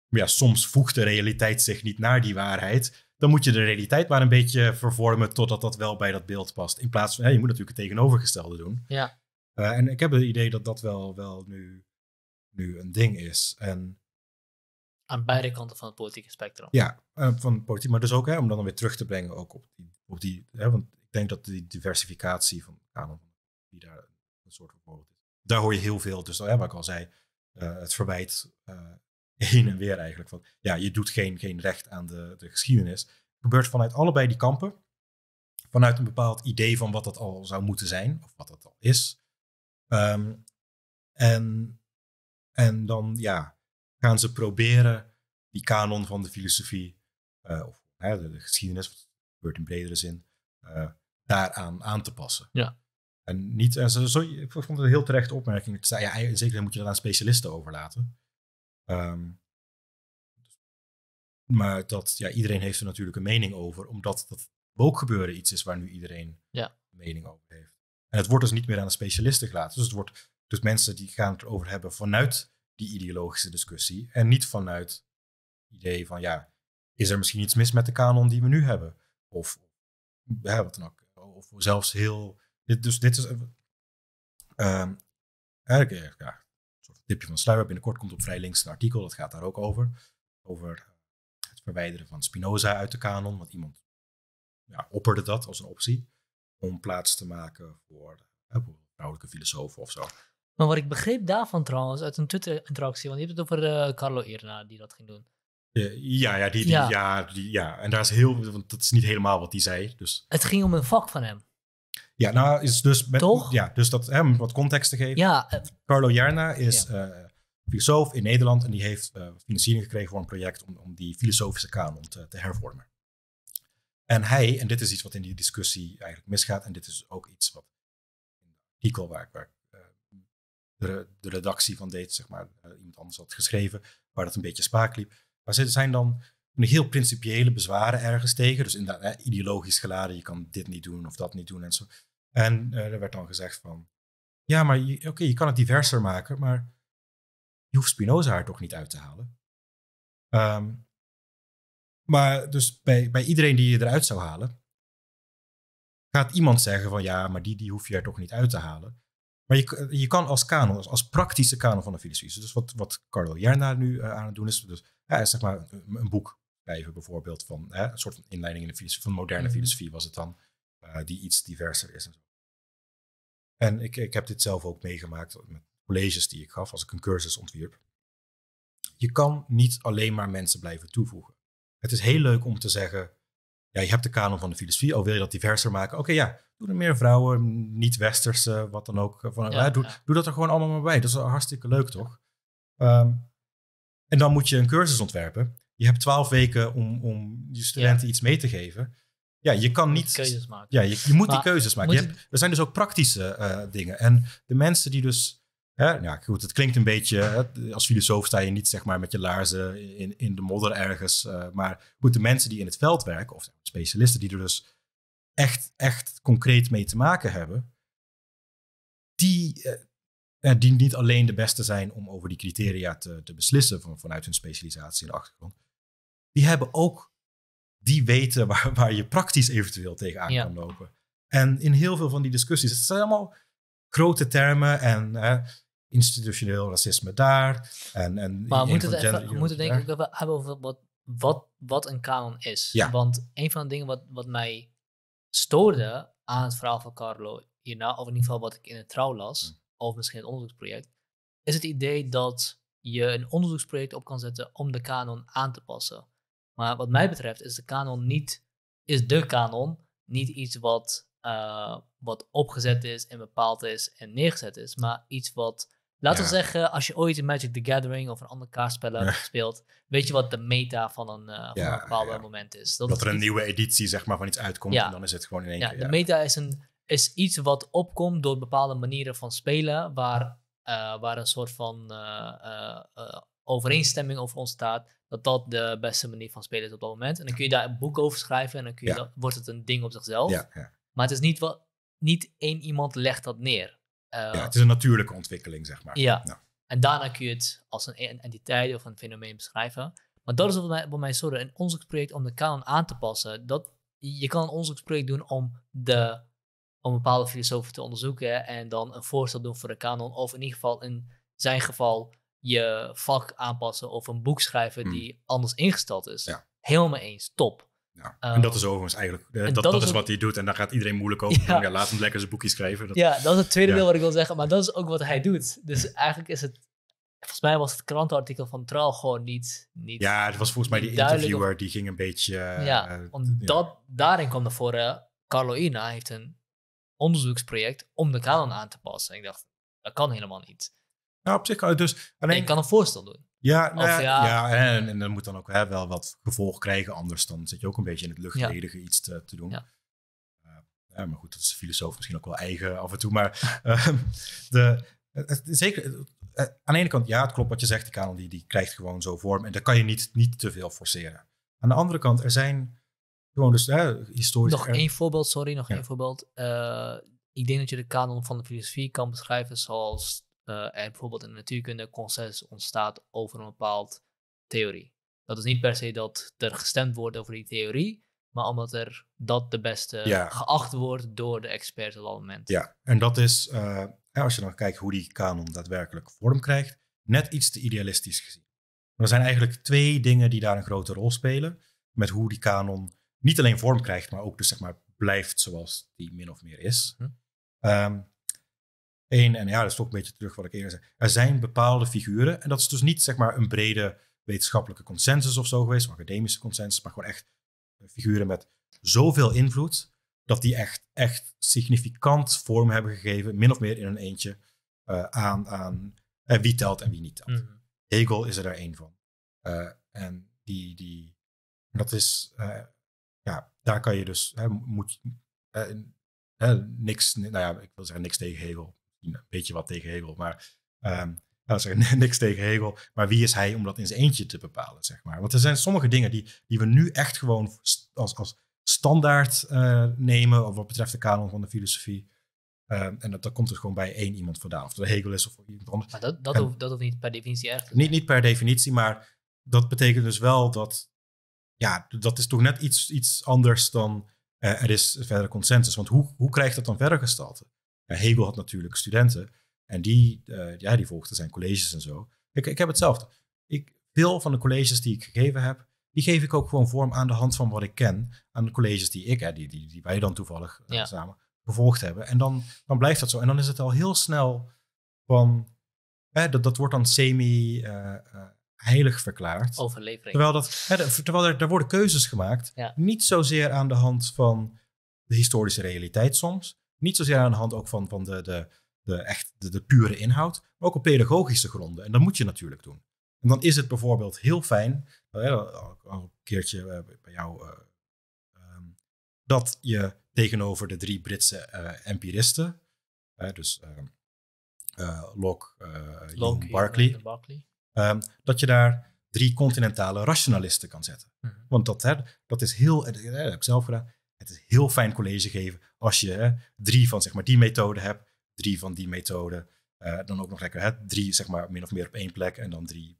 Maar ja, soms voegt de realiteit zich niet naar die waarheid dan moet je de realiteit maar een beetje vervormen totdat dat wel bij dat beeld past. In plaats van, hè, je moet natuurlijk het tegenovergestelde doen. Ja. Eh, en ik heb het idee dat dat wel, wel nu, nu een ding is. En, Aan beide kanten van het politieke spectrum. Ja, eh, van politiek, maar dus ook hè, om dat dan weer terug te brengen ook op die, op die hè, want ik denk dat die diversificatie van die daar een soort van is. Daar hoor je heel veel, dus hè, wat ik al zei, eh, het verwijt heen en weer eigenlijk. Van, ja, je doet geen, geen recht aan de, de geschiedenis. Het gebeurt vanuit allebei die kampen. Vanuit een bepaald idee van wat dat al zou moeten zijn, of wat dat al is. Ehm, en, en dan ja, gaan ze proberen die kanon van de filosofie, eh, of de, geschiedenis, wat gebeurt in bredere zin, eh, daaraan aan te passen. Ja. En niet, en eh, zo, zo, ik vond het een heel terechte opmerking. Het zei, ja, in zekere moet je dat aan specialisten overlaten. Ehm, maar dat, ja, iedereen heeft er natuurlijk een mening over, omdat dat gebeuren iets is waar nu iedereen ja. een mening over heeft. En het wordt dus niet meer aan de specialisten gelaten. Dus het wordt dus mensen die gaan het erover hebben vanuit die ideologische discussie en niet vanuit het idee van ja, is er misschien iets mis met de kanon die we nu hebben? Of wat dan ook. Of zelfs heel. Dit, dus dit is. Um, ja, tipje van sluier. Binnenkort komt op Vrij Links een artikel, dat gaat daar ook over. Over het verwijderen van Spinoza uit de kanon, want iemand ja, opperde dat als een optie. Om plaats te maken voor een vrouwelijke filosofen of zo. Maar wat ik begreep daarvan trouwens, uit een Twitter-interactie, want je hebt het over eh, Carlo Irna die dat ging doen. Ja, ja, die, die ja. die, ja, en daar is heel, want dat is niet helemaal wat hij zei. Dus. Het ging om een vak van hem. Ja, nou is dus Toch? Ja, dus dat hem wat context te geven. Ja, eh, Carlo Jarna is eh, filosoof in Nederland en die heeft uh, financiering gekregen voor een project om, om die filosofische kanon te, te, hervormen. En hij, en dit is iets wat in die discussie eigenlijk misgaat, en dit is ook iets wat in de artikel waar, waar de, de, redactie van deed, zeg maar, iemand anders had geschreven, waar dat een beetje spaak liep. Maar ze zijn dan een heel principiële bezwaren ergens tegen, dus inderdaad ideologisch geladen, je kan dit niet doen of dat niet doen en zo. En eh, er werd dan gezegd van, ja, maar oké, je kan het diverser maken, maar je hoeft Spinoza er toch niet uit te halen. Ehm, maar dus bij, bij iedereen die je eruit zou halen, gaat iemand zeggen van ja, maar die, die hoef je er toch niet uit te halen. Maar je, eh, je kan als kanon, als, als praktische kanon van de filosofie, dus, dus wat, wat Carlo Jerna nu eh, aan het doen is, dus ja, zeg maar een, een boek schrijven bijvoorbeeld van hè, een soort van inleiding in de filosofie, van moderne mhm. filosofie was het dan. Eh, die iets diverser is. En, zo. en ik, ik heb dit zelf ook meegemaakt met colleges die ik gaf als ik een cursus ontwierp. Je kan niet alleen maar mensen blijven toevoegen. Het is heel leuk om te zeggen, ja, je hebt de kanon van de filosofie, oh wil je dat diverser maken? Oké, ja, doe er meer vrouwen, niet-westerse, wat dan ook. Van, doe, doe, dat er gewoon allemaal maar bij. Dat is hartstikke leuk, toch? Ehm, en dan moet je een cursus ontwerpen. Je hebt twaalf weken om, om je studenten iets mee te geven. Ja, je kan niet. Ja, je, je moet die keuzes maken. er zijn dus ook praktische eh, dingen. En de mensen die dus. Hè, ja, nou goed, het klinkt een beetje. als filosoof sta je niet zeg maar met je laarzen in, in de modder ergens. Eh, maar goed, de mensen die in het veld werken, of specialisten die er dus echt, echt concreet mee te maken hebben, die. Eh, die niet alleen de beste zijn om over die criteria te, te beslissen van, vanuit hun specialisatie en achtergrond. Die hebben ook die weten waar, je praktisch eventueel tegenaan ja. kan lopen. En in heel veel van die discussies, het zijn allemaal grote termen en institutioneel racisme daar. En, en maar we moeten we moeten denk ik even hebben over wat, wat, wat een kanon is. Want een van de dingen wat, wat mij stoorde aan het verhaal van Carlo hierna, of in ieder geval wat ik in het trouw las, mm. of misschien het onderzoeksproject, is het idee dat je een onderzoeksproject op kan zetten om de kanon aan te passen. Maar wat mij betreft is de kanon niet, is de kanon niet iets wat, eh, wat opgezet is en bepaald is en neergezet is, maar iets wat, laten we zeggen, als je ooit in Magic the Gathering of een ander kaartspel hebt gespeeld, weet je wat de meta van een, uh, van bepaald moment is. Dat, er een nieuwe editie zeg maar van iets uitkomt en dan is het gewoon in één keer. Ja, de meta is, een, is iets wat opkomt door bepaalde manieren van spelen waar eh, waar een soort van uh, overeenstemming over ontstaat, dat dat de beste manier van spelen is op dat moment. En dan kun je daar een boek over schrijven en dan kun je dat, wordt het een ding op zichzelf. Ja, Maar het is niet wat, niet één iemand legt dat neer. Eh, het is een natuurlijke ontwikkeling, zeg maar. Ja. En daarna kun je het als een entiteit of een fenomeen beschrijven. Maar dat is wat mij, wat mij in een onderzoeksproject om de kanon aan te passen. Dat, je kan een onderzoeksproject doen om, de, om bepaalde filosofen te onderzoeken en dan een voorstel doen voor de kanon. Of in ieder geval in zijn geval je vak aanpassen of een boek schrijven hmm. die anders ingesteld is. Ja. Helemaal eens, top. Ja. Ehm, en dat is overigens eigenlijk, eh, dat, dat, is, wat hij doet en daar gaat iedereen moeilijk over. Ja. laat hem lekker zijn boekje schrijven. Dat, ja, dat is het tweede deel wat ik wil zeggen, maar dat is ook wat hij doet. Dus eigenlijk is het, volgens mij was het krantenartikel van Trouw gewoon niet, niet Ja, het was volgens mij die interviewer, die ging een beetje... Uh, ja, dat, daarin kwam naar voren, Carloina heeft een onderzoeksproject om de kanon aan te passen. En ik dacht, dat kan helemaal niet. Nou, op zich kan dus. Alleen... Ik kan een voorstel doen. Ja, nou ja, ja, en, dan moet dan ook hè, wel wat gevolg krijgen, anders dan zit je ook een beetje in het luchtledige iets te, te doen. Ja. Eh, ja. maar goed, dat is de filosoof misschien ook wel eigen af en toe. Maar uh, de, zeker, eh, aan de ene kant, ja, het klopt wat je zegt, die kanon die, die krijgt gewoon zo vorm en daar kan je niet, niet te veel forceren. Aan de andere kant, er zijn gewoon dus historisch... Nog één voorbeeld, sorry, nog één voorbeeld. ik denk dat je de kanon van de filosofie kan beschrijven zoals er eh, bijvoorbeeld in de natuurkunde consensus ontstaat over een bepaald theorie. Dat is niet per se dat er gestemd wordt over die theorie, maar omdat er dat de beste geacht wordt door de experts op dat moment. Ja, en dat is, eh, als je dan kijkt hoe die kanon daadwerkelijk vorm krijgt, net iets te idealistisch gezien. er zijn eigenlijk twee dingen die daar een grote rol spelen, met hoe die kanon niet alleen vorm krijgt, maar ook dus zeg maar blijft zoals die min of meer is. Hm. Ehm, Eén, en ja, dat is toch een beetje terug wat ik eerder zei. Er zijn bepaalde figuren, en dat is dus niet zeg maar een brede wetenschappelijke consensus of zo geweest, of academische consensus, maar gewoon echt figuren met zoveel invloed, dat die echt, echt significant vorm hebben gegeven, min of meer in een eentje, eh, aan, aan eh, wie telt en wie niet telt. Mhm. Hegel is er daar één van. Eh, en die, die, dat is, ja, daar kan je dus, hè, moet, niks, nou ja, ik wil zeggen niks tegen Hegel, een beetje wat tegen Hegel, maar um, nou, niks tegen Hegel. Maar wie is hij om dat in zijn eentje te bepalen, zeg maar? Want er zijn sommige dingen die, die we nu echt gewoon als, als standaard eh, nemen, of wat betreft de kanon van de filosofie. Ehm, en dat, dat komt dus gewoon bij één iemand vandaan, of de Hegel is of iemand anders. Maar dat, dat, hoeft, dat hoeft niet per definitie echt. Niet, niet per definitie, maar dat betekent dus wel dat, ja, dat is toch net iets, iets anders dan eh, er is verder consensus. Want hoe, hoe krijgt dat dan verder gestalte? Hegel had natuurlijk studenten en die, eh, ja, die volgden zijn colleges en zo. Ik, ik heb hetzelfde. Ik, veel van de colleges die ik gegeven heb, die geef ik ook gewoon vorm aan de hand van wat ik ken. Aan de colleges die ik, hè, die, die, die wij dan toevallig eh, samen gevolgd hebben. En dan, dan blijft dat zo. En dan is het al heel snel van, hè, dat, dat wordt dan semi... Eh, heilig verklaard. Overlevering. Terwijl, dat, terwijl er, daar worden keuzes gemaakt. Niet zozeer aan de hand van de historische realiteit soms. Niet zozeer aan de hand ook van, van de, de, de, echt, de, pure inhoud, maar ook op pedagogische gronden. En dat moet je natuurlijk doen. En dan is het bijvoorbeeld heel fijn, eh, al een keertje eh, bij jou, eh, ehm, dat je tegenover de drie Britse empiristen, dus ehm, Locke, Berkeley, Barclay, ehm, dat je daar drie continentale rationalisten kan zetten. Mhm. Want dat, hè, dat is heel, heb ik zelf gedaan, het is heel fijn college geven als je drie van zeg maar, die methode hebt, drie van die methode. Eh, dan ook nog lekker hè, drie zeg maar, min of meer op één plek en dan drie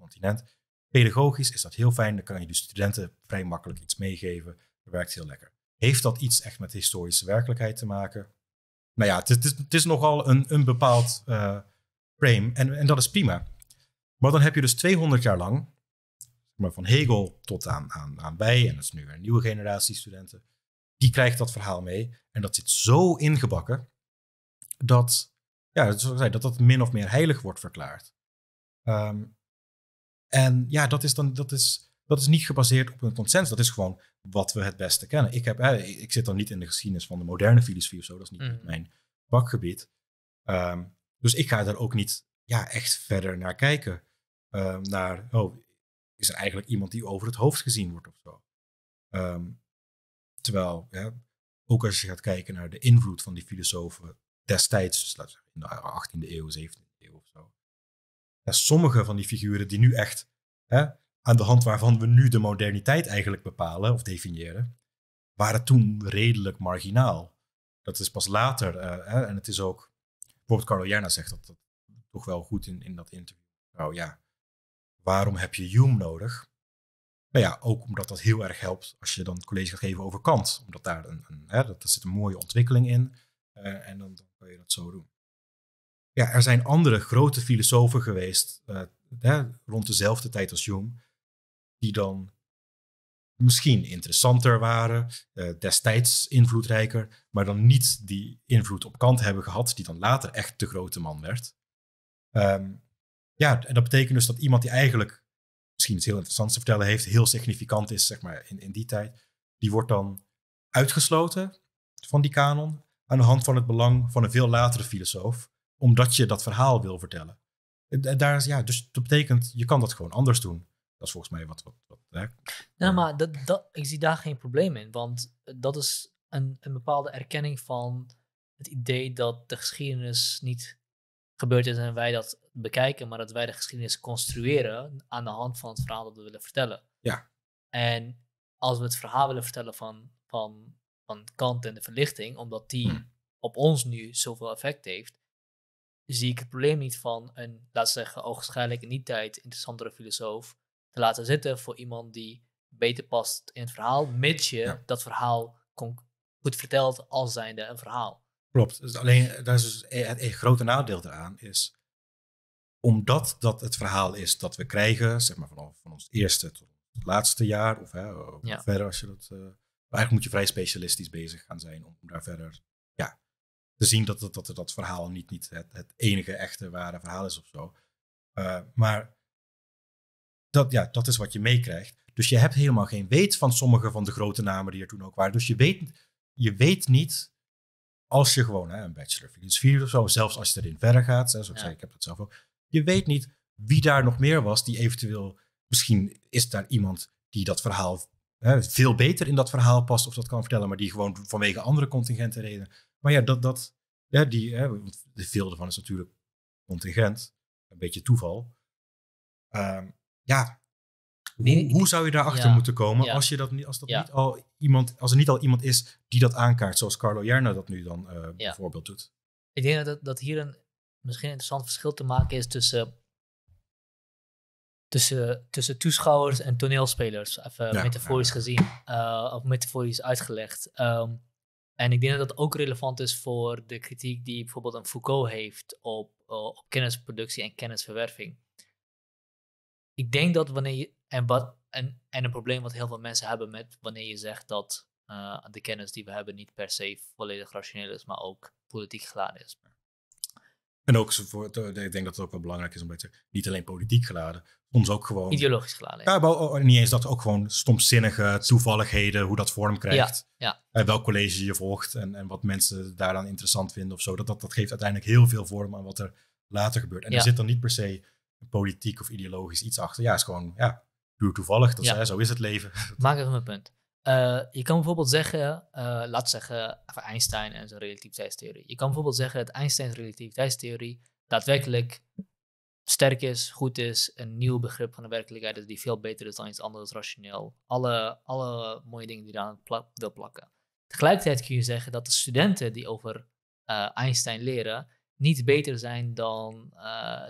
continent. Pedagogisch is dat heel fijn. Dan kan je de studenten vrij makkelijk iets meegeven. Dat werkt heel lekker. Heeft dat iets echt met historische werkelijkheid te maken? Nou ja, het is, het is, nogal een, een bepaald eh, frame en, en dat is prima. Maar dan heb je dus 200 jaar lang, maar van Hegel tot aan, aan, aan wij, en dat is nu weer een nieuwe generatie studenten, die krijgt dat verhaal mee. En dat zit zo ingebakken dat, ja, dat dat min of meer heilig wordt verklaard. Ehm, en ja, dat is, dan, dat, is, dat is niet gebaseerd op een consensus. Dat is gewoon wat we het beste kennen. Ik, heb, eh, ik zit dan niet in de geschiedenis van de moderne filosofie of zo. Dat is niet mm. mijn vakgebied. Ehm, dus ik ga daar ook niet ja, echt verder naar kijken. Ehm, naar, oh, is er eigenlijk iemand die over het hoofd gezien wordt of zo? Um, Terwijl, ook als je gaat kijken naar de invloed van die filosofen destijds, dus laten in de 18e eeuw, 17e eeuw of zo. sommige van die figuren die nu echt, hè, aan de hand waarvan we nu de moderniteit eigenlijk bepalen of definiëren, waren toen redelijk marginaal. Dat is pas later, eh, hè, en het is ook, bijvoorbeeld Carlo Jerna zegt dat, dat toch wel goed in, in dat interview. Nou ja, waarom heb je Hume nodig? Nou ja, ook omdat dat heel erg helpt als je dan college gaat geven over Kant. Omdat daar een, een hè, dat, zit een mooie ontwikkeling in. Uh, en dan, dan, kan je dat zo doen. Ja, er zijn andere grote filosofen geweest, eh, hè, rond dezelfde tijd als Jung die dan misschien interessanter waren, eh, destijds invloedrijker, maar dan niet die invloed op Kant hebben gehad, die dan later echt de grote man werd. Ehm, ja, en dat betekent dus dat iemand die eigenlijk misschien iets heel interessants te vertellen heeft, heel significant is zeg maar, in, in die tijd, die wordt dan uitgesloten van die kanon aan de hand van het belang van een veel latere filosoof, omdat je dat verhaal wil vertellen. En daar is, ja, dus dat betekent, je kan dat gewoon anders doen. Dat is volgens mij wat. wat, hè? Nou, maar dat, dat, ik zie daar geen probleem in, want dat is een, een bepaalde erkenning van het idee dat de geschiedenis niet gebeurd is en wij dat bekijken, maar dat wij de geschiedenis construeren aan de hand van het verhaal dat we willen vertellen. Ja. En als we het verhaal willen vertellen van, van, van Kant en de verlichting, omdat die hmm. op ons nu zoveel effect heeft, zie ik het probleem niet van een, laten we zeggen, oogschijnlijk in die tijd interessantere filosoof te laten zitten voor iemand die beter past in het verhaal, mits je dat verhaal goed vertelt als zijnde een verhaal. Klopt. Dus alleen, dat is dus e, het, e, grote nadeel eraan is omdat dat het verhaal is dat we krijgen, zeg maar vanaf van ons eerste tot het laatste jaar, of hè, ja. verder als je dat. Uh, eigenlijk moet je vrij specialistisch bezig gaan zijn om daar verder ja, te zien dat dat, dat, dat verhaal niet, niet het, enige echte ware verhaal is of zo. Eh, maar dat, ja, dat is wat je meekrijgt. Dus je hebt helemaal geen weet van sommige van de grote namen die er toen ook waren. Dus je weet, je weet niet, als je gewoon hè, een bachelor of of zo, zelfs als je erin verder gaat, zoals ik zei, ik heb dat zelf ook, je weet niet wie daar nog meer was die eventueel, misschien is daar iemand die dat verhaal hè, veel beter in dat verhaal past of dat kan vertellen, maar die gewoon vanwege andere contingenten reden. Maar ja, dat, dat die, hè, veel ervan is natuurlijk contingent, een beetje toeval. Ehm, ja, hoe, zou je daarachter ja, moeten komen als, je dat, niet, als, dat niet al iemand, als er niet al iemand is die dat aankaart, zoals Carlo Jarno dat nu dan eh, bijvoorbeeld doet? Ik denk dat, dat hier een misschien een interessant verschil te maken is tussen, tussen, tussen toeschouwers en toneelspelers. Even metaforisch gezien, uh, of metaforisch uitgelegd. Ehm, en ik denk dat dat ook relevant is voor de kritiek die bijvoorbeeld een Foucault heeft op, eh, op kennisproductie en kennisverwerving. Ik denk dat wanneer je, en, wat, en, en een probleem wat heel veel mensen hebben met wanneer je zegt dat eh, de kennis die we hebben niet per se volledig rationeel is, maar ook politiek geladen is. En ook, voor, ik denk dat het ook wel belangrijk is om te niet alleen politiek geladen, soms ook gewoon... Ideologisch geladen. Ja, oh, niet eens dat, ook gewoon stomzinnige toevalligheden, hoe dat vorm krijgt. Ja, ja. Eh, welk college je volgt en, en wat mensen daaraan interessant vinden of zo. Dat, dat, dat geeft uiteindelijk heel veel vorm aan wat er later gebeurt. En er zit dan niet per se politiek of ideologisch iets achter. Ja, het is gewoon ja, puur toevallig. Dat is, zo is het leven. Maak even een punt. Eh, je kan bijvoorbeeld zeggen, eh, laat zeggen, Einstein en zijn relativiteitstheorie. Je kan bijvoorbeeld zeggen dat Einsteins relativiteitstheorie daadwerkelijk sterk is, goed is, een nieuw begrip van de werkelijkheid is die veel beter is dan iets anders rationeel. Alle, alle mooie dingen die daar pla wil plakken. Tegelijkertijd kun je zeggen dat de studenten die over eh, Einstein leren niet beter zijn dan,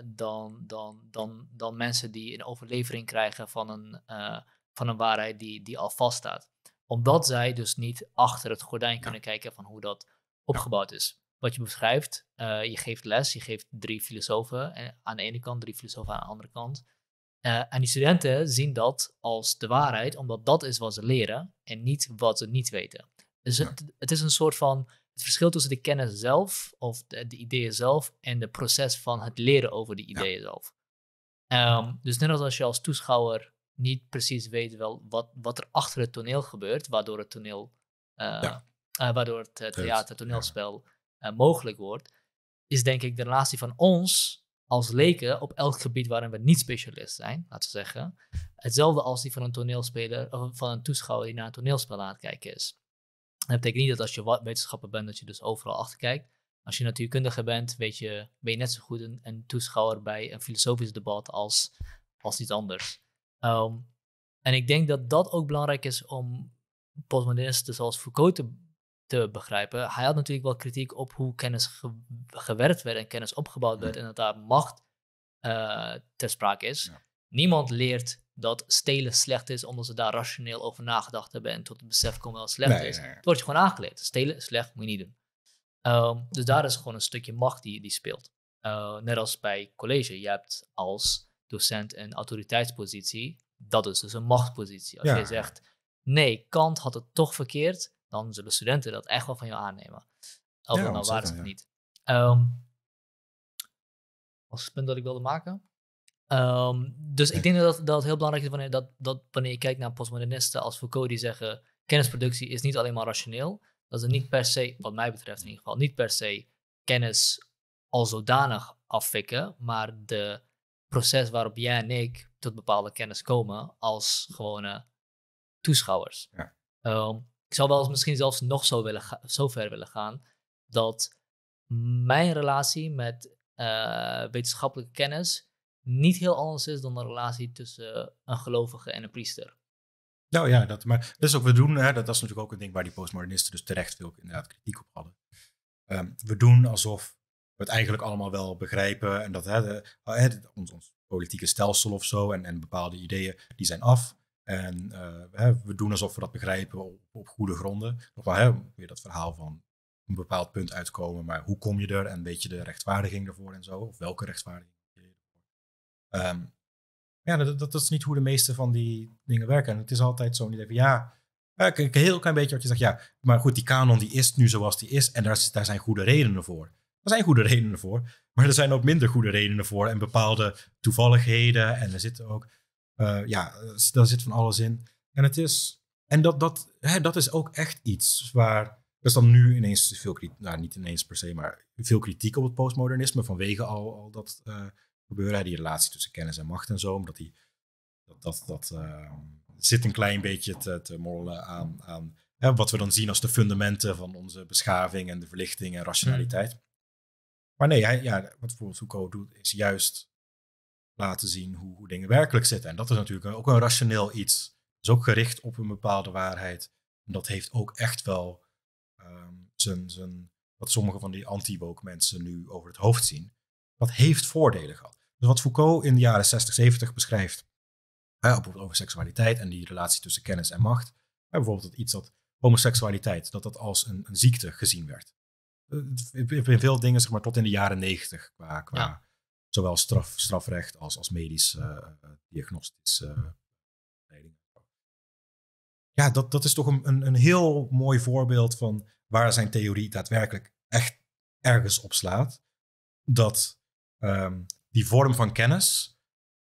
dan, dan, dan, dan mensen die een overlevering krijgen van een, van een waarheid die, die al vaststaat omdat zij dus niet achter het gordijn kunnen kijken van hoe dat opgebouwd is. Wat je beschrijft, eh, je geeft les, je geeft drie filosofen eh, aan de ene kant, drie filosofen aan de andere kant. Eh, en die studenten zien dat als de waarheid, omdat dat is wat ze leren en niet wat ze niet weten. Dus het, is een soort van het verschil tussen de kennis zelf, of de, ideeën zelf, en de proces van het leren over die ideeën zelf. Ehm, dus net als als je als toeschouwer niet precies weet wel wat, wat er achter het toneel gebeurt, waardoor het toneel, eh, ja. Eh, waardoor het theater, toneelspel eh, mogelijk wordt, is denk ik de relatie van ons als leken op elk gebied waarin we niet specialist zijn, laten we zeggen, hetzelfde als die van een toneelspeler of van een toeschouwer die naar een toneelspel aan het kijken is. Dat betekent niet dat als je wetenschapper bent, dat je dus overal achter kijkt. Als je natuurkundige bent, weet je, ben je net zo goed een, een toeschouwer bij een filosofisch debat als, als iets anders. Ehm, en ik denk dat dat ook belangrijk is om postmodernisten zoals Foucault te, begrijpen. Hij had natuurlijk wel kritiek op hoe kennis gewerkt werd en kennis opgebouwd werd en dat daar macht eh, ter sprake is. Niemand leert dat stelen slecht is omdat ze daar rationeel over nagedacht hebben en tot het besef komen dat het slecht is. Nee, nee. Het wordt je gewoon aangeleerd. Stelen is slecht, moet je niet doen. Ehm, dus daar is gewoon een stukje macht die, die speelt. Eh, net als bij college. Je hebt als docent een autoriteitspositie. Dat is dus een machtspositie. Als ja. je zegt, nee, Kant had het toch verkeerd, dan zullen studenten dat echt wel van jou aannemen. Of ja, nou waar het niet. Um, als het punt dat ik wilde maken. Ehm, dus ik denk dat dat heel belangrijk is wanneer, dat, dat wanneer je kijkt naar postmodernisten als Foucault die zeggen kennisproductie is niet alleen maar rationeel. Dat is niet per se, wat mij betreft in ieder geval, niet per se kennis al zodanig afvikken, maar de proces waarop jij en ik tot bepaalde kennis komen als gewone toeschouwers. Ja. Ehm, ik zou wel eens misschien zelfs nog zo, willen zo ver willen gaan dat mijn relatie met eh, wetenschappelijke kennis niet heel anders is dan de relatie tussen een gelovige en een priester. Nou ja, dat, maar dat is ook we doen. Hè, dat, is natuurlijk ook een ding waar die postmodernisten dus terecht veel inderdaad kritiek op hadden. Ehm, we doen alsof het eigenlijk allemaal wel begrijpen. En dat hè, eh, ons, ons, politieke stelsel of zo en, en bepaalde ideeën, die zijn af. En eh, hè, we doen alsof we dat begrijpen op, op goede gronden. Nog wel hè, weer dat verhaal van een bepaald punt uitkomen, maar hoe kom je er en weet je de rechtvaardiging ervoor en zo? Of welke rechtvaardiging? Ehm, ja, dat, dat, is niet hoe de meeste van die dingen werken. En het is altijd zo niet even, ja, eh, een heel klein beetje wat je zegt, ja, maar goed, die kanon die is nu zoals die is en daar, daar zijn goede redenen voor. Er zijn goede redenen voor, maar er zijn ook minder goede redenen voor en bepaalde toevalligheden. En er zitten ook, eh, ja, daar zit van alles in. En het is, en dat, dat, hè, dat is ook echt iets waar, er is dan nu ineens veel kritiek, nou niet ineens per se, maar veel kritiek op het postmodernisme vanwege al, al dat eh, gebeuren. Die relatie tussen kennis en macht en zo, omdat die, dat, dat, ehm, zit een klein beetje te, te morrelen aan, aan hè, wat we dan zien als de fundamenten van onze beschaving en de verlichting en rationaliteit. Hmm. Maar nee, hij, ja, wat bijvoorbeeld Foucault doet, is juist laten zien hoe, hoe, dingen werkelijk zitten. En dat is natuurlijk ook een rationeel iets. Dat is ook gericht op een bepaalde waarheid. En dat heeft ook echt wel ehm, zijn, zijn, wat sommige van die anti mensen nu over het hoofd zien. Dat heeft voordelen gehad. Dus wat Foucault in de jaren 60, 70 beschrijft, hè, bijvoorbeeld over seksualiteit en die relatie tussen kennis en macht. Hè, bijvoorbeeld iets dat homoseksualiteit, dat dat als een, een ziekte gezien werd in eh, veel dingen zeg maar tot in de jaren negentig qua, qua zowel straf, strafrecht als, als medisch eh, diagnostische eh, leidingen. Ja, dat, dat is toch een, een, een heel mooi voorbeeld van waar zijn theorie daadwerkelijk echt ergens op slaat. Dat ehm, die vorm van kennis,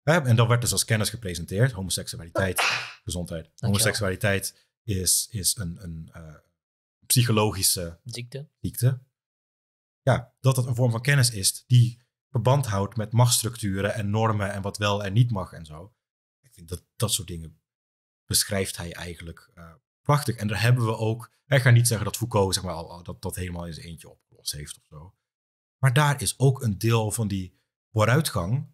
en dat werd dus als kennis gepresenteerd, homoseksualiteit, gezondheid. Homoseksualiteit is, is een, een psychologische ziekte. ziekte ja, dat dat een vorm van kennis is die verband houdt met machtsstructuren en normen en wat wel en niet mag en zo. Ik vind dat dat soort dingen beschrijft hij eigenlijk eh, prachtig. En daar hebben we ook, ik ga niet zeggen dat Foucault zeg maar, al, dat, dat helemaal in zijn eentje opgelost heeft of zo. Maar daar is ook een deel van die vooruitgang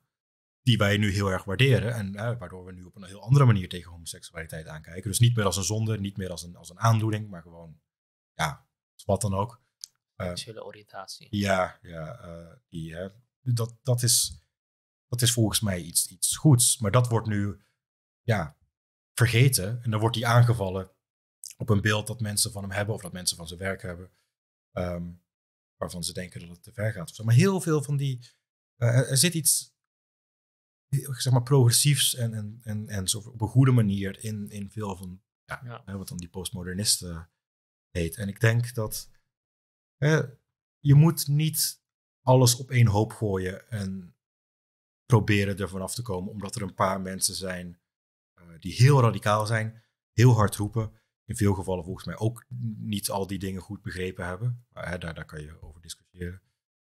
die wij nu heel erg waarderen en eh, waardoor we nu op een heel andere manier tegen homoseksualiteit aankijken. Dus niet meer als een zonde, niet meer als een, als een aandoening, maar gewoon, ja, wat dan ook. Eh, seksuele oriëntatie. Ja, ja, eh, die, dat, dat, is, dat is volgens mij iets, iets goeds. Maar dat wordt nu ja, vergeten en dan wordt hij aangevallen op een beeld dat mensen van hem hebben of dat mensen van zijn werk hebben. Ehm, waarvan ze denken dat het te ver gaat. Of zo. Maar heel veel van die. Eh, er zit iets zeg maar, progressiefs en, en, en, en zo op een goede manier in, in veel van ja. Hè, wat dan die postmodernisten heet. En ik denk dat Hè, je moet niet alles op één hoop gooien en proberen er vanaf te komen, omdat er een paar mensen zijn eh, die heel radicaal zijn, heel hard roepen. In veel gevallen volgens mij ook niet al die dingen goed begrepen hebben. Maar, hè, daar, daar kan je over discussiëren.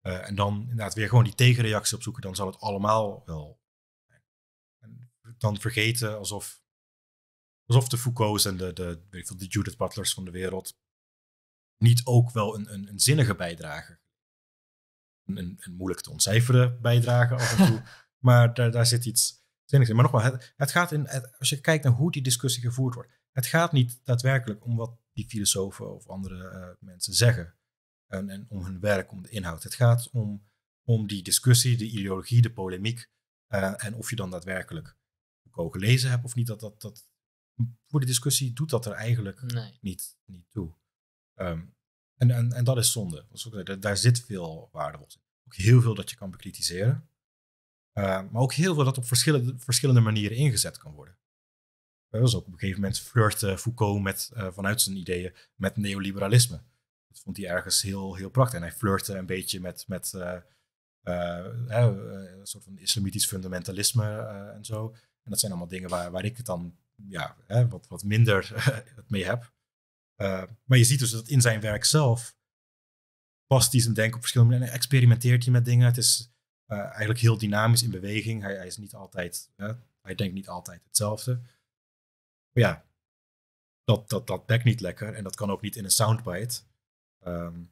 Eh, en dan inderdaad weer gewoon die tegenreactie opzoeken, dan zal het allemaal wel. En dan vergeten alsof, alsof de Foucault's en de, de, weet de Judith Butlers van de wereld niet ook wel een, een, een zinnige bijdrage. Een, een, moeilijk te ontcijferen bijdrage af en toe. maar daar, daar zit iets zinnigs in. Maar nogmaals, het, het gaat in, als je kijkt naar hoe die discussie gevoerd wordt. Het gaat niet daadwerkelijk om wat die filosofen of andere eh, mensen zeggen. En, en, om hun werk, om de inhoud. Het gaat om, om die discussie, de ideologie, de polemiek. Eh, en of je dan daadwerkelijk ook gelezen hebt of niet. Dat, dat, dat, voor de discussie doet dat er eigenlijk niet, niet toe. Ehm, en, en, dat is zonde. Daar, daar zit veel waardevol in. Ook heel veel dat je kan bekritiseren. Eh, maar ook heel veel dat op verschillende, verschillende manieren ingezet kan worden. Eh, dat was ook op een gegeven moment flirte Foucault met, eh, vanuit zijn ideeën met neoliberalisme. Dat vond hij ergens heel, heel prachtig. En hij flirte een beetje met, met een soort van islamitisch fundamentalisme en zo. En dat zijn allemaal dingen waar, waar ik het dan ja, wat, wat minder mee heb. Eh, maar je ziet dus dat in zijn werk zelf past hij zijn denken op verschillende manieren. Experimenteert hij met dingen. Het is eh, eigenlijk heel dynamisch in beweging. Hij, hij is niet altijd, hij denkt niet altijd hetzelfde. Maar ja, dat, dat, dat niet lekker en dat kan ook niet in een soundbite. Ehm,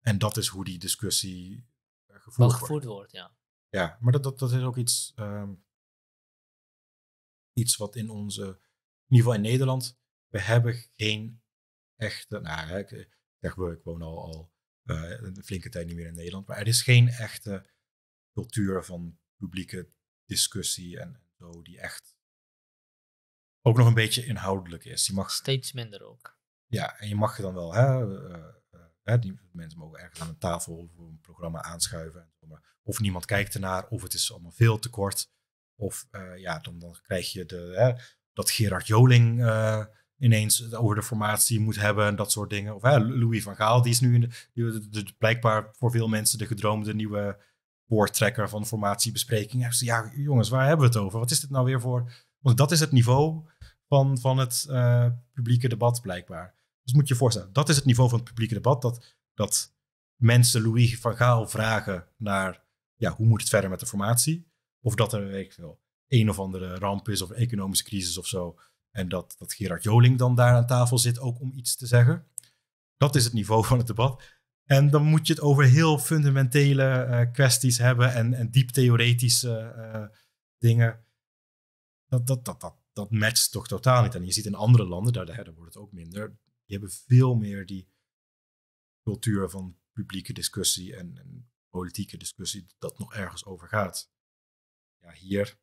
en dat is hoe die discussie eh, gevoerd, Wel gevoerd wordt. ja. Ja, maar dat, dat, dat is ook iets, ehm, iets wat in onze, in ieder geval in Nederland, we hebben geen echte, nou ik zeg eh, ik woon al, al eh, een flinke tijd niet meer in Nederland, maar er is geen echte cultuur van publieke discussie en, zo die echt ook nog een beetje inhoudelijk is. mag, Steeds minder ook. Ja, en je mag je dan wel, hè, eh, die mensen mogen ergens aan een tafel voor een programma aanschuiven. Maar of niemand kijkt ernaar, of het is allemaal veel te kort. Of ja, dan, dan krijg je de, dat Gerard Joling ineens over de formatie moet hebben en dat soort dingen. Of ja Louis van Gaal, die is nu in de, blijkbaar voor veel mensen de gedroomde nieuwe woordtrekker van formatiebespreking. Ja, jongens, waar hebben we het over? Wat is dit nou weer voor? Want dat is het niveau van, van het eh, publieke debat blijkbaar. Dus moet je je voorstellen, dat is het niveau van het publieke debat. Dat, dat mensen Louis van Gaal vragen naar ja, hoe moet het verder met de formatie? Of dat er, weet ik veel, een of andere ramp is of een economische crisis of zo. En dat, dat Gerard Joling dan daar aan tafel zit ook om iets te zeggen. Dat is het niveau van het debat. En dan moet je het over heel fundamentele eh, kwesties hebben en, en diep theoretische eh, dingen. Dat, dat, dat, dat, dat matcht toch totaal niet. En je ziet in andere landen, daar, wordt het ook minder. Die hebben veel meer die cultuur van publieke discussie en, politieke discussie dat nog ergens over gaat. Ja, hier,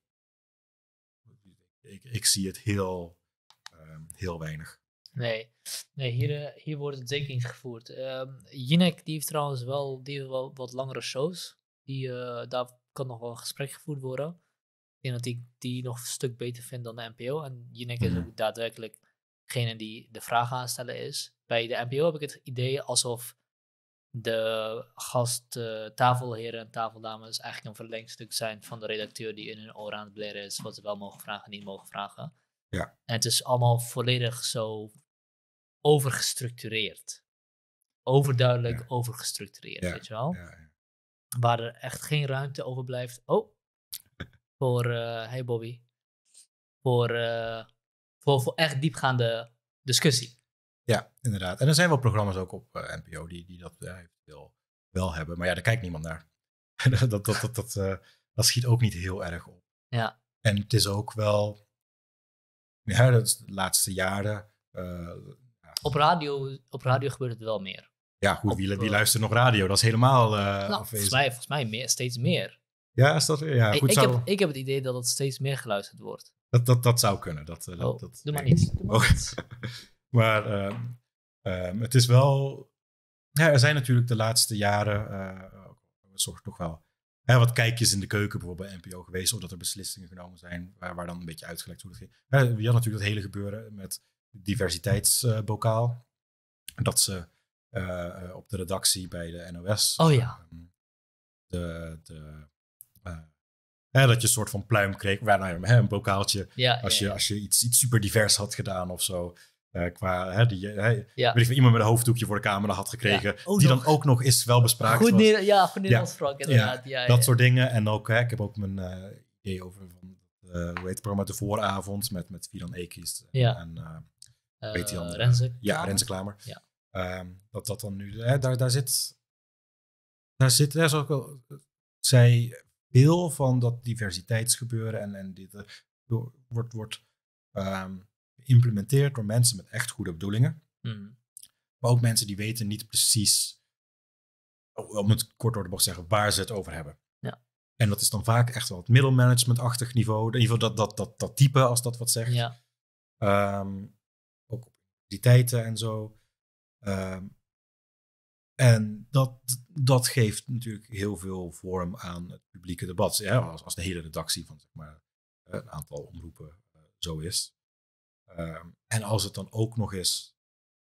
ik, ik zie het heel Ehm, heel weinig. Nee, nee hier, eh, hier wordt het zeker niet gevoerd. Ehm, Jinek die heeft trouwens wel, die heeft wel wat langere shows. Die, eh, daar kan nog wel een gesprek gevoerd worden. Ik denk dat ik die nog een stuk beter vind dan de NPO. En Jinek is mhm. ook daadwerkelijk degene die de vraag stellen is. Bij de NPO heb ik het idee alsof de gast, eh, tafelheren en tafeldames eigenlijk een verlengstuk zijn van de redacteur die in hun oor aan het bleren is wat ze wel mogen vragen en niet mogen vragen. Ja. En het is allemaal volledig zo overgestructureerd. Overduidelijk overgestructureerd, weet je wel? Ja, Waar er echt geen ruimte over blijft. Oh, voor, eh, hey Bobby, voor, eh, voor, voor echt diepgaande discussie. Ja, inderdaad. En er zijn wel programma's ook op eh, NPO die, die dat wel, wel hebben. Maar ja, daar kijkt niemand naar. dat, dat, dat, dat, dat schiet ook niet heel erg op. Ja. En het is ook wel, ja, dat is de laatste jaren. op, radio, op radio gebeurt het wel meer. Ja, goed, op, wie, luistert nog radio? Dat is helemaal. Uh, volgens mij, volgens mij meer, steeds meer. Ja, is dat, ja goed, ik, ik, heb, ik heb het idee dat het steeds meer geluisterd wordt. Dat, dat, dat zou kunnen. Dat, uh, dat, doe maar niet. maar het is wel. Ja, er zijn natuurlijk de laatste jaren. Uh, toch wel hè, wat kijkjes in de keuken bijvoorbeeld bij NPO geweest. Of dat er beslissingen genomen zijn waar, waar dan een beetje uitgelegd hoe dat ging. je natuurlijk dat hele gebeuren met diversiteitsbokaal. dat ze eh, eh, op de redactie bij de NOS. Oh ja. Ehm, de, de, eh, hè, dat je een soort van pluim kreeg. Waar, een bokaaltje. als, je, als je iets, iets super divers had gedaan of zo. Uh, qua hè, die, eh, hè, ja. weet ik, iemand met een hoofddoekje voor de camera had gekregen. Oh, die dan ook nog is wel bespraakt goed neer, Ja, goed Nederlands ja. inderdaad. dat soort dingen. En ook, hè, ik heb ook mijn uh, idee over van, uh, hoe heet het programma, De Vooravond met, met Fidan Ekies en weet die andere? Renze ja, Renze Klamer. Um, dat dat dan nu, hè, daar, daar zit, daar zit, daar is ook wel, zij veel van dat diversiteitsgebeuren en, en dit wordt, wordt um, geïmplementeerd door mensen met echt goede bedoelingen. Mhm. Maar ook mensen die weten niet precies, oh, om het kort door de bocht te zeggen, waar ze het over hebben. Ja. En dat is dan vaak echt wel het middelmanagementachtig niveau. In ieder geval dat, dat, dat, dat type, als dat wat zegt. Ja. Ehm, ook op tijden en zo. Ehm, en dat, dat geeft natuurlijk heel veel vorm aan het publieke debat. Ja, als, als de hele redactie van zeg maar, eh, een aantal omroepen eh, zo is. Ehm, en als het dan ook nog is,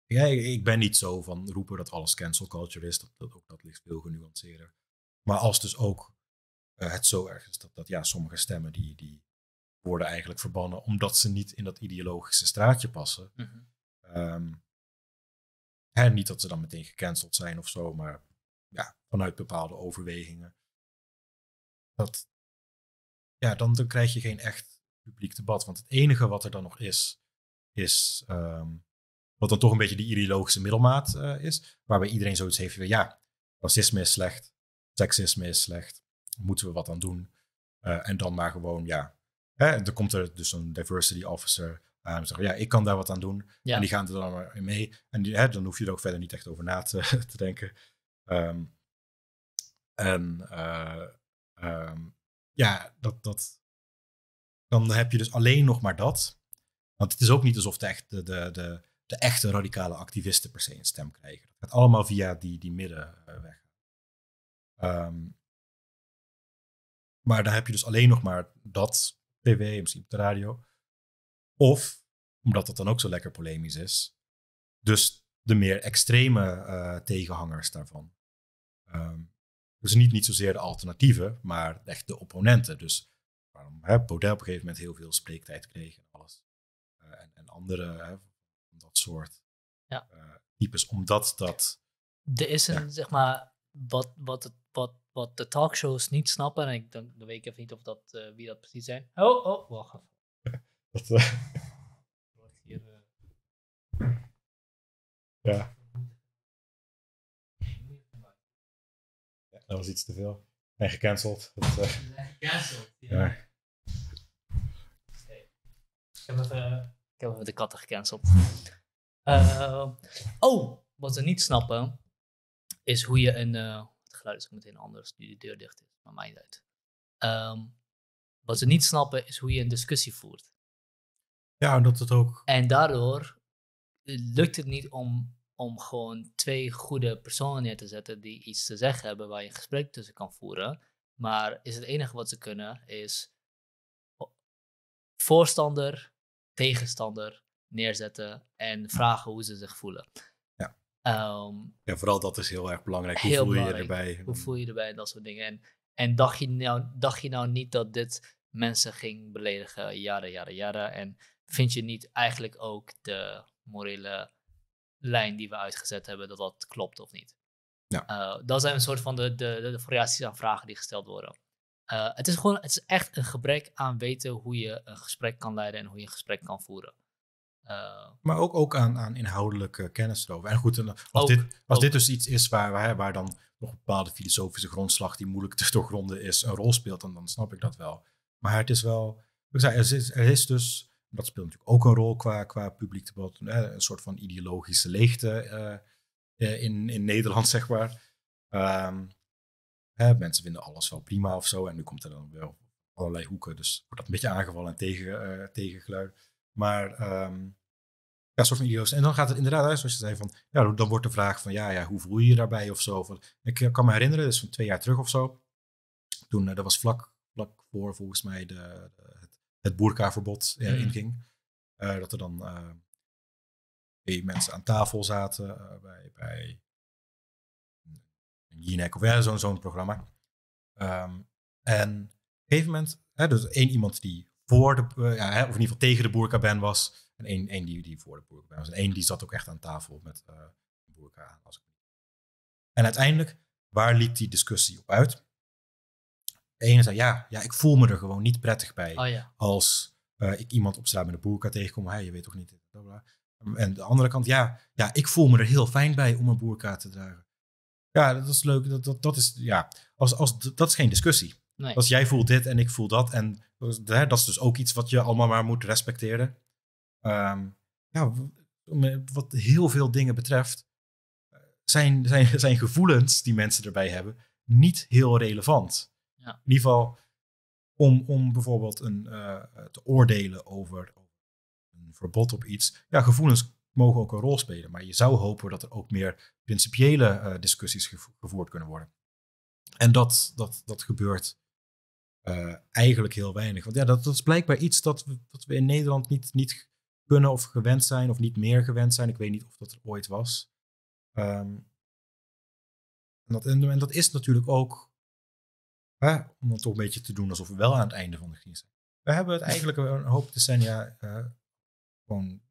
Ja, ik ben niet zo van roepen dat alles cancel culture is. Dat, dat ook dat ligt veel genuanceerder. Maar als dus ook eh, het zo erg is dat, dat ja, sommige stemmen die, die worden eigenlijk verbannen omdat ze niet in dat ideologische straatje passen. Mhm. en ehm, niet dat ze dan meteen gecanceld zijn of zo, maar ja, vanuit bepaalde overwegingen. Dat, ja, dan, dan krijg je geen echt publiek debat. Want het enige wat er dan nog is, is. Ehm, wat dan toch een beetje die ideologische middelmaat eh, is. Waarbij iedereen zoiets heeft van ja, racisme is slecht, seksisme is slecht, moeten we wat aan doen. Eh, en dan maar gewoon ja. Hè, en dan komt er dus een diversity officer aan en zegt ja, ik kan daar wat aan doen. En die gaan er dan maar mee. En dan hoef je er ook verder niet echt over na te, denken. Ehm, en eh, ehm, ja, dat, dat, dan heb je dus alleen nog maar dat. Want het is ook niet alsof de, echt, de, de, de, echte radicale activisten per se een stem krijgen. Het gaat allemaal via die, die middenweg. Eh, ehm, maar daar heb je dus alleen nog maar dat tv, misschien op de radio. Of, omdat dat dan ook zo lekker polemisch is, dus de meer extreme eh, tegenhangers daarvan. Ehm, dus niet, niet zozeer de alternatieven, maar echt de opponenten. Dus waarom hè, Baudet op een gegeven moment heel veel spreektijd kreeg andere hè, dat soort ja. Eh, types. Omdat dat. Er is een, zeg maar, wat, wat, het, wat, wat de talkshows niet snappen. En ik denk, dan weet even niet of dat, eh, wie dat precies zijn. Oh, oh, wacht even. Eh, ja. Dat was iets te veel. En gecanceld. Dat, nee, gecanceld, ja. ja. Ik heb even ik heb even de katten gecanceld. Uh, oh, wat ze niet snappen, is hoe je een... Eh, het geluid is ook meteen anders nu de deur dicht is, maar mij uit. Ehm, wat ze niet snappen, is hoe je een discussie voert. Ja, dat het ook... En daardoor lukt het niet om, om gewoon twee goede personen neer te zetten die iets te zeggen hebben waar je een gesprek tussen kan voeren. Maar is het enige wat ze kunnen, is voorstander tegenstander neerzetten en vragen hoe ze zich voelen. Ja, ehm, ja vooral dat is heel erg belangrijk. hoe voel belangrijk. je erbij? Hoe voel je erbij en dat soort dingen. En, en dacht, je nou, dacht je nou niet dat dit mensen ging beledigen? Jaren, jaren, jaren. En vind je niet eigenlijk ook de morele lijn die we uitgezet hebben, dat dat klopt of niet? Ja. Eh, dat zijn een soort van de, de, de variaties aan vragen die gesteld worden. Eh, het, is gewoon, het is echt een gebrek aan weten hoe je een gesprek kan leiden en hoe je een gesprek kan voeren. Eh, maar ook, ook aan, aan inhoudelijke kennis erover. En goed, eh, als, dit, als dit dus iets is waar, waar, dan nog een bepaalde filosofische grondslag die moeilijk te doorgronden is, een rol speelt, dan, dan snap ik dat wel. Maar het is wel, ik zei, er is, er is dus, dat speelt natuurlijk ook een rol qua, qua publiek debat, een soort van ideologische leegte in, in Nederland, zeg maar. Um, mensen vinden alles wel prima of zo. En nu komt er dan wel allerlei hoeken. Dus wordt dat een beetje aangevallen en tegen, uh, tegengeluid. Maar um, ja, soort van idioos. En dan gaat het inderdaad uit, zoals je zei, van, ja, dan wordt de vraag van, ja, ja hoe voel je je daarbij of zo. ik eh, kan me herinneren, dus van twee jaar terug of zo. Toen, eh, dat was vlak, vlak voor, volgens mij, de, het, het boerkaverbod mm. inging. dat er dan twee mensen aan tafel zaten bij, bij nek of ja, zo'n zo'n programma. Ehm, en op een gegeven moment, hè, dus één iemand die voor de, eh, ja, hè, of in ieder geval tegen de ben was, en één, één die, die voor de boerkaban was. En één die zat ook echt aan tafel met uh, de boerka Als ik... En uiteindelijk, waar liep die discussie op uit? De ene zei, ja, ja, ik voel me er gewoon niet prettig bij oh, als eh, ik iemand op straat met een boerka tegenkom. Hey, je weet toch niet, blablabla. En de andere kant, ja, ja, ik voel me er heel fijn bij om een boerka te dragen. Ja, dat is leuk. Dat, dat, dat, is, ja, als, als, dat is geen discussie. Als jij voelt dit en ik voel dat. En hè, dat is dus ook iets wat je allemaal maar moet respecteren. Ehm, ja, wat heel veel dingen betreft, eh, zijn, zijn, zijn gevoelens die mensen erbij hebben niet heel relevant. Ja. In ieder geval om, om bijvoorbeeld een, eh, te oordelen over een verbod op iets. Ja, gevoelens mogen ook een rol spelen, maar je zou hopen dat er ook meer principiële eh, discussies gevoerd kunnen worden. En dat, dat, dat gebeurt eh, eigenlijk heel weinig. Want ja, dat, dat is blijkbaar iets dat we, dat we in Nederland niet, niet kunnen of gewend zijn, of niet meer gewend zijn. Ik weet niet of dat er ooit was. Ehm, en, dat, en, dat is natuurlijk ook, hè, om het toch een beetje te doen alsof we wel aan het einde van de crisis zijn. We hebben het eigenlijk een hoop decennia uh, gewoon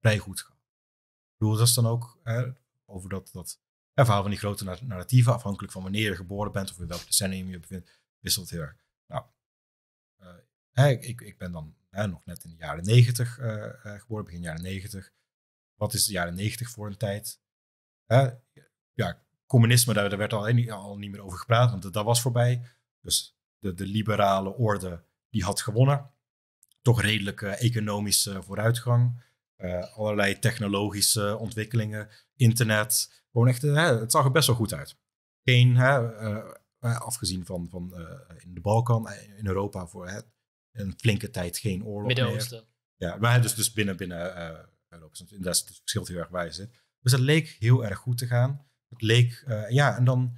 vrij goed gehad. Ik bedoel, dat is dan ook hè, over dat, dat verhaal van die grote narratieven, afhankelijk van wanneer je geboren bent of in welke decennium je bevindt, wisselt heel erg. Nou, eh, ik, ik ben dan nog net in de jaren negentig eh, eh, geboren, begin jaren negentig. Wat is de jaren negentig voor een tijd? ja, communisme, daar, werd al, al niet meer over gepraat, want dat, dat was voorbij. Dus de, de liberale orde, die had gewonnen. Toch redelijke economische vooruitgang. Eh, allerlei technologische ontwikkelingen, internet. Gewoon echt, eh, het zag er best wel goed uit. Geen, eh, afgezien van, van in de Balkan, in Europa voor een flinke tijd geen oorlog Midden-Oosten. Ja, maar dus, dus binnen, binnen Europa. Dus Inderdaad, het verschilt heel erg waar je zit. Dus het leek heel erg goed te gaan. Het leek, ja, en dan.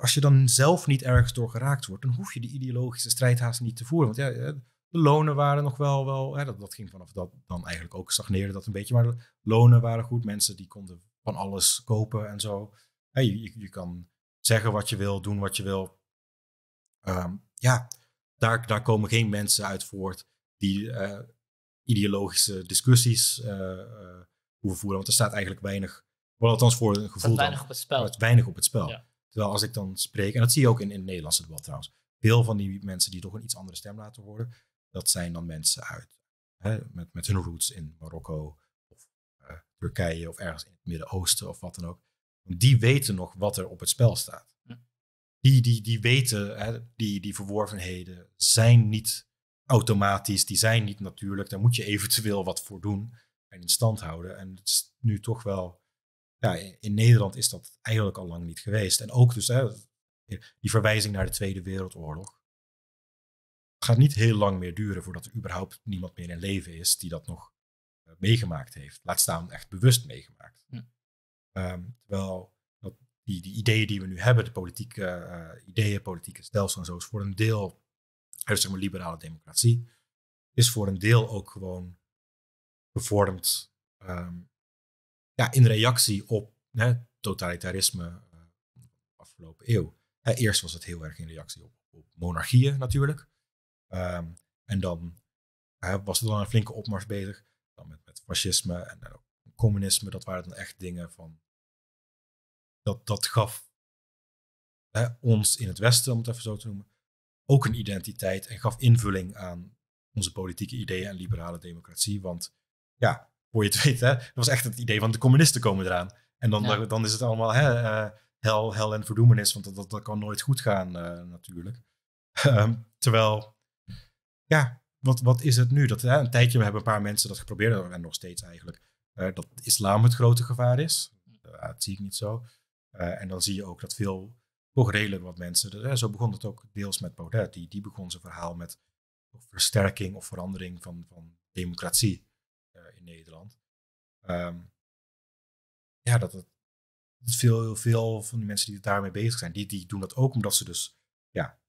Als je dan zelf niet ergens door geraakt wordt, dan hoef je die ideologische strijd haast niet te voeren. Want ja, de lonen waren nog wel, wel hè, dat, dat ging vanaf dat dan eigenlijk ook stagneerde dat een beetje. Maar de lonen waren goed. Mensen die konden van alles kopen en zo. Hè, je, je, je, kan zeggen wat je wil, doen wat je wil. Ehm, ja, daar, daar komen geen mensen uit voort die eh, ideologische discussies uh, hoeven voeren. Want er staat eigenlijk weinig, wel althans voor een gevoel. dat weinig op het spel. Het weinig op het spel. Terwijl als ik dan spreek, en dat zie je ook in, in het Nederlandse debat trouwens. Veel van die mensen die toch een iets andere stem laten horen, dat zijn dan mensen uit, hè, met, met hun roots in Marokko of eh, Turkije of ergens in het Midden-Oosten of wat dan ook. Die weten nog wat er op het spel staat. Die, die, die weten, hè, die, die verworvenheden zijn niet automatisch, die zijn niet natuurlijk. Daar moet je eventueel wat voor doen en in stand houden. En het is nu toch wel, ja, in Nederland is dat eigenlijk al lang niet geweest. En ook dus hè, die verwijzing naar de Tweede Wereldoorlog gaat niet heel lang meer duren voordat er überhaupt niemand meer in leven is die dat nog eh, meegemaakt heeft. Laat staan echt bewust meegemaakt. Ja. Ehm, terwijl dat die, die, ideeën die we nu hebben, de politieke uh, ideeën, politieke stelsel en zo, is voor een deel, uit eh, zeg maar liberale democratie, is voor een deel ook gewoon gevormd ehm, ja, in reactie op hè, totalitarisme uh, afgelopen eeuw. eerst was het heel erg in reactie op, op monarchieën natuurlijk. Ehm, en dan was er dan een flinke opmars bezig. Dan met, met fascisme en, ook eh, communisme. Dat waren dan echt dingen van. Dat, dat gaf hè, ons in het Westen, om het even zo te noemen, ook een identiteit. En gaf invulling aan onze politieke ideeën en liberale democratie. Want ja, voor je het weet, hè, dat was echt het idee van de communisten komen eraan. En dan, dan is het allemaal hè, eh, hel, hel en verdoemenis, want dat, dat, kan nooit goed gaan eh, natuurlijk. Ehm, terwijl ja, wat, wat is het nu? Dat, hè, een tijdje we hebben een paar mensen dat geprobeerd, en nog steeds eigenlijk, uh, dat islam het grote gevaar is. Eh, dat zie ik niet zo. Eh, en dan zie je ook dat veel, toch redelijk wat mensen, zo begon het ook deels met Baudet, die, die begon zijn verhaal met versterking of verandering van, van democratie in Nederland. Ehm, ja, dat, dat, veel, veel van die mensen die daarmee bezig zijn, die, die doen dat ook omdat ze dus ja,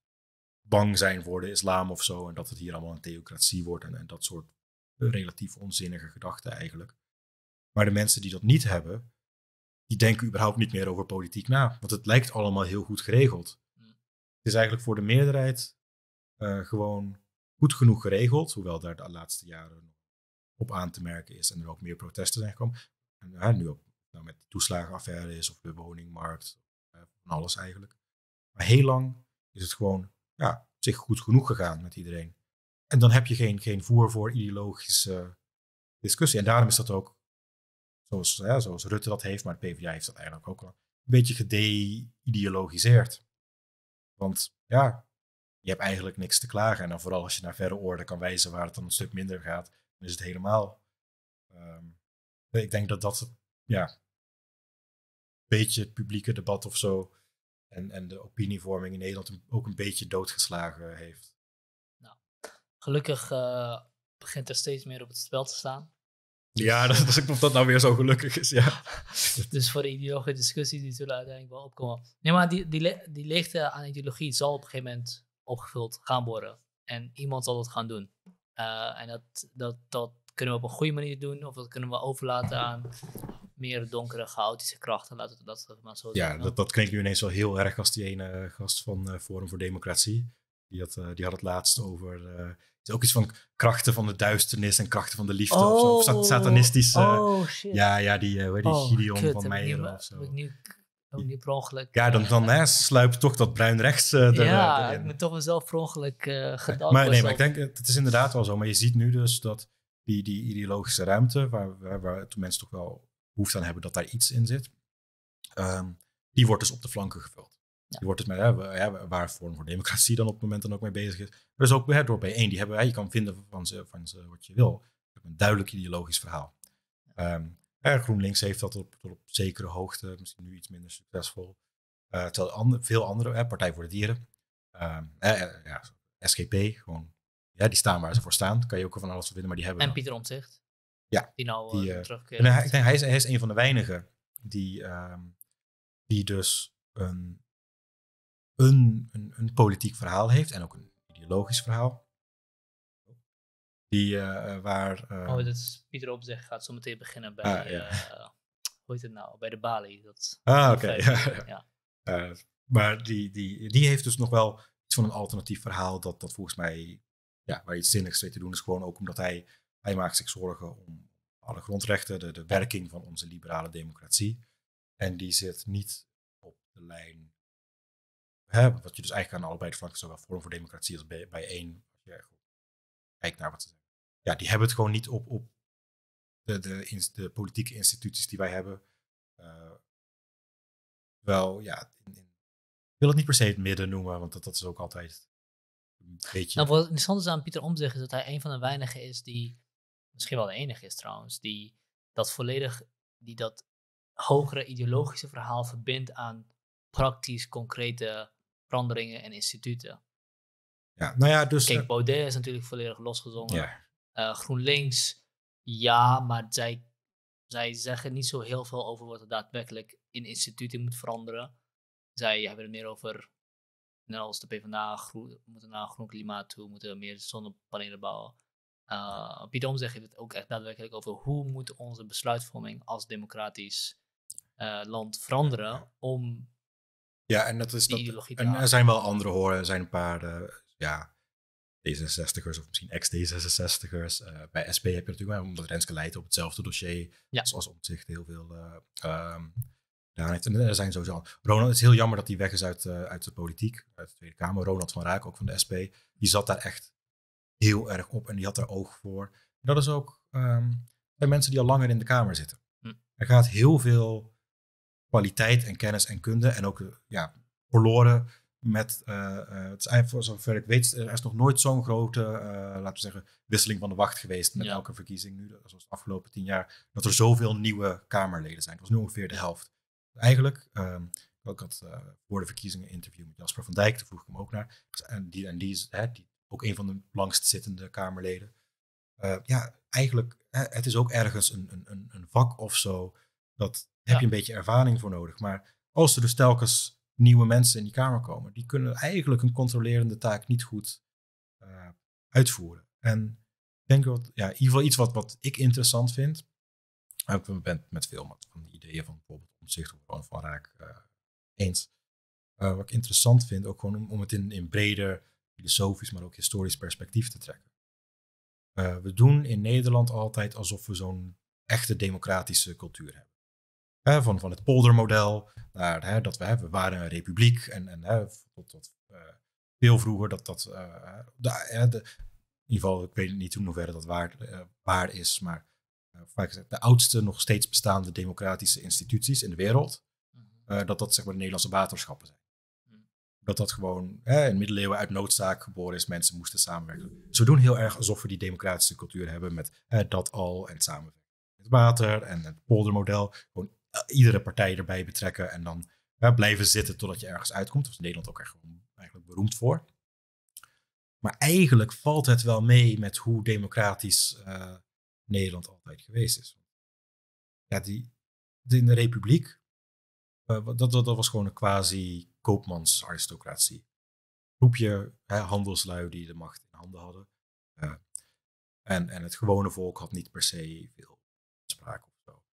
bang zijn voor de islam of zo. En dat het hier allemaal een theocratie wordt en, dat soort eh, relatief onzinnige gedachten eigenlijk. Maar de mensen die dat niet hebben, die denken überhaupt niet meer over politiek na. Want het lijkt allemaal heel goed geregeld. Hmm. Het is eigenlijk voor de meerderheid eh, gewoon goed genoeg geregeld. Hoewel daar de laatste jaren op aan te merken is en er ook meer protesten zijn gekomen. En, eh, nu ook nou, met de toeslagenaffaire is of de woningmarkt, van alles eigenlijk. Maar heel lang is het gewoon ja, zich goed genoeg gegaan met iedereen. En dan heb je geen, geen voer voor ideologische discussie. En daarom is dat ook, zoals, zoals Rutte dat heeft, maar de PvdA heeft dat eigenlijk ook al, een beetje gede-ideologiseerd. Want ja, je hebt eigenlijk niks te klagen. En dan vooral als je naar verre orde kan wijzen waar het dan een stuk minder gaat, dan is het helemaal. Ehm, ik denk dat dat ja, een beetje het publieke debat of zo en, en de opinievorming in Nederland ook een beetje doodgeslagen heeft. Nou, gelukkig eh, begint er steeds meer op het spel te staan. Dus, ja, dat, ik of dat nou weer zo gelukkig is, ja. dus voor de ideologische discussies die zullen uiteindelijk wel opkomen. Nee, maar die, die, die leegte aan ideologie zal op een gegeven moment opgevuld gaan worden. En iemand zal dat gaan doen. Eh, en dat, dat, dat kunnen we op een goede manier doen, of dat kunnen we overlaten aan meer donkere chaotische krachten, laten we dat maar zo ja, zeggen. Ja, dat, dat klinkt nu ineens wel heel erg als die ene eh, gast van eh, Forum voor Democratie. Die had, eh, die had het laatst over ook iets van krachten van de duisternis en krachten van de liefde of zo. Oh, satanistische. Oh, shit. Ja, ja, die, uh, die oh, Gideon van mij of zo. Ik nu, Ja, dan, dan hè, sluipt toch dat bruin rechts uh, Ja, ik ben toch mezelf per ongeluk uh, gedacht. Maar, nee, maar ik denk, het is inderdaad wel zo. Maar je ziet nu dus dat die, die ideologische ruimte, waar, waar, waar, mensen toch wel behoefte aan hebben dat daar iets in zit. Ehm, die wordt dus op de flanken gevuld. Die wordt het dus met, hè, waar Forum voor Democratie dan op het moment dan ook mee bezig is. Er dus ook hè, door bij 1 die hebben, hè, je kan vinden van ze, van ze wat je wil. Een duidelijk ideologisch verhaal. Um, hè, GroenLinks heeft dat op, op zekere hoogte, misschien nu iets minder succesvol. Eh, terwijl andere, veel andere, Partij voor de Dieren, ehm, eh, ja, SGP, gewoon, ja, die staan waar ze voor staan. Kan je ook van alles vinden, maar die hebben. En Pieter Omtzigt. Ja, die nou die, eh, eh, En hij, ik denk, hij is, hij is een van de weinigen die, ehm, die dus een, een, een, een politiek verhaal heeft en ook een ideologisch verhaal. Die uh, waar. Ehm, oh, dat is Pieter Opzeg gaat zo meteen beginnen bij. Ah, hoe heet het nou? Bij de Bali. Dat, ah, oké. ja. maar die, die, die heeft dus nog wel iets van een alternatief verhaal. Dat, dat volgens mij. Ja, waar iets zinnigs mee te doen is. Gewoon ook omdat hij hij maakt zich zorgen om alle grondrechten, de, de werking van onze liberale democratie. En die zit niet op de lijn, hè, wat je dus eigenlijk aan allebei de flanken, zowel Forum voor Democratie als bij, bij één, als je kijkt naar wat ze zeggen. Ja, die hebben het gewoon niet op, op de, de, de politieke instituties die wij hebben. Eh, wel, ja, in, in, ik wil het niet per se het midden noemen, want dat, dat is ook altijd een beetje... Nou, wat interessant is aan Pieter Omtzigt is dat hij een van de weinigen is die misschien wel de enige is trouwens, die dat volledig, die dat hogere ideologische verhaal verbindt aan praktisch concrete veranderingen en instituten. Ja, nou ja, dus... Kijk, eh, Baudet is natuurlijk volledig losgezongen. Eh, GroenLinks, ja, maar zij, zij zeggen niet zo heel veel over wat er daadwerkelijk in instituten moet veranderen. Zij hebben het meer over, net als de PvdA, groen, moeten naar groen klimaat toe, moeten meer zonnepanelen bouwen. Uh, Piet je heeft het ook echt daadwerkelijk over hoe moet onze besluitvorming als democratisch uh, land veranderen om ja, en dat is die dat, te en Er zijn wel andere horen, er zijn een paar uh, ja, D66'ers of misschien ex-D66'ers. Eh, bij SP heb je natuurlijk omdat Renske leidt op hetzelfde dossier, ja. zoals zich heel veel um, en er zijn sowieso. Ronald, het is heel jammer dat hij weg is uit, uit de politiek, uit de Tweede Kamer. Ronald van Raak, ook van de SP, die zat daar echt heel erg op en die had er oog voor. Dat is ook ehm, bij mensen die al langer in de Kamer zitten. Hm. Er gaat heel veel kwaliteit en kennis en kunde en ook eh, ja, verloren met, eh, eh, het is, voor zover ik weet, er is nog nooit zo'n grote, laten we zeggen, wisseling van de wacht geweest met elke verkiezing nu, zoals de afgelopen tien jaar, dat er zoveel nieuwe Kamerleden zijn. Dat was nu ongeveer de helft. Eigenlijk, ik ehm, had voor de verkiezingen een interview met Jasper van Dijk, daar vroeg ik hem ook naar, en die, en die, hè, die ook een van de langstzittende Kamerleden. Eh, ja, eigenlijk, het is ook ergens een, een, een vak of zo. Dat heb je een beetje ervaring voor nodig. Maar als er dus telkens nieuwe mensen in die Kamer komen, die kunnen eigenlijk een controlerende taak niet goed eh, uitvoeren. En ik denk dat, ja, in ieder geval iets wat, wat ik interessant vind. Eh, ik ben met veel van de ideeën van bijvoorbeeld Omzicht of gewoon van Raak eens. wat ik interessant vind, ook gewoon om, om het in, in breder filosofisch, maar ook historisch perspectief te trekken. Eh, we doen in Nederland altijd alsof we zo'n echte democratische cultuur hebben. van, van het poldermodel, naar, dat we, hebben we waren een republiek en, en tot, tot eh, veel vroeger dat dat. Eh, de, in ieder geval, ik weet niet hoe hoeverre dat waar, waar is, maar vaak gezegd, de oudste nog steeds bestaande democratische instituties in de wereld, mhm. dat dat zeg maar de Nederlandse waterschappen zijn dat dat gewoon hè, in middeleeuwen uit noodzaak geboren is. Mensen moesten samenwerken. Ze doen heel erg alsof we die democratische cultuur hebben met dat al en samenwerken. Het water en het poldermodel. Gewoon eh, iedere partij erbij betrekken en dan hè, blijven zitten totdat je ergens uitkomt. Dat is Nederland ook echt gewoon eigenlijk beroemd voor. Maar eigenlijk valt het wel mee met hoe democratisch eh, Nederland altijd geweest is. Ja, die, in de republiek, eh, dat, dat was gewoon een quasi koopmansaristocratie. Groepje hè, handelslui die de macht in handen hadden. Eh, en, en het gewone volk had niet per se veel sprake of zo.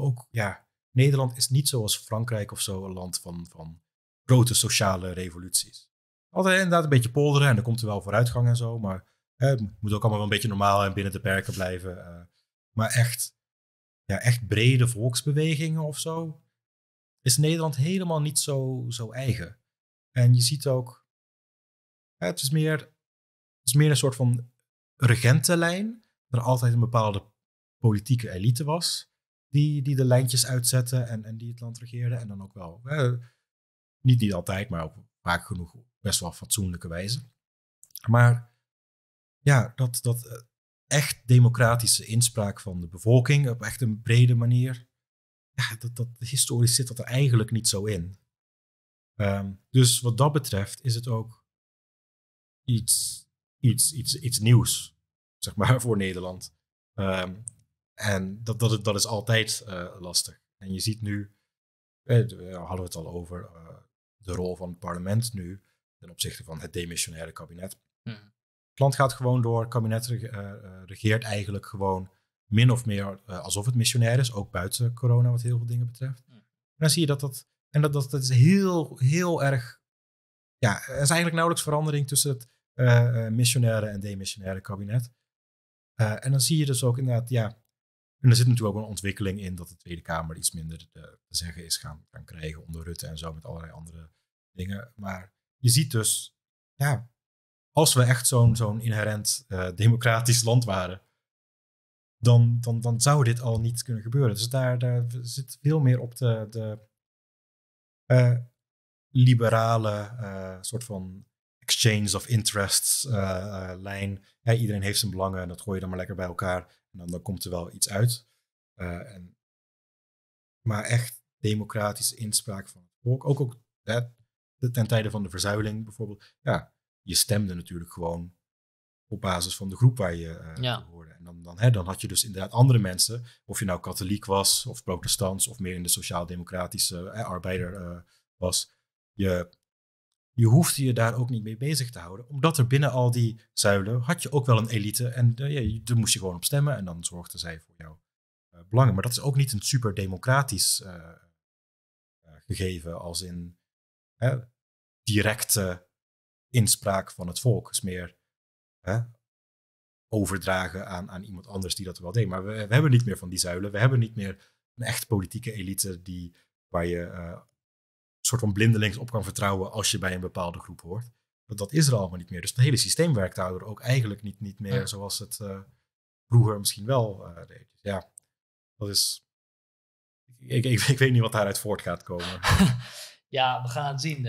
Ook, ja, Nederland is niet zoals Frankrijk of zo een land van, van grote sociale revoluties. Altijd inderdaad een beetje polderen en er komt er wel vooruitgang en zo, maar het moet ook allemaal wel een beetje normaal en binnen de perken blijven. Eh. maar echt, ja, echt brede volksbewegingen of zo, is Nederland helemaal niet zo, zo eigen. En je ziet ook, het is meer, het is meer een soort van regentenlijn. Dat er altijd een bepaalde politieke elite was. Die, die de lijntjes uitzette en, en die het land regeerde. En dan ook wel, niet, niet altijd, maar op vaak genoeg best wel fatsoenlijke wijze. Maar ja, dat, dat eh, echt democratische inspraak van de bevolking op echt een brede manier ja, dat, dat, historisch zit dat er eigenlijk niet zo in. Ehm, dus wat dat betreft is het ook iets, iets, iets, iets nieuws, zeg maar, voor Nederland. Ehm, en dat, dat, dat is altijd eh, lastig. En je ziet nu, eh, we hadden het al over eh, de rol van het parlement nu ten opzichte van het demissionaire kabinet. Mhm. Het land gaat gewoon door, het kabinet regeert eigenlijk gewoon min of meer eh, alsof het missionair is, ook buiten corona wat heel veel dingen betreft. En dan zie je dat dat, en dat, dat, dat is heel, heel erg, ja, er is eigenlijk nauwelijks verandering tussen het eh, eh, missionaire en demissionaire kabinet. en dan zie je dus ook inderdaad, ja, en er zit natuurlijk ook een ontwikkeling in dat de Tweede Kamer iets minder te zeggen is gaan, gaan krijgen onder Rutte en zo met allerlei andere dingen. Maar je ziet dus, ja, als we echt zo'n zo'n inherent democratisch land waren, dan, dan, dan zou dit al niet kunnen gebeuren. Dus daar, daar zit veel meer op de, de eh, liberale eh, soort van exchange of interests eh, lijn. iedereen heeft zijn belangen en dat gooi je dan maar lekker bij elkaar. En dan, dan komt er wel iets uit. En, maar echt democratische inspraak van het volk. Ook, ook hè, ten tijde van de verzuiling bijvoorbeeld. Ja, je stemde natuurlijk gewoon op basis van de groep waar je eh, ja. hoorde. En dan, dan, hè, dan had je dus inderdaad andere mensen, of je nou katholiek was, of protestants, of meer in de sociaal-democratische eh, arbeider was. Je, je hoefde je daar ook niet mee bezig te houden. Omdat er binnen al die zuilen had je ook wel een elite. En eh, ja, daar moest je gewoon op stemmen. En dan zorgden zij voor jouw eh, belangen. Maar dat is ook niet een super democratisch gegeven. Als in directe inspraak van het volk. Het is meer overdragen aan, aan iemand anders die dat wel deed. Maar we, we, hebben niet meer van die zuilen. We hebben niet meer een echt politieke elite die, waar je eh, een soort van blindelings op kan vertrouwen als je bij een bepaalde groep hoort. Dat, dat is er allemaal niet meer. Dus het hele systeem werkt daardoor ook eigenlijk niet, niet meer zoals het eh, vroeger misschien wel eh, deed. Dus ja, dat is. Ik, ik, weet niet wat daaruit voort gaat komen. ja, we gaan het zien.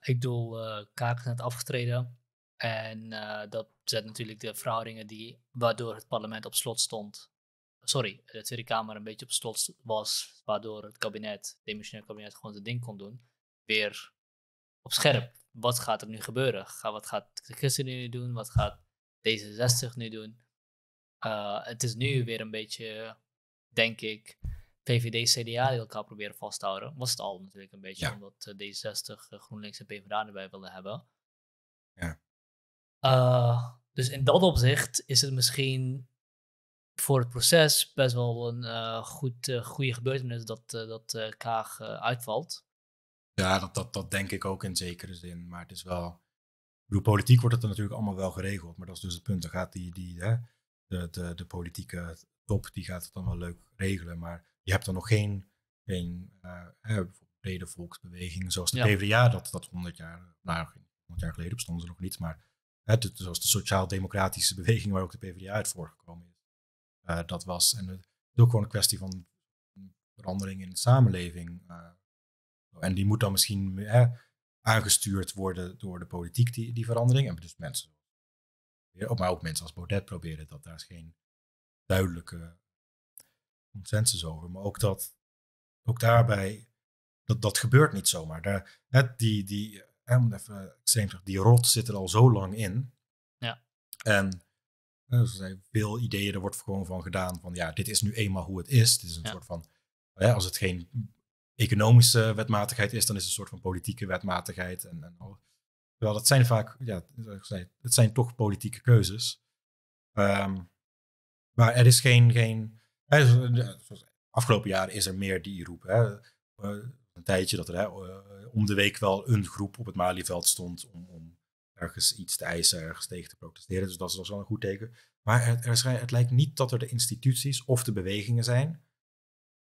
ik bedoel, Kaak is net afgetreden. En eh, dat zet natuurlijk de verhoudingen die, waardoor het parlement op slot stond. Sorry, de Tweede Kamer een beetje op slot was, waardoor het kabinet, het demissionair kabinet, gewoon zijn ding kon doen. Weer op scherp. Wat gaat er nu gebeuren? Wat gaat de ChristenUnie nu doen? Wat gaat D66 nu doen? Eh, het is nu weer een beetje, denk ik, VVD, CDA die elkaar proberen vast te houden. Was het al natuurlijk een beetje, omdat eh, D66 GroenLinks en PvdA erbij wilden hebben. Ja. Eh, dus in dat opzicht is het misschien voor het proces best wel een eh, goed, eh, goede gebeurtenis dat, dat Kaag uitvalt. Ja, dat, dat, dat denk ik ook in zekere zin. Maar het is wel. politiek wordt het er natuurlijk allemaal wel geregeld. Maar dat is dus het punt. Dan gaat die, die, hè, de, de, politieke top die gaat het dan wel leuk regelen. Maar je hebt er nog geen, geen hè, volksbeweging zoals de ja. PvdA dat, dat 100 jaar, nou 100 jaar geleden bestonden ze nog niet, maar Hè, zoals de sociaal-democratische beweging waar ook de PvdA uit voorgekomen is. Eh, dat was. En het is ook gewoon een kwestie van verandering in de samenleving. Eh. en die moet dan misschien aangestuurd worden door de politiek, die, die verandering. En dus mensen, maar ook mensen als Baudet proberen dat. Daar is geen duidelijke consensus over. Maar ook, dat, ook daarbij, dat, dat gebeurt niet zomaar. Daar, die, die, hè, om even eh, extreem zeggen, die rot zit er al zo lang in. Ja. En er zijn veel ideeën, er wordt gewoon van gedaan van ja, dit is nu eenmaal hoe het is. Dit is een soort van, hè, als het geen economische wetmatigheid is, dan is het een soort van politieke wetmatigheid. En, en al. Terwijl dat zijn vaak, ja, het zijn toch politieke keuzes. Ehm, maar er is geen, geen hè, afgelopen jaren is er meer die roep. Hè. Eh, een tijdje dat er eh, om de week wel een groep op het Malieveld stond om, om, ergens iets te eisen, ergens tegen te protesteren. Dus dat is wel een goed teken. Maar het lijkt niet dat er de instituties of de bewegingen zijn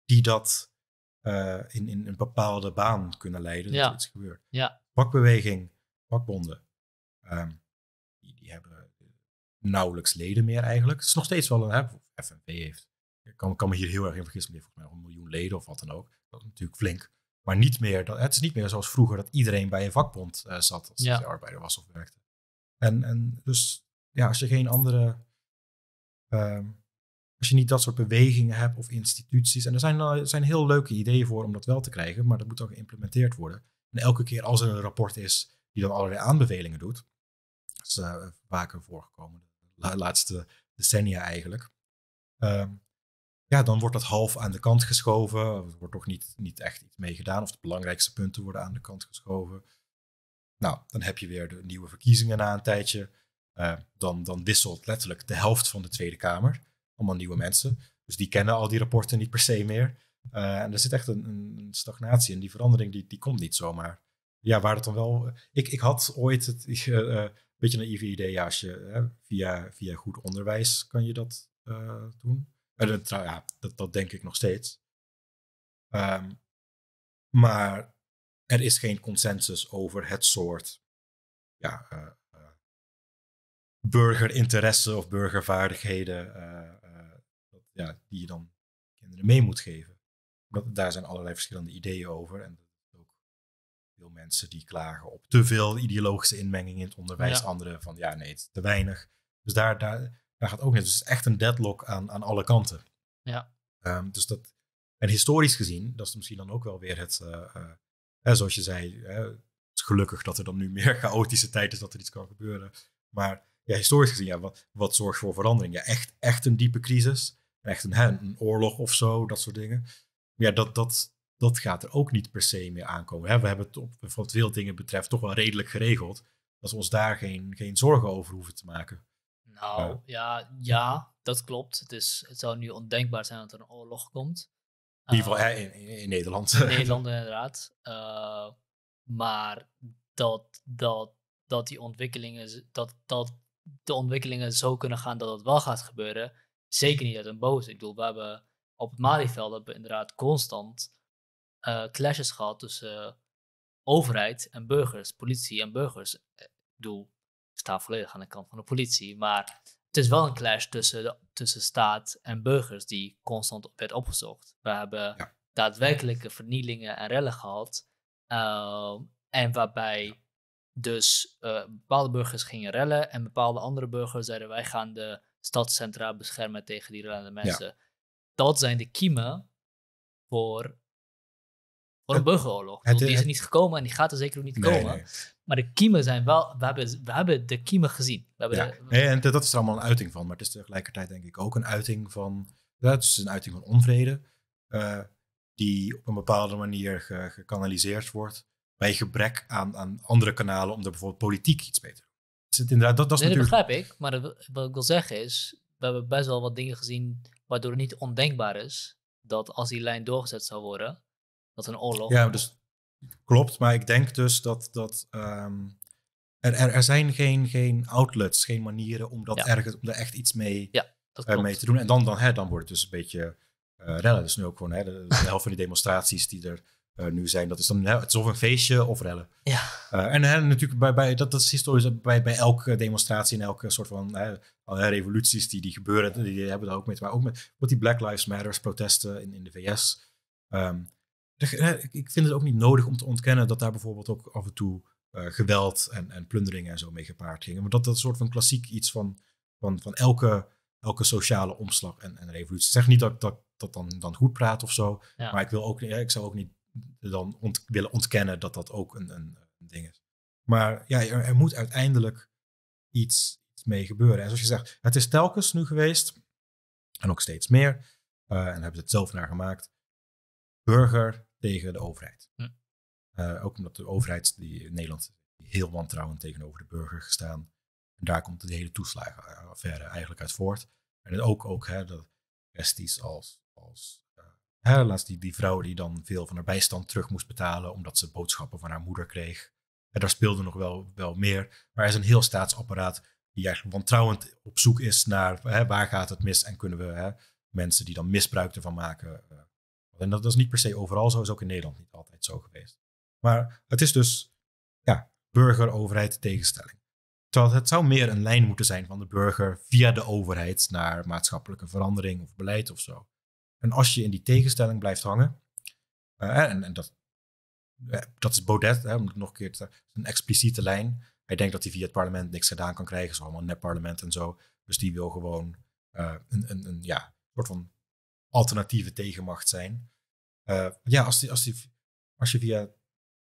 die dat eh, in, in, een bepaalde baan kunnen leiden ja. dat iets gebeurt. Ja. Vakbeweging, vakbonden, ehm, die, die, hebben nauwelijks leden meer eigenlijk. Het is nog steeds wel een, FNV heeft, ik kan, kan, me hier heel erg in vergissen, maar die mij een miljoen leden of wat dan ook. Dat is natuurlijk flink. Maar niet meer, dat, het is niet meer zoals vroeger dat iedereen bij een vakbond eh, zat als ja. arbeider was of werkte. En, en dus ja, als je geen andere, ehm, als je niet dat soort bewegingen hebt of instituties. En er zijn, eh, er zijn heel leuke ideeën voor om dat wel te krijgen, maar dat moet dan geïmplementeerd worden. En elke keer als er een rapport is die dan allerlei aanbevelingen doet, dat is eh, vaker voorgekomen de laatste decennia eigenlijk. Ehm, ja, dan wordt dat half aan de kant geschoven. Er wordt toch niet, niet echt iets mee gedaan. Of de belangrijkste punten worden aan de kant geschoven. Nou, dan heb je weer de nieuwe verkiezingen na een tijdje. Eh, dan, dan wisselt letterlijk de helft van de Tweede Kamer. Allemaal nieuwe mensen. Dus die kennen al die rapporten niet per se meer. Eh, en er zit echt een, een, stagnatie en Die verandering die, die komt niet zomaar. Ja, waar het dan wel. Eh, ik, ik had ooit het uh, beetje een idee. Ja, als je via, via goed onderwijs kan je dat doen. Dat, ja, dat, denk ik nog steeds. Ehm, maar er is geen consensus over het soort ja, uh, burgerinteresse of burgervaardigheden eh, dat, ja, die je dan kinderen mee moet geven. Dat, daar zijn allerlei verschillende ideeën over. En er ook veel mensen die klagen op te veel ideologische inmenging in het onderwijs. Anderen van ja, nee, het is te weinig. Dus daar, daar, dat gaat ook niet. Dus het is echt een deadlock aan, aan alle kanten. Ja. Ehm, dus dat, en historisch gezien, dat is misschien dan ook wel weer het, uh, zoals je zei, het is gelukkig dat er dan nu meer chaotische tijd is dat er iets kan gebeuren. Maar ja, historisch gezien, ja, wat, zorgt voor verandering? Ja, echt, echt een diepe crisis, echt een, een oorlog of zo, dat soort dingen. Ja, dat, dat, dat gaat er ook niet per se meer aankomen. Hè? We hebben het op, wat veel dingen betreft toch wel redelijk geregeld. Dat we ons daar geen, geen zorgen over hoeven te maken. Nou ja, ja dat klopt. Het, het zou nu ondenkbaar zijn dat er een oorlog komt. In ieder geval ehm, in, Nederland. In Nederland inderdaad. Ehm, maar dat, dat, dat, die ontwikkelingen, dat, dat de ontwikkelingen zo kunnen gaan dat het wel gaat gebeuren, zeker niet uit een boos. Ik bedoel, we hebben op het Malieveld hebben we inderdaad constant uh, clashes gehad tussen overheid en burgers, politie en burgers. Eh, ik bedoel, sta volledig aan de kant van de politie. Maar het is wel een clash tussen, tussen staat en burgers die constant werd opgezocht. We hebben daadwerkelijke vernielingen en rellen gehad. Ehm, en waarbij dus eh, bepaalde burgers gingen rellen en bepaalde andere burgers zeiden wij gaan de stadscentra beschermen tegen die rellende mensen. Dat zijn de kiemen voor voor een burgeroorlog. die is er niet gekomen en die gaat er zeker ook niet komen. Maar de kiemen zijn wel, we hebben, we hebben de kiemen gezien. We ja. en dat is er allemaal een uiting van. Maar het is tegelijkertijd denk ik ook een uiting van, het is een uiting van onvrede. Eh, die op een bepaalde manier gekanaliseerd wordt bij gebrek aan, aan andere kanalen om er bijvoorbeeld politiek iets beter. te dus inderdaad, dat, dat, is natuurlijk... dat begrijp ik, maar wat ik wil zeggen is, we hebben best wel wat dingen gezien waardoor het niet ondenkbaar is dat als die lijn doorgezet zou worden, dat een oorlog. Ja, dus klopt. Maar ik denk dus dat, dat ehm, er, er, er, zijn geen, geen outlets, geen manieren om, dat ergens, om er echt iets mee, ja, eh, mee te doen. En dan, dan, hè, dan wordt het dus een beetje uh, rellen. Dus nu ook gewoon hè, de, helft van die demonstraties die er eh, nu zijn. Dat is dan het is of een feestje of rellen. Ja. en hè, natuurlijk, bij, bij, dat, dat is historisch bij, bij elke demonstratie en elke soort van hè, revoluties die, die gebeuren, die, hebben daar ook mee te maken. Ook met, die Black Lives Matters protesten in, in de VS. Ehm, ik vind het ook niet nodig om te ontkennen dat daar bijvoorbeeld ook af en toe eh, geweld en, en plunderingen en zo mee gepaard gingen. Maar dat dat soort van klassiek iets van, van, van elke, elke sociale omslag en, en revolutie. Ik zeg niet dat ik dat, dat dan, dan goed praat of zo, maar ik, wil ook, ik zou ook niet dan willen ontkennen dat dat ook een, een, ding is. Maar ja, er, er, moet uiteindelijk iets, mee gebeuren. En zoals je zegt, het is telkens nu geweest, en ook steeds meer, uh, en hebben ze het zelf naar gemaakt, burger tegen de overheid. Eh, ook omdat de overheid die in Nederland heel wantrouwend tegenover de burger gestaan. En daar komt de hele toeslagenaffaire eigenlijk uit voort. En ook, ook hè, dat kwesties als, als eh, laatst die, die vrouw die dan veel van haar bijstand terug moest betalen omdat ze boodschappen van haar moeder kreeg. En daar speelde nog wel, wel meer. Maar er is een heel staatsapparaat die eigenlijk wantrouwend op zoek is naar hè, waar gaat het mis en kunnen we hè, mensen die dan misbruik ervan maken eh, en dat, is niet per se overal zo, is ook in Nederland niet altijd zo geweest. Maar het is dus ja, burger-overheid tegenstelling. Terwijl het zou meer een lijn moeten zijn van de burger via de overheid naar maatschappelijke verandering of beleid of zo. En als je in die tegenstelling blijft hangen, eh, en, en, dat, eh, dat is Baudet, hè, om het nog een keer te een expliciete lijn. Hij denkt dat hij via het parlement niks gedaan kan krijgen, zo allemaal nep parlement en zo. Dus die wil gewoon eh, een, een, een ja, soort van alternatieve tegenmacht zijn. Eh, ja, als, die, als, die, als je via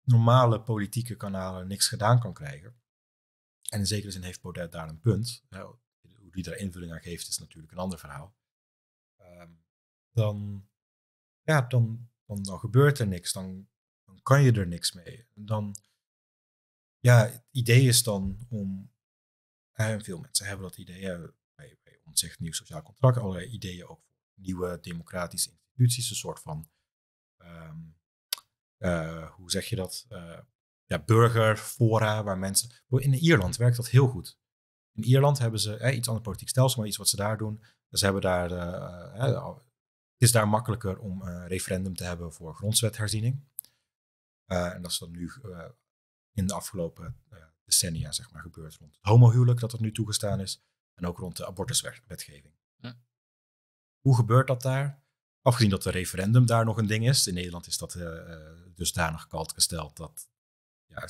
normale politieke kanalen niks gedaan kan krijgen. En in zekere zin heeft Baudet daar een punt. hoe die daar invulling aan geeft, is natuurlijk een ander verhaal. Ehm, dan, ja, dan, dan, dan gebeurt er niks. Dan, dan kan je er niks mee. dan, ja, het idee is dan om. Eh, veel mensen hebben dat idee. Bij, bij ons nieuw sociaal contract allerlei ideeën ook nieuwe democratische instituties, een soort van, ehm, eh, hoe zeg je dat, uh, ja, burgerfora waar mensen... In Ierland werkt dat heel goed. In Ierland hebben ze eh, iets ander politiek stelsel, maar iets wat ze daar doen. Dus ze hebben daar, eh, het is daar makkelijker om een referendum te hebben voor grondwetherziening. en dat is dan nu in de afgelopen decennia zeg maar, gebeurd rond het homohuwelijk dat dat nu toegestaan is. En ook rond de abortuswetgeving. Hoe gebeurt dat daar? Afgezien dat de referendum daar nog een ding is. In Nederland is dat daar eh, eh, dusdanig kalt gesteld. Dat, ja,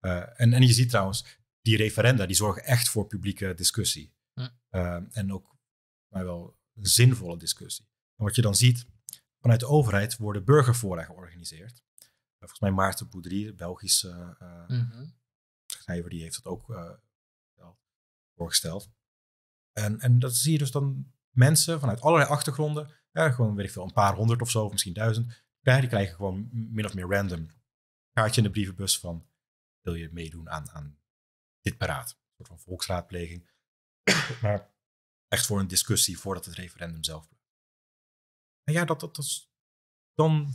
eh, en, en je ziet trouwens, die referenda die zorgen echt voor publieke discussie. Hm. en ook maar wel een zinvolle discussie. En wat je dan ziet, vanuit de overheid worden burgerfora georganiseerd. volgens mij Maarten Boudry, de Belgische uh, mm schrijver, die heeft dat ook voorgesteld. En, en dat zie je dus dan mensen vanuit allerlei achtergronden, gewoon weet ik veel, een paar honderd of zo, of misschien duizend, die krijgen gewoon min of meer random kaartje in de brievenbus van wil je meedoen aan, aan dit paraat. Een soort van volksraadpleging. maar echt voor een discussie voordat het referendum zelf. En ja, dat, dat, dat is, dan,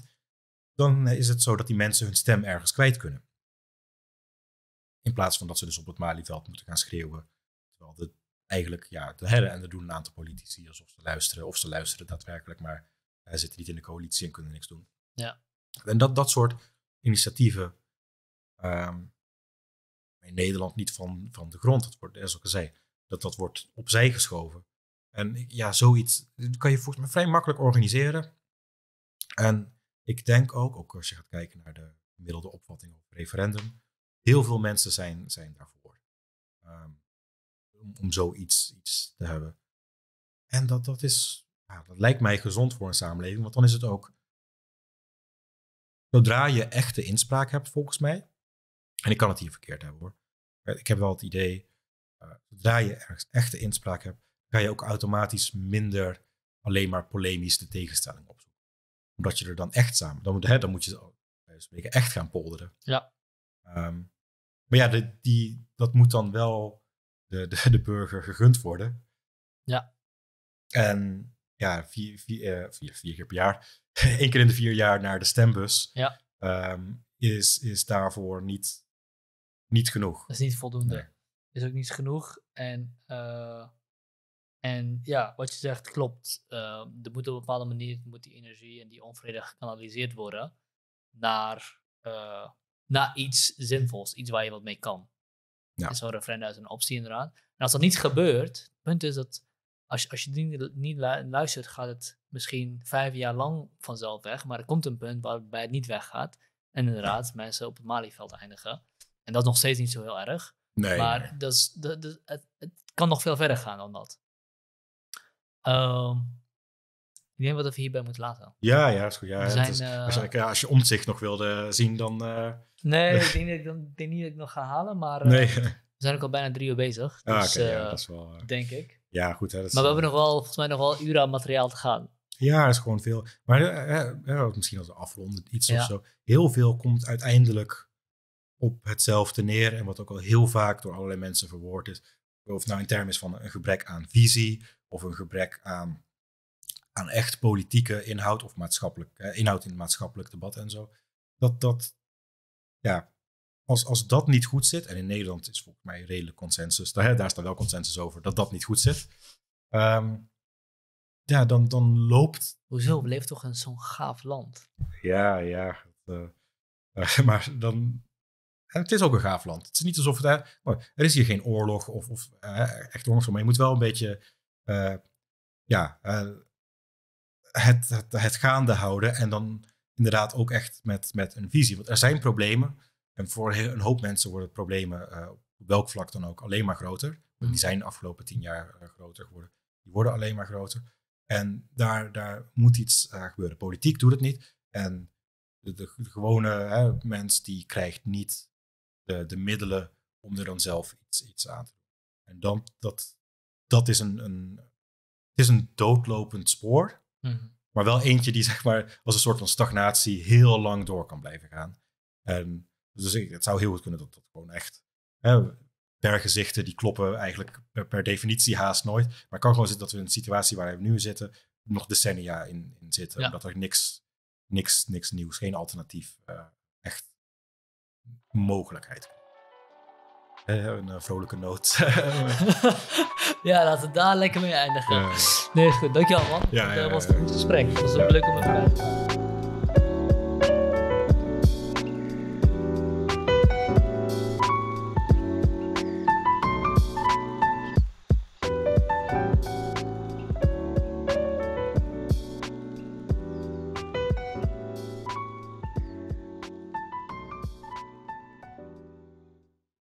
dan is het zo dat die mensen hun stem ergens kwijt kunnen. In plaats van dat ze dus op het Malieveld moeten gaan schreeuwen. Terwijl de eigenlijk ja, te herren en er doen een aantal politici alsof ze luisteren. Of ze luisteren daadwerkelijk, maar uh, zitten niet in de coalitie en kunnen niks doen. Ja. En dat, dat soort initiatieven ehm, in Nederland niet van, van de grond. Dat wordt, zoals ik al zei, dat, dat wordt opzij geschoven. En ja, zoiets kan je volgens mij vrij makkelijk organiseren. En ik denk ook, ook als je gaat kijken naar de gemiddelde opvatting op referendum, heel veel mensen zijn, zijn daarvoor. Um, om, om zoiets iets te hebben. En dat, dat, is, ja, dat lijkt mij gezond voor een samenleving, want dan is het ook. Zodra je echte inspraak hebt, volgens mij. En ik kan het hier verkeerd hebben hoor. Eh, ik heb wel het idee. Eh, zodra je ergens echte inspraak hebt, ga je ook automatisch minder alleen maar polemisch de tegenstelling opzoeken. Omdat je er dan echt samen. Dan moet, hè, dan moet je spreken echt gaan polderen. Ja. Ehm, maar ja, de, die, dat moet dan wel de, de, de burger gegund worden. Ja. En ja, vier, vier, eh, vier, vier keer per jaar, één keer in de vier jaar naar de stembus, ja. Ehm, is, is daarvoor niet, niet genoeg. Dat is niet voldoende. Is ook niet genoeg. En, eh, en ja, wat je zegt klopt. Ehm, er moet op een bepaalde manier moet die energie en die onvrede gekanaliseerd worden naar, eh, naar iets zinvols, iets waar je wat mee kan. Ja. Zo'n referenda is een optie inderdaad. En als dat niet gebeurt, het punt is dat als, als je niet, niet luistert, gaat het misschien vijf jaar lang vanzelf weg. Maar er komt een punt waarbij het niet weggaat. En inderdaad, mensen op het Malieveld eindigen. En dat is nog steeds niet zo heel erg. Nee. Maar dat is, dat, het, kan nog veel verder gaan dan dat. Ehm, ik denk niet dat we hierbij moeten laten. Ja, ja, is goed. Ja, is, eh, ja, als je omzicht nog wilde zien, dan... Eh, nee, ik denk, niet dat ik nog ga halen, maar... Eh, nee. We zijn ook al bijna drie uur bezig. Ah, dus, dat is wel... denk ik. Ja, goed. Hè, dat maar we hebben nog wel, volgens mij nog wel uren aan materiaal te gaan. Ja, dat is gewoon veel. Maar misschien als we afronden iets of zo. Heel veel komt uiteindelijk op hetzelfde neer. En wat ook al heel vaak door allerlei mensen verwoord is. Of nou in termen is van een gebrek aan visie. Of een gebrek aan aan echt politieke inhoud of maatschappelijk eh, inhoud in het maatschappelijk debat en zo. Dat dat, ja, als, als dat niet goed zit, en in Nederland is volgens mij redelijk consensus, daar, daar staat wel consensus over, dat dat niet goed zit. Ehm, ja, dan, dan loopt. Hoezo? We leven toch in zo'n gaaf land? Ja, ja. Eh, maar dan. Het is ook een gaaf land. Het is niet alsof het oh, er is hier geen oorlog of, of eh, echt ongeveer Maar je moet wel een beetje. Eh, ja, het, het, het, gaande houden en dan inderdaad ook echt met, met een visie. Want er zijn problemen en voor een hoop mensen worden problemen eh, op welk vlak dan ook alleen maar groter. die mm. zijn de afgelopen tien jaar eh, groter geworden. Die worden alleen maar groter. En daar, daar moet iets uh, gebeuren. Politiek doet het niet. En de, de, de gewone hè, mens die krijgt niet de, de middelen om er dan zelf iets, iets aan te doen. En dan, dat, dat is een, een, het is een doodlopend spoor. Mhm. Maar wel eentje die zeg maar, als een soort van stagnatie heel lang door kan blijven gaan. En, dus het zou heel goed kunnen dat dat gewoon echt. Hè, berggezichten die kloppen eigenlijk per, definitie haast nooit. Maar het kan gewoon zitten dat we in een situatie waar we nu zitten, nog decennia in, in zitten. dat er niks, niks, niks nieuws, geen alternatief, eh, echt mogelijkheid een eh, vrolijke noot. ja, laten we daar lekker mee eindigen. Nee, goed. Dankjewel man. dat was een goed gesprek. Het was ook leuk om het te zijn.